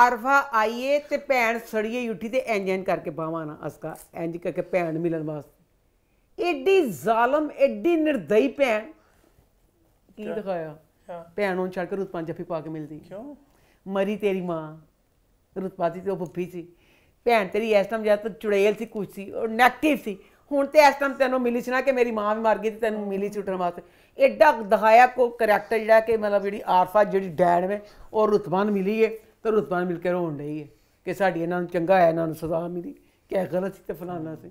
ਆਰਫਾ ਆਈਏ ਤੇ ਭੈਣ ਸੜੀਏ ਉੱਠੀ ਤੇ ਇੰਜ ਇੰਜ ਕਰਕੇ ਬਾਵਾ ਨਾ ਅਸਕਾ ਇੰਜ ਕਰਕੇ ਭੈਣ ਮਿਲਣ ਵਾਸਤੇ ਐਡੀ ਜ਼ਾਲਮ ਐਡੀ ਨਿਰਦਈ ਭੈਣ ਕੀ ਦਿਖਾਇਆ ਭੈਣੋਂ ਛੱਡ ਕੇ ਰੁਤਪਾਂ ਜੱਫੀ ਪਾ ਕੇ ਮਿਲਦੀ ਕਿਉਂ ਮਰੀ ਤੇਰੀ ਮਾਂ ਦੀ ਤੇ ਉਹ ਫੁੱਫੀ ਸੀ ਭੈਣ ਤੇਰੀ ਇਸ ਟਾਈਮ ਜਦ ਚੁੜੇਲ ਸੀ ਕੁਝ ਸੀ ਉਹ ਨੈਗੇਟਿਵ ਸੀ ਹੁਣ ਤੇ ਇਸ ਟਾਈਮ ਤੈਨੂੰ ਮਿਲੀ ਸੀ ਨਾ ਕਿ ਮੇਰੀ ਮਾਂ ਵੀ ਮਰ ਗਈ ਤੇ ਤੈਨੂੰ ਮਿਲੀ ਛੁੱਟਣ ਵਾਸਤੇ ਐਡਾ ਦਿਖਾਇਆ ਕੋ ਕੈਰੈਕਟਰ ਜਿਹੜਾ ਕਿ ਮਤਲਬ ਜਿਹੜੀ ਆਰਫਾ ਜਿਹੜੀ ਡੈਣ ਵੇ ਔਰ ਰੁਤਬਾਨ ਮਿਲੀ ਏ ਤੇ ਰੁਤਬਾਨ ਮਿਲ ਕੇ ਰੋਣ ਰਹੀ ਏ ਕਿ ਸਾਡੀ ਇਹਨਾਂ ਨੂੰ ਚੰਗਾ ਹੈ ਇਹਨਾਂ ਨੂੰ ਸਜ਼ਾ ਮਿਲੀ ਕਿ ਗਲਤ ਸੀ ਤੇ ਫਲਾਨਾ ਸੀ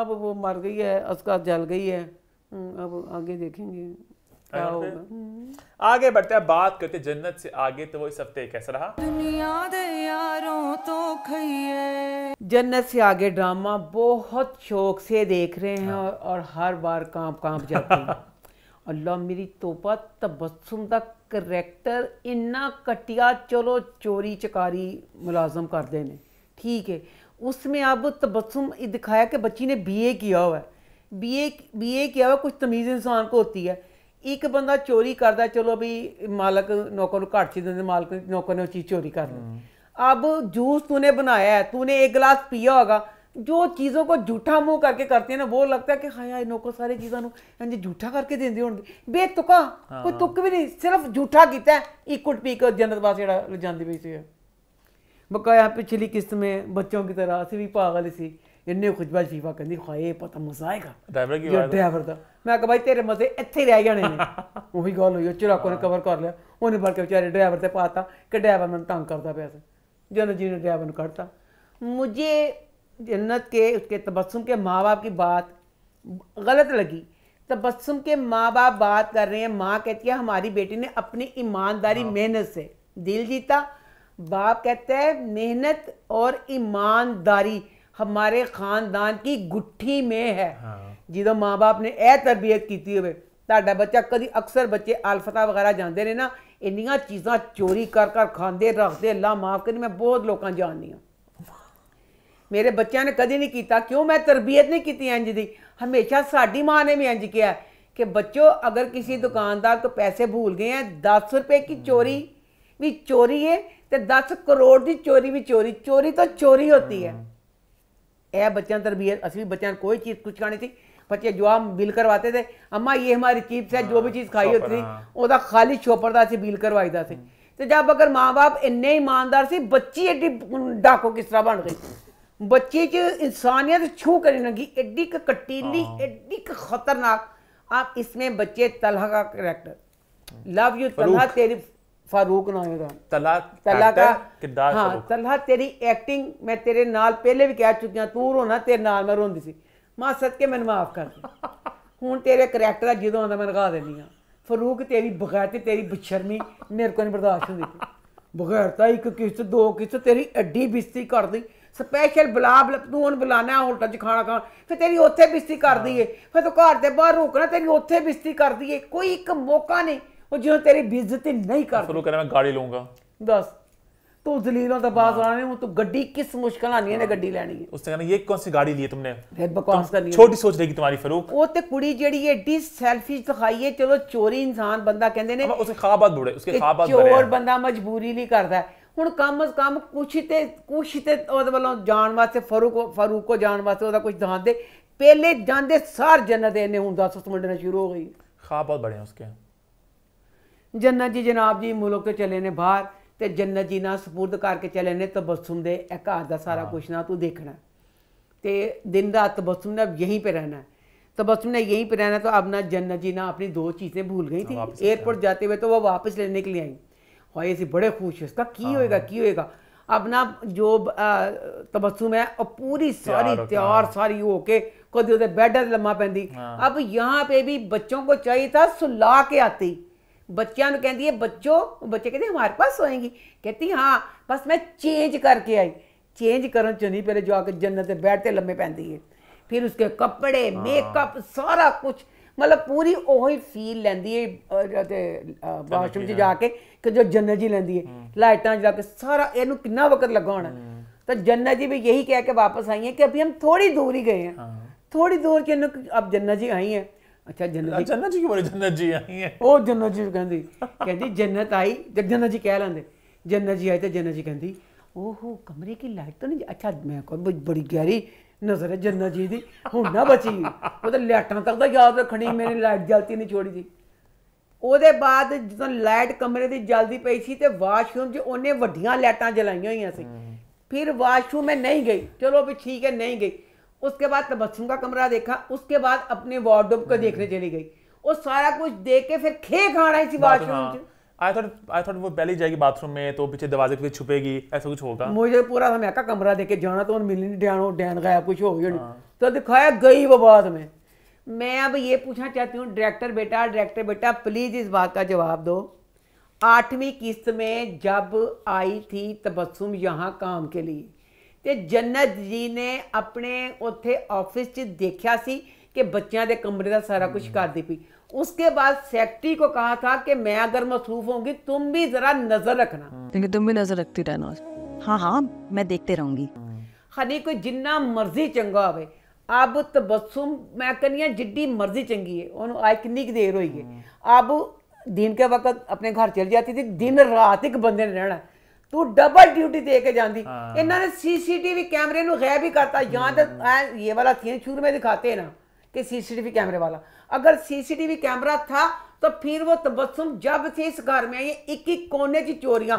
ਆਪ ਉਹ ਮਰ ਗਈ ਹੈ ਅਸਕਾ ਜਲ ਗਈ ਹੈ ਅਬ ਅੱਗੇ ਦੇਖਾਂਗੇ हम्म। आगे बढ़ते हैं बात करते जन्नत से आगे तो वो इस हफ्ते कैसा रहा दुनिया दे यारों तो खइए जन्नत से आगे ड्रामा बहुत शौक से देख रहे हैं हाँ। और, और हर बार कांप कांप जाते हैं अल्लाह मेरी तोपा तबस्सुम का करैक्टर इन्ना कटिया चलो चोरी चकारी मुलाजम कर देने ठीक है उसमें अब तबस्सुम दिखाया कि बच्ची ने बीए किया हुआ है बीए बीए किया हुआ कुछ तमीज़ इंसान को होती है ਇੱਕ ਬੰਦਾ ਚੋਰੀ ਕਰਦਾ ਚਲੋ ਵੀ ਮਾਲਕ ਨੌਕਰ ਨੂੰ ਘੱਟ ਚ ਦਿੰਦੇ ਮਾਲਕ ਨੌਕਰ ਨੇ ਉਹ ਚੀਜ਼ ਚੋਰੀ ਕਰ ਲਈ अब ਜੂਸ तूने ਬਣਾਇਆ है तूने ਇੱਕ ਗਲਾਸ ਪੀਆ ਹੋਗਾ ਜੋ ਚੀਜ਼ੋ ਕੋ ਝੂਠਾ ਮੂੰਹ ਕਰਕੇ ਕਰਤੇ ਹਨ ਉਹ ਲੱਗਦਾ ਕਿ ਹਾਏ ਇਹ ਨੌਕਰ ਸਾਰੇ ਚੀਜ਼ਾਂ ਨੂੰ ਇੰਜ ਝੂਠਾ ਕਰਕੇ ਦਿੰਦੇ ਹੋਣਗੇ ਬੇਤੁਕਾ ਕੋਈ ਤੁੱਕ ਵੀ ਨਹੀਂ ਸਿਰਫ ਝੂਠਾ ਕੀਤਾ ਇੱਕ ਉਟ ਪੀ ਕੇ ਜੰਨਤ ਵਾਸ ਜਿਹੜਾ ਜਾਂਦੀ ਪਈ ਸੀ ਬਕਾਇਆ ਪਿਛਲੀ ਕਿਸ਼ਤ ਮੇ ਬੱਚੋਂ ਕੀ ਤਰ੍ਹਾਂ ਅਸੀਂ ਵੀ ਪਾਗਲ ਸੀ ਇੰਨੇ ਖੁਜਬਾ शीफा ਕਹਿੰਦੀ ਖਾਏ ਪਤਾ ਮਜ਼ਾ ਆਏਗਾ ਡਰਾਈਵਰ ਕੀ ਹੋਇਆ ਡਰਾਈਵਰ ਦਾ ਮੈਂ ਕਿਹਾ ਭਾਈ ਤੇਰੇ ਮਜ਼ੇ ਇੱਥੇ ਰਹਿ ਜਾਣੇ ਨੇ ਉਹੀ ਗੱਲ ਹੋਈ ਚੁਰਾਕੋ ਨੇ ਕਵਰ ਕਰ ਲਿਆ ਉਹਨੇ ਬਲਕਿ ਵਿਚਾਰੇ ਡਰਾਈਵਰ ਤੇ ਪਾਤਾ ਕਿ ਡਰਾਈਵਰ ਮੈਨੂੰ ਤੰਗ ਕਰਦਾ ਪਿਆ ਸੀ जन्नत जी ने ड्राइवर कड़ता मुझे जन्नत के उसके तबस्म के माँ बाप की बात गलत लगी तबसुम के माँ बाप बात कर रहे हैं माँ कहती है हमारी बेटी ने अपनी ईमानदारी हाँ। मेहनत से दिल जीता बाप कहते हैं मेहनत और ईमानदारी ਹਮਾਰੇ ਖਾਨਦਾਨ ਕੀ ਗੁੱਠੀ ਮੇ ਹੈ ਜਦੋਂ ਮਾਪੇ ਨੇ ਇਹ ਤਰਬੀਅਤ ਕੀਤੀ ਹੋਵੇ ਤੁਹਾਡਾ ਬੱਚਾ ਕਦੀ ਅਕਸਰ ਬੱਚੇ ਅਲਫਤਾ ਵਗੈਰਾ ਜਾਂਦੇ ਨੇ ਨਾ ਇੰਨੀਆਂ ਚੀਜ਼ਾਂ ਚੋਰੀ ਕਰ ਕਰ ਖਾਂਦੇ ਰੱਖਦੇ ਅੱਲਾ ਮਾਫ ਕਰੇ ਮੈਂ ਬਹੁਤ ਲੋਕਾਂ ਜਾਣਦੀ ਹਾਂ ਮੇਰੇ ਬੱਚਿਆਂ ਨੇ ਕਦੀ ਨਹੀਂ ਕੀਤਾ ਕਿਉਂ ਮੈਂ ਤਰਬੀਅਤ ਨਹੀਂ ਕੀਤੀ ਇੰਜ ਦੀ ਹਮੇਸ਼ਾ ਸਾਡੀ ਮਾਂ ਨੇ ਵੀ ਇੰਜ ਕਿਹਾ ਕਿ ਬੱਚੋ ਅਗਰ ਕਿਸੇ ਦੁਕਾਨਦਾਰ ਤੋਂ ਪੈਸੇ ਭੁੱਲ ਗਏ ਆ 10 ਰੁਪਏ ਕੀ ਚੋਰੀ ਵੀ ਚੋਰੀ ਹੈ ਤੇ 10 ਕਰੋੜ ਦੀ ਚੋਰੀ ਵੀ ਚੋਰੀ ਚੋਰੀ ਤਾਂ ਚੋਰੀ ਹੁੰਦੀ ਹੈ ए बच्चन तर भी है असली बच्चन कोई चीज़ कुछ खानी थी बच्चे जो बिल करवाते थे अम्मा ये हमारी चिप्स है जो भी चीज़ खाई होती थी ओदा खाली छोपर दा सी बिल करवाई दा तो जब अगर माँ बाप इन्ने ईमानदार से बच्ची एड्डी डाको किस तरह बन गई बच्ची च इंसानियत छू करी लगी एड्डी कटीली हाँ। एड्डी खतरनाक आप इसमें बच्चे तलहा का करेक्टर लव यू तलहा तेरी ਫਾਰੂਕ ਨਾ है ਤਲਾ ਤਲਾ ਕਾ किरदार ਹਾਂ ਤਲਾ ਤੇਰੀ ਐਕਟਿੰਗ ਮੈਂ ਤੇਰੇ ਨਾਲ ਪਹਿਲੇ ਵੀ ਕਹਿ ਚੁੱਕਿਆ ਤੂੰ ਰੋਣਾ ਤੇਰੇ ਨਾਲ ਮੈਂ ਰੋਂਦੀ ਸੀ ਮਾ ਸਦਕੇ ਮੈਨੂੰ ਮਾਫ ਕਰ ਹੁਣ ਤੇਰੇ ਕਰੈਕਟਰ ਜਦੋਂ ਆਉਂਦਾ ਮੈਂ ਲਗਾ ਦਿੰਦੀ ਆ ਫਾਰੂਕ ਤੇਰੀ ਬਗਾਇਤੀ ਤੇਰੀ ਬਸ਼ਰਮੀ ਮੇਰੇ ਕੋਲ ਨਹੀਂ ਬਰਦਾਸ਼ਤ ਹੁੰਦੀ ਬਗਾਇਰਤਾ ਇੱਕ ਕਿਸ਼ਤ ਦੋ ਕਿਸ਼ਤ ਤੇਰੀ ਐਡੀ ਬਿਸਤੀ ਕਰਦੀ ਸਪੈਸ਼ਲ ਬਲਾਬ ਤੂੰ ਉਹਨ ਬੁਲਾਣਾ ਹੋਟਲ 'ਚ ਖਾਣਾ ਖਾਣ ਫਿਰ ਤੇਰੀ ਉੱਥੇ ਬਿਸਤੀ ਕਰਦੀ ਏ ਫਿਰ ਤੂੰ ਘਰ ਦੇ ਬਾਹਰ ਰੁਕਣਾ ਤੇਰੀ ਉੱਥੇ ਬਿਸਤੀ ਕਰਦੀ ਏ ਕੋਈ ਇੱਕ ਮੌਕਾ ਨਹੀਂ ਉਹ ਜਿਉਂ ਤੇਰੀ ਬੇਇੱਜ਼ਤੀ ਨਹੀਂ ਕਰਦਾ ਫਿਰ ਕਹਿੰਦਾ ਮੈਂ ਗਾੜੀ ਲਊਂਗਾ ਦੱਸ ਤੂੰ ਜ਼ਲੀਲੋਂ ਦਾ ਬਾਜ਼ ਆਣੇ ਨੂੰ ਤੂੰ ਗੱਡੀ ਕਿਸ ਮੁਸ਼ਕਲ ਆਣੀ ਨੇ ਗੱਡੀ ਲੈਣੀ ਹੈ ਉਸਨੇ ਕਹਿੰਦਾ ਇਹ ਕੌਣ ਸੀ ਗਾੜੀ ਲਈ ਤੁਮਨੇ ਫਿਰ ਬਕਵਾਸ ਕਰਨੀ ਛੋਟੀ ਸੋਚ ਰਹੀ ਤੁਹਾਡੀ ਫਰੂਕ ਉਹ ਤੇ ਕੁੜੀ ਜਿਹੜੀ ਐਡੀ ਸੈਲਫਿਸ਼ ਦਿਖਾਈ ਹੈ ਚਲੋ ਚੋਰੀ ਇਨਸਾਨ ਬੰਦਾ ਕਹਿੰਦੇ ਨੇ ਉਸੇ ਖਾਬਾਤ ਬੁੜੇ ਉਸਕੇ ਖਾਬਾਤ ਬੁੜੇ ਚੋਰ ਬੰਦਾ ਮਜਬੂਰੀ ਲਈ ਕਰਦਾ ਹੁਣ ਕੰਮ ਅਸ ਕੰਮ ਕੁਛ ਤੇ ਕੁਛ ਤੇ ਉਹਦੇ ਵੱਲੋਂ ਜਾਣ ਵਾਸਤੇ ਫਰੂਕ ਫਰੂਕ ਕੋ ਜਾਣ ਵਾਸਤੇ ਉਹਦਾ ਕੁਝ ਦਾਂਦੇ ਪਹਿਲੇ ਜਾਂਦੇ ਸਾਰ ਜਨਤ ਇਹਨੇ ਹੁਣ 10 ਮਿੰਟ ਨਾਲ ਸ਼ੁਰੂ ਹੋ ਗਈ ਖਾਬਾਤ ਬੜੇ ਉਸਕੇ जन्नत जी जनाब जी ਮੁਲਕ ਤੋਂ ਚਲੇ बहर तो जन्नत जी ने सपुरद करके चले ਚਲੇ ਨੇ ਤਬਸਮ ਦੇ ਇਹ ਘਰ ਦਾ ਸਾਰਾ ਕੁਛ ਨਾ ਤੂੰ ਦੇਖਣਾ ਤੇ ਦਿਨ ने यहीं पर रहना है तबस्सुम ने यहीं पर रहना तो अब ना जन्नत जी ने अपनी दो चीज़ें भूल गई थी एयरपोर्ट जाते हुए तो वह वापस लेने के लिए आई और ऐसे बड़े खुश उसका की हाँ। होएगा की होएगा अब ना जो तबस्सुम है और पूरी सारी त्यार हाँ। सारी होके कद बेड लम्मा पी हाँ। अब यहाँ पे भी बच्चों को चाहिए था सुला के आती ਬੱਚਿਆਂ ਕਹਿੰਦੀ ਹੈ ਬੱਚੋ ਬੱਚੇ ਕਹਿੰਦੇ बच्चे कहते हमारे पास ਹਾਂ ਬਸ ਮੈਂ ਚੇਂਜ ਕਰਕੇ ਆਈ ਚੇਂਜ ਕਰਨ ਚ ਨਹੀਂ ਪਹਿਲੇ ਜਾ ਕੇ ਜੰਨਤ ਤੇ ਬੈਠ ਤੇ ਲੰਮੇ ਪੈਂਦੀ ਹੈ ਫਿਰ ਉਸਕੇ ਕੱਪੜੇ ਮੇਕਅਪ ਸਾਰਾ ਕੁਝ ਮਤਲਬ ਪੂਰੀ ਉਹੀ ਫੀਲ ਲੈਂਦੀ ਹੈ ਤੇ ਵਾਸ਼ਰੂਮ 'ਚ ਜਾ ਕੇ ਕਿ ਜੋ ਜੰਨਤ ਜੀ ਲੈਂਦੀ ਹੈ ਲਾਈਟਾਂ ਜਾ ਕੇ ਸਾਰਾ ਇਹਨੂੰ ਕਿੰਨਾ ਵਕਤ ਲੱਗਾ ਹੋਣਾ ਤਾਂ ਜੰਨਤ ਜੀ ਵੀ ਇਹੀ ਕਹਿ ਕੇ ਵਾਪਸ ਆਈ ਹੈ ਕਿ ਅਭੀ ਹਮ ਥੋੜੀ ਦੂਰ ਹੀ ਗਏ ਹਾਂ ਥੋੜੀ ਦੂਰ ਕਿ ਇਹਨੂੰ ਅਬ ਜੰਨਤ ਜੀ ਆਈ ਹੈ ਅੱਛਾ ਜੰਨਤ ਜੀ ਜੰਨਤ ਜੀ ਕਿਉਂ ਬੋਲੇ ਜੰਨਤ ਜੀ ਆਈ ਹੈ ਉਹ ਜੰਨਤ ਜੀ ਕਹਿੰਦੀ ਕਹਿੰਦੀ ਜੰਨਤ ਆਈ ਜਦ ਜੰਨਤ ਜੀ ਕਹਿ ਲੈਂਦੇ ਜੰਨਤ ਜੀ ਆਈ ਤੇ ਜੰਨਤ ਜੀ ਕਹਿੰਦੀ ਓਹੋ ਕਮਰੇ ਕੀ ਲਾਈਟ ਤਾਂ ਨਹੀਂ ਅੱਛਾ ਮੈਂ ਕੋਈ ਬੜੀ ਗਹਿਰੀ ਨਜ਼ਰ ਹੈ ਜੰਨਤ ਜੀ ਦੀ ਹੁਣ ਨਾ ਬਚੀ ਉਹਦੇ ਲਾਈਟਾਂ ਤੱਕ ਦਾ ਯਾਦ ਰੱਖਣੀ ਮੈਨੇ ਲਾਈਟ ਜਲਤੀ ਨਹੀਂ ਛੋੜੀ ਸੀ ਉਹਦੇ ਬਾਅਦ ਜਦੋਂ ਲਾਈਟ ਕਮਰੇ ਦੀ ਜਲਦੀ ਪਈ ਸੀ ਤੇ ਵਾਸ਼ਰੂਮ 'ਚ ਉਹਨੇ ਵੱਡੀਆਂ ਲਾਈਟਾਂ ਜਲਾਈਆਂ ਹੋਈਆਂ ਸੀ ਫਿਰ ਵਾਸ਼ਰੂਮ ਮੈਂ ਨਹੀਂ ਗਈ ਚਲੋ ਵੀ ਠੀਕ ਹੈ ਨਹੀਂ ਗਈ उसके बाद तबस्म का कमरा देखा उसके बाद अपने वार्डरोब को हम्म। देखने चली गई और सारा कुछ देख के फिर खे खा रहा है आई थॉट आई थॉट वो पहले जाएगी बाथरूम में तो पीछे दरवाजे के छुपेगी ऐसा कुछ होगा मुझे पूरा का कमरा देके जाना तो मिल नहीं डैन गया कुछ हो गया हाँ। तो दिखाया गई वो बाद में मैं अब ये पूछना चाहती हूँ डायरेक्टर बेटा डायरेक्टर बेटा प्लीज़ इस बात का जवाब दो आठवीं किस्त में जब आई थी तबस्सुम यहाँ काम के लिए ਤੇ ਜੰਨਤ ਜੀ ਨੇ ਆਪਣੇ ਉੱਥੇ ਆਫਿਸ 'ਚ ਦੇਖਿਆ ਸੀ ਕਿ ਬੱਚਿਆਂ ਦੇ ਕਮਰੇ ਦਾ ਸਾਰਾ ਕੁਝ ਕਰਦੀ ਪਈ ਉਸਕੇ ਬਾਅਦ ਸੈਕਟਰੀ ਕੋ ਕਹਾ ਥਾ ਕਿ ਮੈਂ ਅਗਰ ਮਸਰੂਫ ਹੋਗੀ ਤੂੰ ਵੀ ਜ਼ਰਾ ਨਜ਼ਰ ਰੱਖਣਾ ਕਿ ਤੂੰ ਵੀ ਨਜ਼ਰ ਰੱਖਤੀ ਰਹਿਣਾ ਹਾਂ ਹਾਂ ਮੈਂ ਦੇਖਤੇ ਰਹੂੰਗੀ ਖਨੀ ਕੋ ਜਿੰਨਾ ਮਰਜ਼ੀ ਚੰਗਾ ਹੋਵੇ ਅਬ ਤਬਸਮ ਮੈਂ ਕਹਿੰਿਆ ਜਿੱਡੀ ਮਰਜ਼ੀ ਚੰਗੀ ਏ ਉਹਨੂੰ ਆਇ ਕਿੰਨੀ ਦੇਰ ਹੋਈ ਹੈ ਅਬ ਦਿਨ ਕੇ ਵਕਤ ਆਪਣੇ ਘਰ ਚਲ ਜਾਂਦੀ ਸੀ ਦਿਨ ਰਾਤ ਇੱਕ ਬੰਦੇ ਨੇ ਰਹਿਣਾ ਤੂੰ ਡਬਲ ਡਿਊਟੀ ਦੇ ਕੇ ਜਾਂਦੀ ਇਹਨਾਂ ਨੇ ਸੀਸੀਟੀਵੀ ਕੈਮਰੇ ਨੂੰ ਗਾਇਬ ਹੀ ਕਰਤਾ ਜਾਂ ਤਾਂ ਇਹ ਵਾਲਾ ਥੀਨ ਚੂਰ ਮੇ ਦਿਖਾਤੇ ਨਾ ਕਿ ਸੀਸੀਟੀਵੀ ਕੈਮਰੇ ਵਾਲਾ ਅਗਰ ਸੀਸੀਟੀਵੀ ਕੈਮਰਾ ਥਾ ਤਾਂ ਫਿਰ ਉਹ ਤਬਸਮ ਜਬ ਸੀ ਇਸ ਘਰ ਮੇ ਆਈ ਇੱਕ ਇੱਕ ਕੋਨੇ 'ਚ ਚੋਰੀਆਂ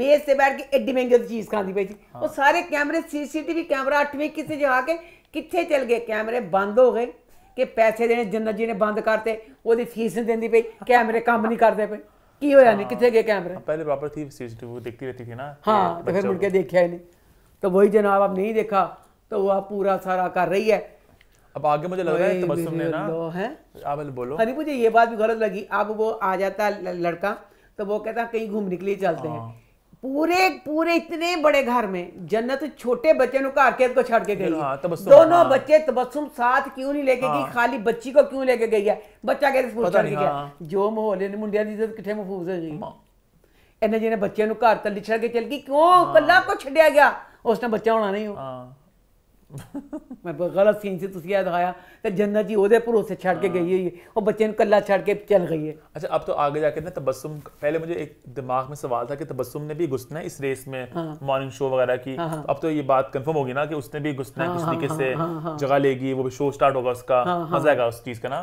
ਮੇਜ਼ ਤੇ ਬੈਠ ਕੇ ਐਡੀ ਮਹਿੰਗੀ ਚੀਜ਼ ਖਾਂਦੀ ਪਈ ਸੀ ਉਹ ਸਾਰੇ ਕੈਮਰੇ ਸੀਸੀਟੀਵੀ ਕੈਮਰਾ 8ਵੇਂ ਕਿਤੇ ਜਾ ਕੇ ਕਿੱਥੇ ਚਲ ਗਏ ਕੈਮਰੇ ਬੰਦ ਹੋ ਗਏ ਕਿ ਪੈਸੇ ਦੇਣੇ ਜਨਰਲ ਜੀ ਨੇ ਬੰਦ ਕਰਤੇ ਉਹਦੀ ਫੀਸ ਨਹੀਂ ਦਿੰਦੀ ਪਈ ਕੈਮਰੇ ਕੰਮ ਨਹੀਂ ਕਰਦੇ ਪਏ हाँ। हाँ, तो तो वही जनाब आप नहीं देखा तो वो आप पूरा सारा कर रही है अब आगे मुझे लग रहा है तबस्सुम ने ना हाँ, बोलो मुझे ये बात भी गलत लगी अब वो आ जाता लड़का तो वो कहता कहीं घूमने के लिए चलते हैं ਪੂਰੇ ਪੂਰੇ ਇਤਨੇ ਬੜੇ ਘਰ ਮੇ ਜੰਨਤ ਛੋਟੇ ਬੱਚੇ ਨੂੰ ਘਰ ਕੇ ਕੋ ਛੱਡ ਕੇ ਗਈ ਦੋਨੋਂ ਬੱਚੇ ਤਬਸਮ ਸਾਥ ਕਿਉਂ ਨਹੀਂ ਲੈ ਕੇ ਗਈ ਖਾਲੀ ਬੱਚੀ ਕੋ ਕਿਉਂ ਲੈ ਕੇ ਗਈ ਹੈ ਬੱਚਾ ਕਿਹਦੇ ਸਪੋਰਟ ਕਰ ਗਿਆ ਜੋ ਮਾਹੌਲ ਨੇ ਮੁੰਡਿਆਂ ਦੀ ਇੱਜ਼ਤ ਕਿੱਥੇ ਮਹਫੂਜ਼ ਹੋ ਜੀ ਇਹਨੇ ਜਿਹਨੇ ਬੱਚੇ ਨੂੰ ਘਰ ਤੱਕ ਛੱਡ ਕੇ ਚਲ ਗਈ ਕਿਉਂ ਕੱਲਾ ਕੋ ਛੱਡਿਆ ਗਿਆ ਉਸ ਨੇ ਬੱਚਾ ਹੋਣਾ ਨਹੀਂ ਹਾਂ मैं ਮੈਂ ਗਲਤ ਸੀਨ ਸੀ ਤੁਸੀਂ ਇਹ ਦਿਖਾਇਆ ਤੇ ਜੰਨਤ ਜੀ ਉਹਦੇ ਭਰੋਸੇ ਛੱਡ ਕੇ ਗਈ ਹੈ और बच्चे ने ਕੱਲਾ छड़ के चल गई है अच्छा अब तो आगे जाके ना तबस्सुम पहले मुझे एक दिमाग में सवाल था कि तबस्सुम ने भी घुसना है इस रेस में मॉर्निंग हाँ। शो वगैरह की तो अब तो ये बात कंफर्म होगी ना कि उसने भी घुसना है किस तरीके से जगह लेगी वो भी शो स्टार्ट होगा उसका मजा आएगा उस चीज का ना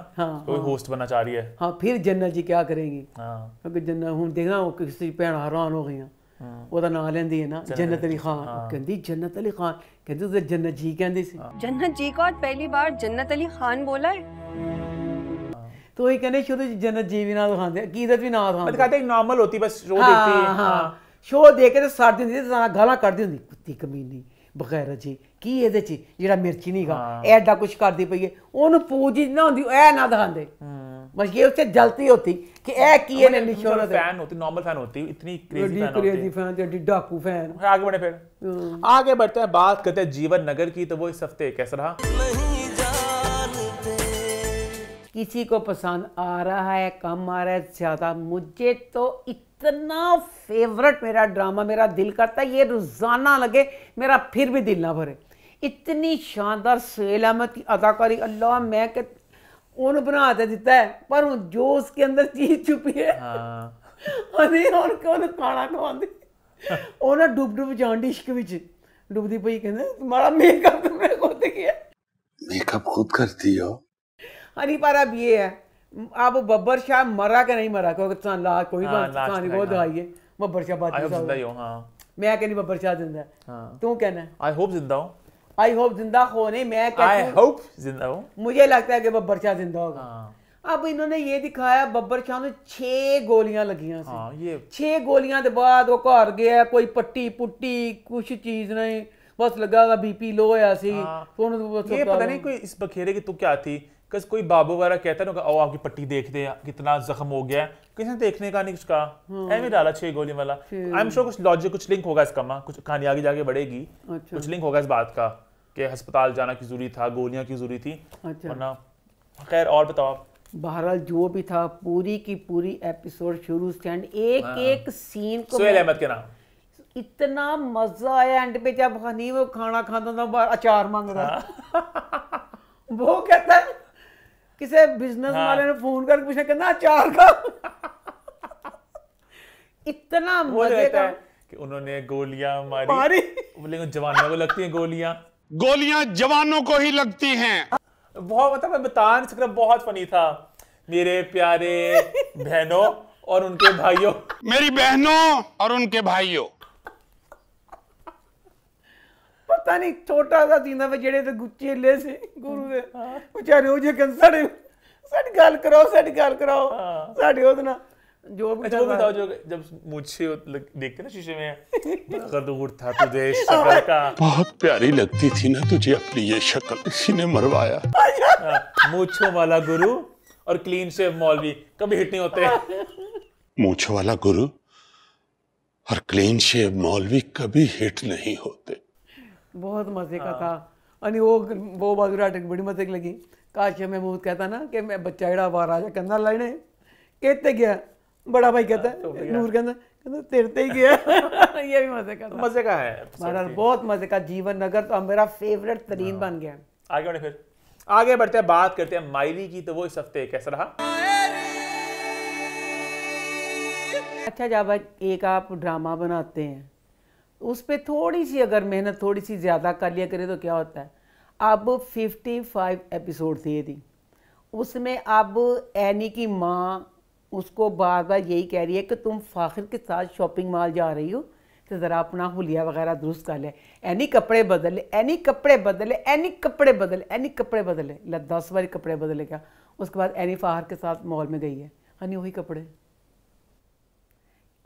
कोई होस्ट बनना चाह रही है हाँ फिर जन्नत जी क्या करेंगी क्योंकि जन्नत हम देखना किसी पैर हैरान हो गई ਉਹਦਾ ਨਾਮ ਲੈਂਦੀ ਹੈ ਨਾ ਜੰਨਤ ਅਲੀ ਖਾਨ ਕਹਿੰਦੀ ਜੰਨਤ ਅਲੀ ਖਾਨ ਕਹਿੰਦੀ ਉਹਦੇ ਜੰਨਤ ਜੀ ਕਹਿੰਦੇ ਸੀ ਜੰਨਤ ਜੀ ਕੋ ਪਹਿਲੀ ਵਾਰ ਜੰਨਤ ਅਲੀ ਖਾਨ ਬੋਲਾ ਹੈ ਤੋ ਇਹ ਕਹਿੰਦੇ ਸ਼ੁਰੂ जन्नत जी भी ना खाते अकीदत भी ना खाते मतलब कहते नॉर्मल होती बस शो हाँ, देखती है हाँ, हाँ। शो देख के तो ਗਾਲਾਂ ਕੱਢਦੀ ਹੁੰਦੀ ਕੁੱਤੀ ਕਮੀਨੀ ਬਗੈਰ ਜੀ ਕੀ ਇਹਦੇ ਚ ਜਿਹੜਾ ਮਿਰਚੀ ਨਹੀਂਗਾ ਐਡਾ ਕੁਝ ਕਰਦੀ ਪਈਏ ਉਹਨੂੰ ਪੂਜੀ ਨਾ ਹੁੰਦੀ ਐ ਨਾ ਦਿਖਾਉਂਦੇ ਬਸ ਇਹ ਉੱਤੇ ਜਲਤੀ ਹੁੰਦੀ कि ए किए ने लिखो ना फैन होती नॉर्मल फैन होती इतनी क्रेजी फैन क्रेजी फैन जडी डाकू फैन आगे बढ़े फिर हाँ। आगे बढ़ते हैं बात करते हैं जीवन नगर की तो वो इस हफ्ते कैसा रहा किसी को पसंद आ रहा है कम आ रहा है ज़्यादा मुझे तो इतना फेवरेट मेरा ड्रामा मेरा दिल करता है ये रोज़ाना लगे मेरा फिर भी दिल ना भरे इतनी शानदार सुहेल अहमद की अदाकारी अल्लाह मैं के ਉਹਨੂੰ ਬਣਾ ਤਾਂ ਦਿੱਤਾ ਪਰ ਉਹ ਜੋ ਉਸਕੇ ਅੰਦਰ ਚੀਜ਼ ਛੁਪੀ ਹੈ ਹਾਂ ਉਹਨੇ ਹੁਣ ਕੋਲ ਖਾਣਾ ਖਵਾਉਂਦੀ ਉਹਨਾਂ ਡੁੱਬ ਡੁੱਬ ਜਾਂਦੀ ਇਸ਼ਕ ਵਿੱਚ डूबती पई कहते तुम्हारा मेकअप तुमने खुद किया मेकअप खुद करती हो अरे पर अब ये है अब बब्बर शाह मरा के नहीं मरा क्योंकि तुम ला कोई हाँ, बात कहानी को दिखाइए बब्बर शाह बात आई होप जिंदा ही हो हां मैं कहनी बब्बर शाह जिंदा है हां तू कहना आई आई होप जिंदा हो नहीं मैं आई होप जिंदा हूँ मुझे लगता है कि बब्बर शाह जिंदा होगा हाँ। अब इन्होंने ये दिखाया बब्बर शाह ने छह गोलियां लगी हाँ, ये छह गोलियां के बाद वो घर गया कोई पट्टी पुट्टी कुछ चीज नहीं बस लगा था बीपी लो या सी हाँ, ये पता नहीं कोई इस बखेरे की तू क्या थी कस कोई बाबू वगैरह कहता ना ओ आपकी पट्टी देख दे कितना जख्म हो गया किसने देखने का नहीं कुछ कहा ऐसे डाला छह गोली वाला आई एम श्योर कुछ लॉजिक कुछ लिंक होगा इसका कुछ कहानी आगे जाके बढ़ेगी अच्छा। कुछ लिंक होगा इस बात का कि अस्पताल जाना की जरूरी था गोलियां की जरूरी थी अच्छा वरना खैर और बताओ बहरहाल जो भी था पूरी की पूरी एपिसोड शुरू से एंड एक हाँ। एक सीन को सुहेल अहमद के नाम इतना मजा आया एंड पे जब हनी वो खाना खाता था बार अचार मांग रहा हाँ। वो कहता है किसे बिजनेस हाँ। वाले ने फोन करके पूछा कहना अचार का इतना मजे का कि उन्होंने गोलियां मारी, मारी। लेकिन जवानों को लगती हैं गोलियां गोलियां जवानों को ही लगती हैं बहुत मतलब मैं बता नहीं सकता बहुत फनी था मेरे प्यारे बहनों और उनके भाइयों मेरी बहनों और उनके भाइयों पता नहीं छोटा सा दिन वे जेड़े ते गुच्चे ले से गुरु दे बेचारे ओ जे कंसड़ सड गल कराओ सड गल कराओ हाँ। साडे ओदना जो भी अच्छा बताओ जो जब मुझे देखते ना शीशे में गदूर था तुझे शक्ल का बहुत प्यारी लगती थी ना तुझे अपनी ये शक्ल इसी ने मरवाया हाँ, मूछों वाला गुरु और क्लीन शेव मौलवी कभी हिट नहीं होते मूछों वाला गुरु और क्लीन शेव मौलवी कभी हिट नहीं होते बहुत मजे का हाँ। था अनि वो वो बाजू अटक बड़ी मजे लगी काश मैं बहुत कहता ना कि मैं बच्चा इड़ा बाहर आ जा कंधा लाइने कहते गया बड़ा भाई कहता हाँ, है नूर कहता है तेरे ते ही गया ये भी मजे का मजे का है बहरहाल तो बहुत मजे का जीवन नगर तो मेरा फेवरेट तरीन हाँ। बन गया आगे बढ़े फिर आगे बढ़ते हैं बात करते हैं माइली की तो वो इस हफ्ते कैसा रहा अच्छा जब एक आप ड्रामा बनाते हैं उस पर थोड़ी सी अगर मेहनत थोड़ी सी ज़्यादा कर लिया करें तो क्या होता है अब 55 एपिसोड थे थी उसमें अब एनी की माँ उसको बार बार यही कह रही है कि तुम फाखिर के साथ शॉपिंग मॉल जा रही हो तो ज़रा अपना हुलिया वगैरह दुरुस्त कर ले एनी कपड़े बदले एनी कपड़े बदले एनी कपड़े बदले एनी कपड़े बदले ल दस बारी कपड़े बदले क्या उसके बाद एनी फ़ाहर के साथ मॉल में गई है हनी वही कपड़े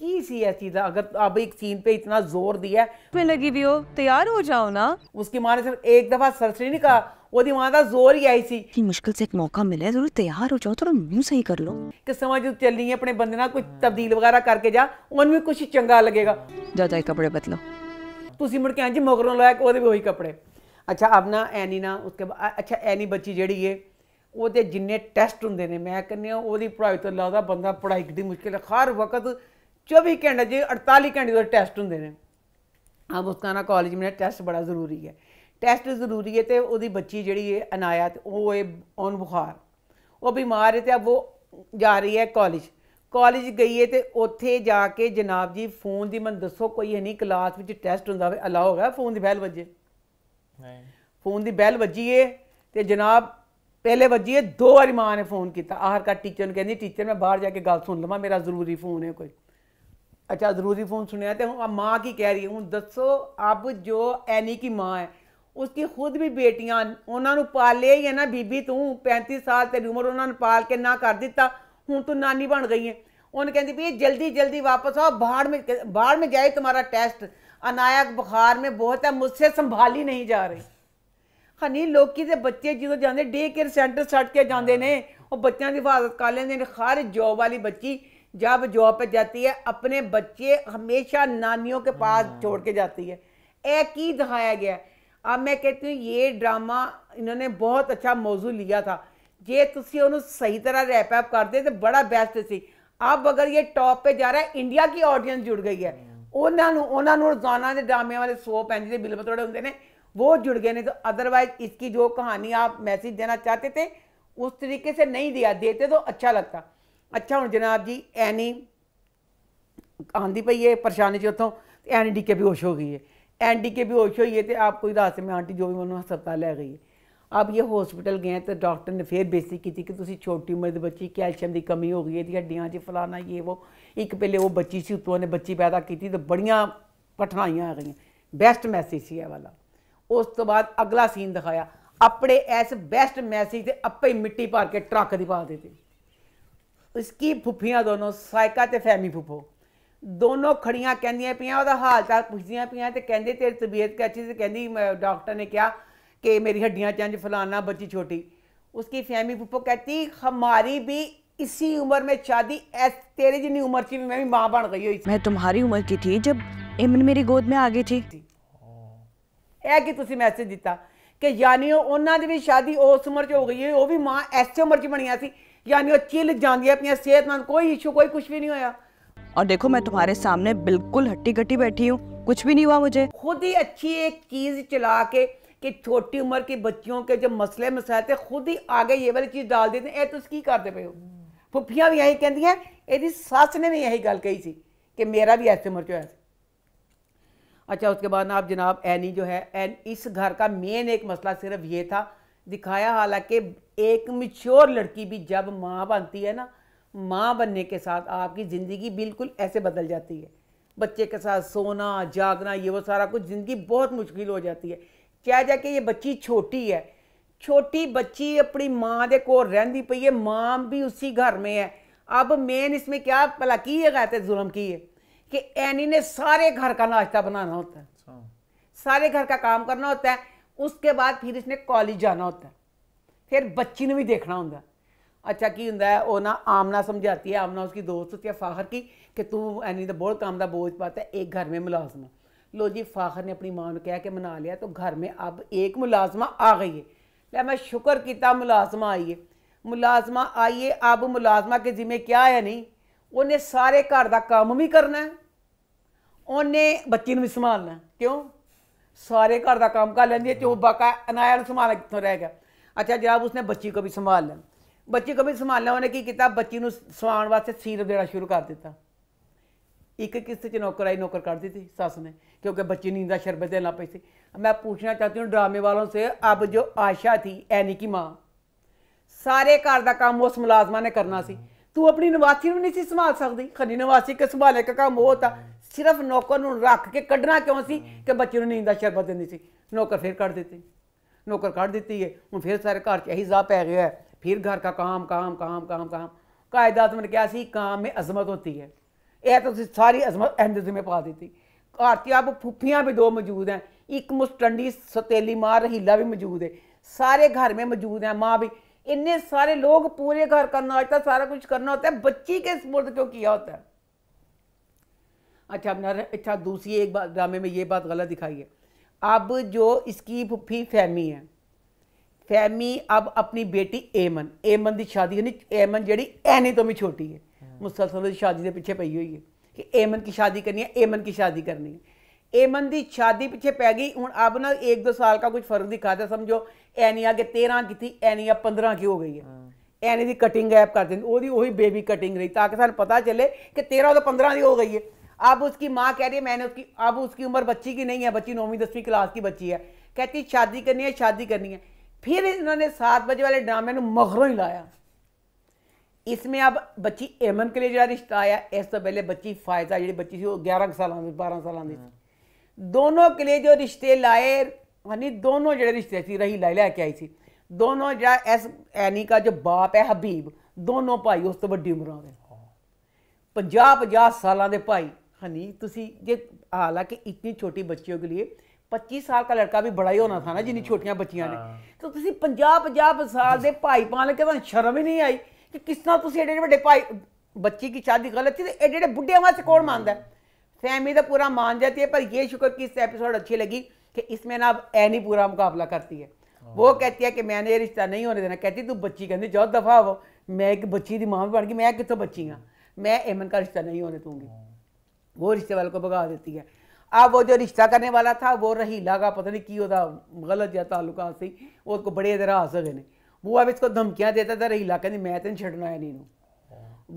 की सी है चीज़ अगर अब एक सीन पे इतना जोर दिया है लगी हुई हो तैयार हो जाओ ना उसकी माँ ने सिर्फ एक दफ़ा सरसरी नहीं कहा वो दिमाग का जोर ही आई सी कि मुश्किल से एक मौका मिले जरूर तैयार हो जाओ थोड़ा मुंह सही कर लो कि समझ चल रही है अपने बंदे ना कुछ तब्दील वगैरह करके जा उन भी कुछ चंगा लगेगा जा जाए कपड़े बदलो ਤੁਸੀਂ ਮੁੜ ਕੇ ਇੰਜ ਮਗਰੋਂ ਲਾਇਆ ਕਿ ਉਹਦੇ ਵੀ ਉਹੀ ਕੱਪੜੇ ਅੱਛਾ ਆਪ ਨਾ ਐਨੀ ਨਾ ਉਸਕੇ ਅੱਛਾ ਐਨੀ ਬੱਚੀ ਜਿਹੜੀ ਏ ਉਹਦੇ ਜਿੰਨੇ ਟੈਸਟ ਹੁੰਦੇ ਨੇ ਮੈਂ ਕਹਿੰਨੀ ਆ ਉਹਦੀ ਪੜ੍ਹਾਈ ਤੋਂ ਲੱਗਦਾ ਬੰਦਾ ਪੜ੍ਹਾਈ ਕਿੰਨੀ ਮੁਸ਼ਕਿਲ ਹੈ ਹਰ ਵਕਤ 24 ਘੰਟੇ ਜੇ 48 ਘੰਟੇ ਦੇ ਟੈਸਟ ਹੁੰਦੇ ਨੇ अब उसका ना कॉलेज में टेस्ट बड़ा ज़रूरी है ਟੈਸਟ ਜ਼ਰੂਰੀ ਹੈ ਤੇ ਉਹਦੀ ਬੱਚੀ ਜਿਹੜੀ ਹੈ ਅਨਾਇਤ ਉਹ ਹੈ ਔਨ ਬੁਖਾਰ ਉਹ ਬਿਮਾਰ ਹੈ ਤੇ ਉਹ ਜਾ ਰਹੀ ਹੈ ਕਾਲਜ ਕਾਲਜ ਗਈ ਹੈ ਤੇ ਉੱਥੇ ਜਾ ਕੇ ਜਨਾਬ ਜੀ ਫੋਨ ਦੀ ਮੈਂ ਦੱਸੋ ਕੋਈ ਹੈ ਨਹੀਂ ਕਲਾਸ ਵਿੱਚ ਟੈਸਟ ਹੁੰਦਾ ਹੋਵੇ ਅਲਾਉ ਹੋਗਾ ਫੋਨ ਦੀ ਬੈਲ ਵੱਜੇ ਨਹੀਂ ਫੋਨ ਦੀ ਬੈਲ ਵੱਜੀ ਏ ਤੇ ਜਨਾਬ ਪਹਿਲੇ ਵੱਜੀ ਏ ਦੋ ਵਾਰੀ ਮਾਂ ਨੇ ਫੋਨ ਕੀਤਾ ਆਹਰ ਕਾ ਟੀਚਰ ਨੂੰ ਕਹਿੰਦੀ ਟੀਚਰ ਮੈਂ ਬਾਹਰ ਜਾ ਕੇ ਗੱਲ ਸੁਣ ਲਵਾਂ ਮੇਰਾ ਜ਼ਰੂਰੀ ਫੋਨ ਹੈ ਕੋਈ ਅੱਛਾ ਜ਼ਰੂਰੀ ਫੋਨ ਸੁਣਿਆ ਤੇ ਹੁਣ ਮਾਂ ਕੀ ਕਹਿ ਰਹੀ ਹੂੰ ਦੱਸੋ ਅਬ ਜੋ ਐਨੀ ਕੀ ਮਾਂ ਹੈ ਖੁਦ खुद भी बेटियां ਨੂੰ ਪਾਲੇ ਹੀ है ना ਬੀਬੀ ਤੂੰ 35 ਸਾਲ ਤੇਰੀ ਉਮਰ ਉਹਨਾਂ ਨੂੰ ਪਾਲ ਕੇ ਨਾ ਕਰ ਦਿੱਤਾ ਹੁਣ ਤੂੰ ਨਾਨੀ ਬਣ ਗਈ ਹੈ ਉਹਨੇ ਕਹਿੰਦੀ ਵੀ ਜਲਦੀ ਜਲਦੀ वापस आओ बाहर में बाहर में जाए तुम्हारा टेस्ट ਅਨਾਇਕ ਬੁਖਾਰ में बहुत है मुझसे ਸੰਭਾਲੀ नहीं जा रही ਹਨੀ ਲੋਕੀ ਦੇ ਬੱਚੇ ਜਦੋਂ ਜਾਂਦੇ ਡੇ ਕੇਅਰ ਸੈਂਟਰ ਛੱਡ ਕੇ ਜਾਂਦੇ ਨੇ ਉਹ ਬੱਚਿਆਂ ਦੀ ਹਿਫਾਜ਼ਤ ਕਰ ਲੈਂਦੇ ਨੇ ਹਰ ਜੋਬ ਵਾਲੀ ਬੱਚੀ जब जॉब पे जाती है अपने बच्चे हमेशा ਨਾਨੀਆਂ के पास छोड़ के जाती है ਇਹ की दिखाया गया अब मैं कहती हूँ ये ड्रामा इन्होंने बहुत अच्छा मौजू लिया था जे तुम उन्होंने सही तरह रैपैप करते तो बड़ा बेस्ट से अब अगर ये टॉप पर जा रहा है इंडिया की ऑडियंस जुड़ गई है उन्होंने उन्होंने रोजाना के ड्रामे वाले सो ਵਾਲੇ ਸੋਪ ਐਂਡ ਦੇ ਬਿਲ ਬਤੋੜੇ ਹੁੰਦੇ ਨੇ ਉਹ ਜੁੜ अदरवाइज इसकी जो कहानी आप मैसेज देना चाहते थे उस तरीके से नहीं दिया देते तो अच्छा लगता अच्छा हूँ जनाब जी एनी आंधी पई है परेशानी से चौथों एनी भी बेहोश हो गई है एंडी के भी होश ये थे आप कोई रास्ते में आंटी जो भी मैं हस्पताल लै गई अब ये हॉस्पिटल गए तो डॉक्टर ने फिर बेसिक की कि तुसी छोटी उम्र के बच्ची कैल्शियम की कमी हो गई है हड्डियाँ जी फलाना ये वो एक पहले वो बच्ची सी उत्तों ने बच्ची पैदा की तो बड़िया कठिनाइया आ गई बेस्ट मैसेज सी है वाला उस तो बाद अगला सीन दिखाया अपने ऐसे बेस्ट मैसेज से अपे मिट्टी भर के ट्रक दी पा देते इसकी फुफियाँ दोनों सायका तो फैमी फुफो ਦੋਨੋਂ ਖੜੀਆਂ ਕਹਿੰਦੀਆਂ ਪਈਆਂ ਉਹਦਾ ਹਾਲ ਚਾਲ ਪੁੱਛਦੀਆਂ ਪਈਆਂ ਤੇ ਕਹਿੰਦੇ ਤੇਰੀ ਤਬੀਅਤ ਕੈਚੀ ਤੇ ਕਹਿੰਦੀ ਡਾਕਟਰ ਨੇ ਕਿਹਾ कि मेरी हड्डियाँ चंज फलाना बच्ची छोटी उसकी फैमिली पुप्पो कहती हमारी भी इसी उम्र में शादी तेरे जितनी उम्र की मैं भी माँ बन गई हुई मैं तुम्हारी उम्र की थी जब इमन मेरी गोद में आ गई थी ਇਹ ਕਿ ਤੁਸੀਂ ਮੈਸੇਜ ਦਿੱਤਾ ਕਿ ਯਾਨੀ ਉਹਨਾਂ ਦੀ ਵੀ ਸ਼ਾਦੀ ਉਸ ਉਮਰ 'ਚ ਹੋ ਗਈ ਹੈ ਉਹ ਵੀ ਮਾਂ ਐਸੇ ਉਮਰ 'ਚ ਬਣੀਆਂ ਸੀ ਯਾਨੀ ਉਹ ਚਿੱਲ ਜਾਂਦੀਆਂ ਆਪਣੀਆਂ ਸਿਹਤਮੰਦ ਕੋਈ ਇਸ਼ੂ ਕੋਈ ਕੁਝ ਵੀ ਨਹੀਂ ਹੋਇਆ और देखो मैं तुम्हारे सामने बिल्कुल हट्टी कट्टी बैठी हूँ कुछ भी नहीं हुआ मुझे खुद ही अच्छी एक चीज चला के कि छोटी उम्र की बच्चियों के जो मसले मसाए थे खुद ही आगे ये वाली चीज़ डाल देते हैं ए तुम की करते पे हो फुफियाँ भी यही कहती हैं यदि सास ने भी यही गल कही थी कि मेरा भी ऐसे उम्र जो है अच्छा उसके बाद ना आप जनाब एनी जो है एन इस घर का मेन एक मसला सिर्फ ये था दिखाया हालांकि एक मिच्योर लड़की भी जब माँ बनती है ना माँ बनने के साथ आपकी ज़िंदगी बिल्कुल ऐसे बदल जाती है बच्चे के साथ सोना जागना ये वो सारा कुछ ज़िंदगी बहुत मुश्किल हो जाती है क्या जाके ये बच्ची छोटी है छोटी बच्ची अपनी माँ के को रही पई है माँ भी उसी घर में है अब मेन इसमें क्या भला की है कहते जुल्म की है कि एनी ने सारे घर का नाश्ता बनाना होता है अच्छा। सारे घर का काम करना होता है उसके बाद फिर इसने कॉलेज जाना होता है फिर बच्ची ने भी देखना होता है अच्छा की होंगे वह ना आमना समझाती है आमना उसकी दोस्त होती है फ़ाखर की कि तू एनी तो बहुत काम का बोझ पाता है एक घर में मुलाजमा लो जी फ़ाखर ने अपनी माँ ने कहा कि मना लिया तो घर में अब एक मुलाजमा आ गई है लिया मैं शुक्र किया मुलाजमा आई है मुलाजमा आई है अब मुलाजमा के जिम्मे क्या है नहीं उन्हें सारे घर का काम भी करना है उन्हें बच्ची भी संभालना क्यों सारे घर का काम कर लेंदी जो बाका अनाया संभालना कितों रह गया अच्छा जनाब उसने बच्ची को भी संभाल लेना ਬੱਚੇ ਕਦੇ ਸੰਭਾਲਣਾ ਉਹਨੇ ਕੀ ਕੀਤਾ ਬੱਚੀ ਨੂੰ ਸਵਾਣ ਵਾਸਤੇ ਸੀਰਪ ਦੇਣਾ ਸ਼ੁਰੂ ਕਰ ਦਿੱਤਾ ਇੱਕ ਕਿਸੇ ਚ ਨੌਕਰ ਆਈ ਨੌਕਰ ਕਰ ਦਿੱਤੀ ਸੱਸ ਨੇ ਬੱਚੀ ਨੀਂਦ ਦਾ ਸ਼ਰਬਤ शरबत देना ਪਈ ਸੀ ਮੈਂ ਪੁੱਛਣਾ ਚਾਹਤੀ ਹਾਂ ਡਰਾਮੇ ਵਾਲੋਂ ਸੇ ਅਬ ਜੋ ਆਸ਼ਾ ਥੀ ਐਨੀ ਕੀ ਮਾਂ ਸਾਰੇ ਘਰ ਦਾ ਕੰਮ ਉਸ ਮੁਲਾਜ਼ਮਾਂ ਨੇ ਕਰਨਾ ਸੀ ਤੂੰ ਆਪਣੀ ਨਿਵਾਸੀ ਨੂੰ ਨਹੀਂ ਸੀ ਸੰਭਾਲ ਸਕਦੀ ਖਨੀ ਨਿਵਾਸੀ ਕੇ ਸੰਭਾਲੇ ਕਾ ਕੰਮ ਉਹ ਤਾਂ ਸਿਰਫ ਨੌਕਰ ਨੂੰ ਰੱਖ ਕੇ ਕੱਢਣਾ ਕਿਉਂ ਸੀ ਕਿ ਬੱਚੇ ਨੂੰ ਨੀਂਦ ਦਾ ਸ਼ਰਬਤ ਦਿੰਦੀ ਸੀ ਨੌਕਰ ਫੇਰ ਕੱਢ ਦਿੱਤੀ ਨੌਕਰ ਕੱਢ ਦਿੱਤੀ ਹੈ ਹੁਣ ਫੇਰ ਸਾਰੇ ਘਰ 'ਚ ਇਹੀ ਜ਼ਾ ਪੈ ਗਿਆ ਹੈ फिर घर का काम काम काम काम काम कायदात तो मैंने क्या सी काम में अजमत होती है यह तो सारी अजमत अहमद में पा दी घर भारतीय अब फुफियाँ भी दो मौजूद हैं एक मुस्टंडी सतीली माँ रहीला भी मौजूद है सारे घर में मौजूद हैं माँ भी इन्ने सारे लोग पूरे घर का नाश्ता सारा कुछ करना होता है बच्ची के मुर्द क्यों किया होता है अच्छा अपना अच्छा दूसरी एक बात ड्रामे में ये बात गलत दिखाई है अब जो इसकी फुफी फहमी है કેમી અબ અપની બેટી એમન એમન દી શાદી કરની એમન જડી એને તોમી છોટી હૈ મુસસલત શાદી دے پیچھے પઈ હુઈ હૈ કે એમન કી શાદી કરની હૈ એમન કી શાદી કરની હૈ એમન દી શાદી پیچھے પે ગઈ હુણ આબ નલ 1 2 સાલ કા કુછ ફરક દિખા દે સમજો એનીયા કે 13 કી થી એનીયા 15 કી હો ગઈ હૈ એને દી કટિંગ એપ કર દે ઓદી ઉહી બેબી કટિંગ રહી તાકે સાને પતા ચલે કે 13 ઓ 15 દી હો ગઈ હૈ આબ ઉસકી માં કહે રહી મેને ઉસકી આબ ઉસકી ઉમર બચ્ચી કી નહીં હૈ બચ્ચી 9મી 10મી ક્લાસ કી બચ્ચી હૈ કહેતી શાદી કરની હૈ શાદી કરની હૈ फिर इन्होंने 7 बजे वाले ਡਰਾਮੇ ਨੂੰ ਮਗਰੋਂ ਹੀ ਲਾਇਆ ਇਸ ਵਿੱਚ ਅਬ ਬੱਚੀ ਐਮਨ ਕੇ ਲਈ ਜਿਹੜਾ ਰਿਸ਼ਤਾ ਆਇਆ ਇਸ ਤੋਂ ਪਹਿਲੇ ਬੱਚੀ ਫਾਇਜ਼ਾ ਜਿਹੜੀ ਬੱਚੀ ਸੀ ਉਹ 11 ਸਾਲਾਂ ਦੀ 12 ਸਾਲਾਂ ਦੀ ਸੀ ਦੋਨੋਂ ਕੇ ਲਈ ਜੋ ਰਿਸ਼ਤੇ ਲਾਏ ਹਨੀ ਦੋਨੋਂ ਜਿਹੜੇ ਰਿਸ਼ਤੇ ਸੀ ਰਹੀ ਲੈ ਲੈ ਕੇ ਆਈ ਸੀ ਦੋਨੋਂ ਜਿਹੜਾ ਐਸ ਐਨੀ ਦਾ ਜੋ ਬਾਪ ਹੈ ਹਬੀਬ ਦੋਨੋਂ ਭਾਈ ਉਸ ਤੋਂ ਵੱਡੀ ਉਮਰਾਂ ਦੇ 50 50 ਸਾਲਾਂ ਦੇ ਭਾਈ ਹਨੀ ਤੁਸੀਂ ਜੇ ਹਾਲਾਂਕਿ ਇਤਨੀ ਛੋਟੀ ਬੱਚੀਆਂ ਕੇ ਲਈ पच्ची साल का लड़का भी बड़ा ही होना था ना जिन्नी छोटिया बच्चिया ने हाँ। तो ਤੁਸੀਂ 50 50 ਸਾਲ ਦੇ ਭਾਈ ਪਾਣ शर्म ही नहीं आई कि किस तरह तुम एडे वे भाई बच्ची की शादी गलत ਸ਼ਾਦੀ ਗਲਤ थी एडे ਐਡੇ ਬੁੱਢਿਆਂ ਵਾਸਤੇ ਕੌਣ ਮੰਨਦਾ फैमिली तो पूरा मान जाती है पर ये शुक्र कि इस एपिसोड अच्छी लगी कि इसमें ना अब ए नहीं पूरा मुकाबला करती है हाँ। वो कहती है कि मैंने ये रिश्ता नहीं होने देना कहती तू बच्ची कहती जो दफा वो मैं एक बच्ची की माँ भी बन गई मैं कितों बच्ची हाँ मैं एमन का रिश्ता नहीं होने दूंगी हाँ। वो रिश्ते वाले को भगा देती है अब वो जो रिश्ता करने वाला था वो रही लागा पता नहीं की होता गलत या ताल्लुक से उसको बड़े तरह आ गए ने वो अब इसको धमकियाँ देता था रही कहती मैं तो नहीं छड़ना एनी नू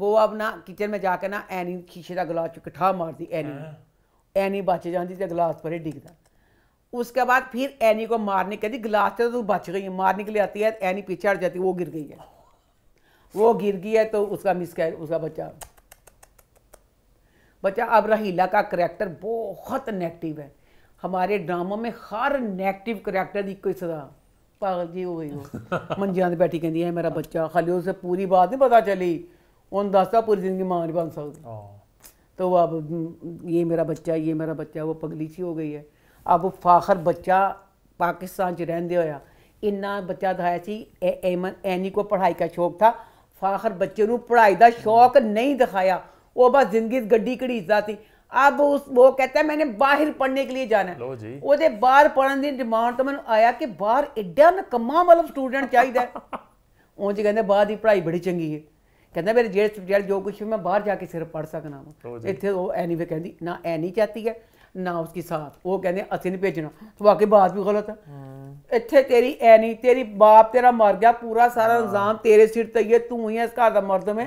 वो अब ना किचन में जाकर ना एनी शीशे का गिलास चुकठा मारती एनी एनी बच जाती तो गिलास पर ही डिगता उसके बाद फिर एनी को मारने कहती गिलास से तो तू बच गई है मारने के लिए आती है एनी पीछे हट जाती वो गिर गई है वो गिर गई है तो उसका मिस उसका बच्चा ਬੱਚਾ अब रहीला का करैक्टर बहुत नेगेटिव है ਹਮਾਰੇ ਡਰਾਮਾ ਮੇ ਹਰ ਨੈਗੇਟਿਵ ਕੈਰੈਕਟਰ ਦੀ ਕੋਈ ਸਦਾ ਪਾਗਲ ਜੀ ਹੋ ਗਈ ਉਹ ਮੰਜਿਆਂ ਤੇ ਬੈਠੀ ਕਹਿੰਦੀ ਐ ਮੇਰਾ ਬੱਚਾ ਖਾਲੀ ਉਸੇ ਪੂਰੀ ਬਾਤ ਨਹੀਂ ਪਤਾ ਚਲੀ ਉਹਨ ਦੱਸਦਾ ਪੂਰੀ ਜ਼ਿੰਦਗੀ ਮਾਂ ਨਹੀਂ ਬਣ ਸਕਦੀ ਤਾਂ ਉਹ ਅਬ ਇਹ ਮੇਰਾ ਬੱਚਾ ਇਹ ਮੇਰਾ ਬੱਚਾ ਉਹ ਪਗਲੀ ਸੀ ਹੋ ਗਈ ਹੈ ਅਬ ਫਾਖਰ ਬੱਚਾ ਪਾਕਿਸਤਾਨ ਚ ਰਹਿੰਦੇ ਹੋਇਆ ਇੰਨਾ ਬੱਚਾ ਦਿਖਾਇਆ ਸੀ ਐ ਐਮਨ ਐਨੀ ਕੋ ਪੜ੍ਹਾਈ ਦਾ ਸ਼ੌਕ ਥਾ ਫਾਖਰ ਬੱਚੇ ਨੂੰ ਪੜ੍ਹਾਈ ਦਾ ਸ਼ੌਕ ਨਹੀਂ ਦਿਖਾਇਆ वो बस जिंदगी ਗੱਡੀ ਘੜੀਦਾ ਸੀ अब उस वो कहता है ਬਾਹਰ ਪੜਨੇ के लिए ਜਾਣਾ ਲੋ ਜੀ ਉਹਦੇ ਬਾਹਰ ਪੜਨ ਦੀ ਡਿਮਾਂਡ ਤਾਂ ਮੈਨੂੰ ਆਇਆ ਕਿ ਬਾਹਰ ਐਡਾ ਨਕਮਾ ਮਤਲਬ ਸਟੂਡੈਂਟ ਚਾਹੀਦਾ ਉਹ ਜੀ ਕਹਿੰਦੇ ਬਾਹਰ ਦੀ ਪੜ੍ਹਾਈ ਬੜੀ ਚੰਗੀ ਹੈ ਕਹਿੰਦਾ ਮੇਰੇ ਜਿਹੜੇ ਸਬਜੈਕਟ ਜੋ ਕੁਝ ਮੈਂ ਬਾਹਰ ਜਾ ਕੇ ਸਿਰਫ ਪੜ ਸਕਣਾ ਹਾਂ ਇੱਥੇ ਉਹ ਐਨੀਵੇ ਕਹਿੰਦੀ ਨਾ ਐ ਨਹੀਂ ਚਾਹਤੀ ਹੈ ना उसकी साथ वो कहते असं नहीं भेजना तो वाकई बात भी गलत है हाँ। इतने तेरी ए नहीं तेरी बाप तेरा मर गया पूरा सारा इंजाम हाँ। तेरे सिर तक है तू ही है इस घर का मर्द में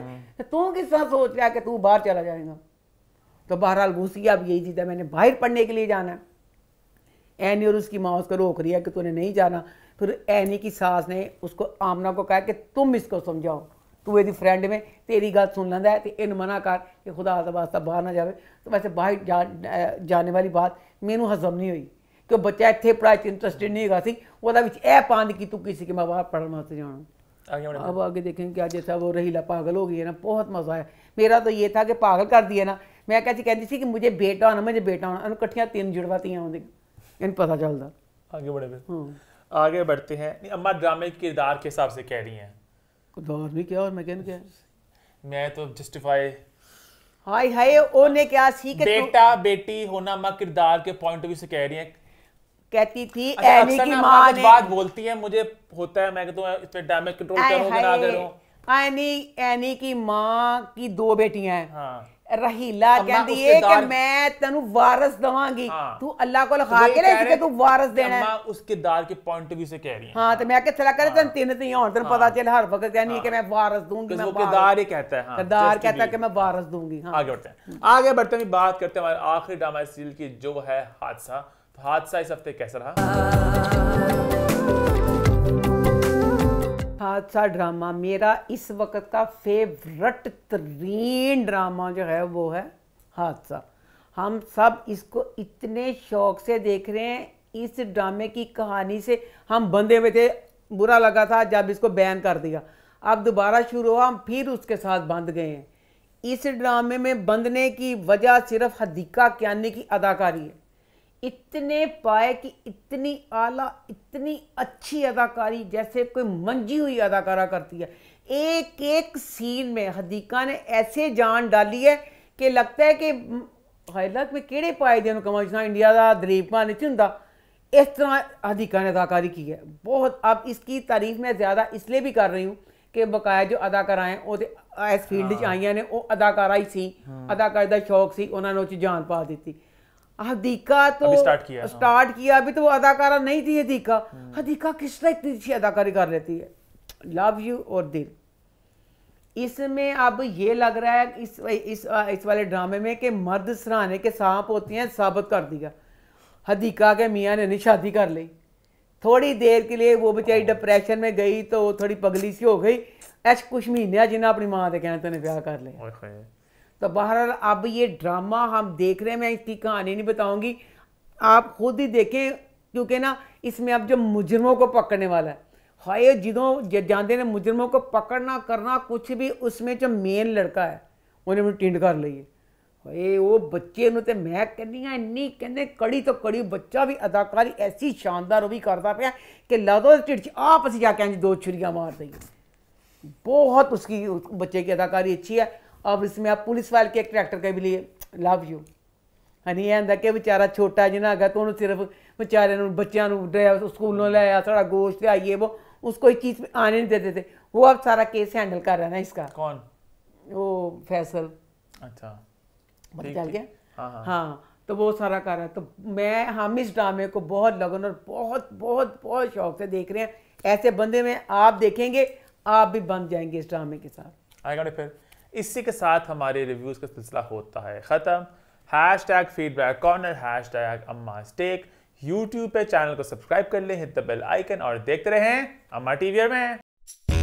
तू किस तरह सोच लिया कि तू बाहर चला जाएगा तो बहरहाल घुस गया अब यही चीज़ है मैंने बाहर पढ़ने के लिए जाना है एनी और उसकी माँ उसको रोक रही है कि तूने नहीं जाना फिर एनी की सास ने उसको आमना को कहा कि तुम इसको समझाओ तू ਇਹਦੀ फ्रेंड में ਤੇਰੀ ਗੱਲ ਸੁਣ ਲੈਂਦਾ ਹੈ ਤੇ ਇਹਨੂੰ ਮਨਾ ਕਰ ਕਿ ਖੁਦਾ ਦਾ ਵਾਸਤਾ ਬਾਹਰ ਨਾ ਜਾਵੇ ਤੇ ਵੈਸੇ ਬਾਹਰ ਜਾਣੇ ਵਾਲੀ ਬਾਤ ਮੈਨੂੰ ਹਜ਼ਮ ਨਹੀਂ ਹੋਈ ਕਿ ਬੱਚਾ ਇੱਥੇ ਪੜਾਈ ਚ ਇੰਟਰਸਟਿਡ ਨਹੀਂ वह ਸੀ ਉਹਦਾ ਵਿੱਚ ਇਹ ਪਾਂਦ ਕਿ ਤੂੰ ਕਿਸੇ ਕੇ ਮਾਂ अब आगे देखें कि आज ऐसा वो रहीला पागल हो गई है ना बहुत मजा आया मेरा तो ये था कि पागल कर दिया ना मैं कैसे कहती थी कि मुझे बेटा होना मुझे बेटा होना इकट्ठिया तीन जुड़वा तीन होंगी इन पता चलता आगे बढ़े हाँ। आगे बढ़ते हैं अम्मा ड्रामे किरदार के हिसाब से कह रही हैं और भी क्या और मैकेन क्या मैं तो जस्टिफाई हाय हाय ओने क्या सीख बेटा बेटी होना माँ किरदार के पॉइंट ऑफ व्यू से कह रही है कहती थी अच्छा, एनी की माँ ने बात बोलती है मुझे होता है मैं कहता हूँ इस पे डैमेज कंट्रोल करूँ बना दे रहा हूँ एनी एनी की माँ की दो बेटियां हैं हाँ ਰਹੀਲਾ ਕਹਿੰਦੀ ਏ ਕਿ ਮੈਂ ਤੈਨੂੰ ਵਾਰਿਸ ਦਵਾਂਗੀ ਤੂੰ ਅੱਲਾਹ ਕੋਲ ਖਾ ਕੇ ਲੈ ਕਿ ਤੂੰ ਵਾਰਿਸ ਦੇਣਾ ਹੈ ਉਸ ਕਿਰਦਾਰ ਕੇ ਪੁਆਇੰਟ ਵੀ ਸੇ ਕਹਿ ਰਹੀ ਹੈ ਹਾਂ ਤੇ ਮੈਂ ਕਿ ਚਲਾ ਕਰ ਤੈਨੂੰ ਤਿੰਨ ਤੇ ਹੁਣ ਤੈਨੂੰ ਪਤਾ ਚੱਲ ਹਰ ਵਕਤ ਕਹਿੰਦੀ ਹੈ ਕਿ ਮੈਂ ਵਾਰਿਸ ਦੂੰਗੀ मैं किरदार ही कहता है हाँ, किरदार कहता है कि मैं वारस दूंगी हाँ। आगे बढ़ते हैं आगे बढ़ते हुए बात करते हैं हमारे आखिरी ड्रामा सीरियल की जो है हादसा तो हादसा इस हफ्ते कैसा रहा हादसा ड्रामा मेरा इस वक्त का फेवरेट तरीन ड्रामा जो है वो है हादसा हम सब इसको इतने शौक से देख रहे हैं इस ड्रामे की कहानी से हम बंधे हुए थे बुरा लगा था जब इसको बैन कर दिया अब दोबारा शुरू हुआ हम फिर उसके साथ बंध गए हैं इस ड्रामे में बंधने की वजह सिर्फ हदीका क्यानी की अदाकारी है इतने पाए कि इतनी आला इतनी अच्छी अदाकारी जैसे कोई मंजी हुई अदाकारा करती है एक एक सीन में हदीका ने ऐसे जान डाली है कि लगता है कि ਹਾਇਲਕ ਵਿੱਚ ਕਿਹੜੇ ਪਾਏ ਦੇ ਨੂੰ ਕਮਿਸ਼ਨਰ ਇੰਡੀਆ ਦਾ ਦਲੀਪ ਮਾਨ ਨਹੀਂ इस तरह अधिका ने अदाकारी की है बहुत अब इसकी तारीफ मैं ज़्यादा इसलिए भी कर रही हूँ कि बकाया जो अदाकारा है वो इस फील्ड हाँ। आई ने वो अदाकारा ही सी हाँ। अदाकारी का शौक से उन्होंने उस जान पा दी हदीका हाँ, तो स्टार्ट किया स्टार्ट हाँ। किया अभी तो वो अदाकारा नहीं थी हदीका हदीका हाँ, हम्म। किस तरह इतनी अच्छी अदाकारी कर लेती है लव यू और दिल इसमें अब ये लग रहा है इस इस इस वाले ड्रामे में कि मर्द सराहने के सांप होते हैं साबित कर दिया हदीका हाँ, के मियाँ ने शादी कर ली थोड़ी देर के लिए वो बेचारी डिप्रेशन में गई तो थोड़ी पगली सी हो गई ऐसे कुछ महीने जिन्हें अपनी माँ के कहते ने ब्याह कर लिया तो बहरहाल अब ये ड्रामा हम देख रहे हैं मैं इसकी कहानी नहीं बताऊंगी आप खुद ही देखें क्योंकि ना इसमें अब जो मुजरमों को पकड़ने वाला है हाय जिदों जानते ने मुजरमों को पकड़ना करना कुछ भी उसमें जो मेन लड़का है उन्हें मैं ਟਿੰਡ कर ਲਈ ਓਏ वो बच्चे ਨੂੰ ਤੇ ਮੈਂ ਕਹਿੰਦੀ ਆ ਇੰਨੀ ਕਹਿੰਦੇ ਕੜੀ ਤੋਂ ਕੜੀ ਬੱਚਾ ਵੀ ਅਦਾਕਾਰੀ ਐਸੀ ਸ਼ਾਨਦਾਰ ਉਹ ਵੀ ਕਰਦਾ ਪਿਆ ਕਿ ਲਾਦੋ ਢਿੱਡ 'ਚ ਆਪ ਅਸੀਂ ਜਾ ਕੇ ਇੰਜ ਦੋ ਛੁਰੀਆਂ ਮਾਰ ਦਈਏ की अदाकारी अच्छी है अब इसमें आप पुलिस वाले के करैक्टर का भी लिए लव यू है नहीं ਕਿ कि बेचारा छोटा ਹੈਗਾ ਤਾਂ तो उन्होंने सिर्फ बेचारे बच्चों ਨੂੰ ਸਕੂਲੋਂ ਲੈ ਆ गोश्त ਗੋਸ਼ਤ वो उसको एक चीज आने नहीं देते थे वो अब सारा केस हैंडल कर रहा है ना इसका कौन वो फैसल अच्छा पता चल गया हाँ, हाँ।, हाँ तो वो सारा कर रहा है तो मैं हम हाँ, इस ड्रामे को बहुत लगन और बहुत बहुत बहुत शौक से देख रहे हैं ऐसे बंदे में आप देखेंगे आप भी बन जाएंगे इस ड्रामे के साथ आएगा फिर इसी के साथ हमारे रिव्यूज़ का सिलसिला होता है ख़त्म hashtag feedback corner hashtag Amma स्टेक यूट्यूब पे चैनल को सब्सक्राइब कर लें हिट द बेल आइकन और देखते रहें अम्मा टीवी में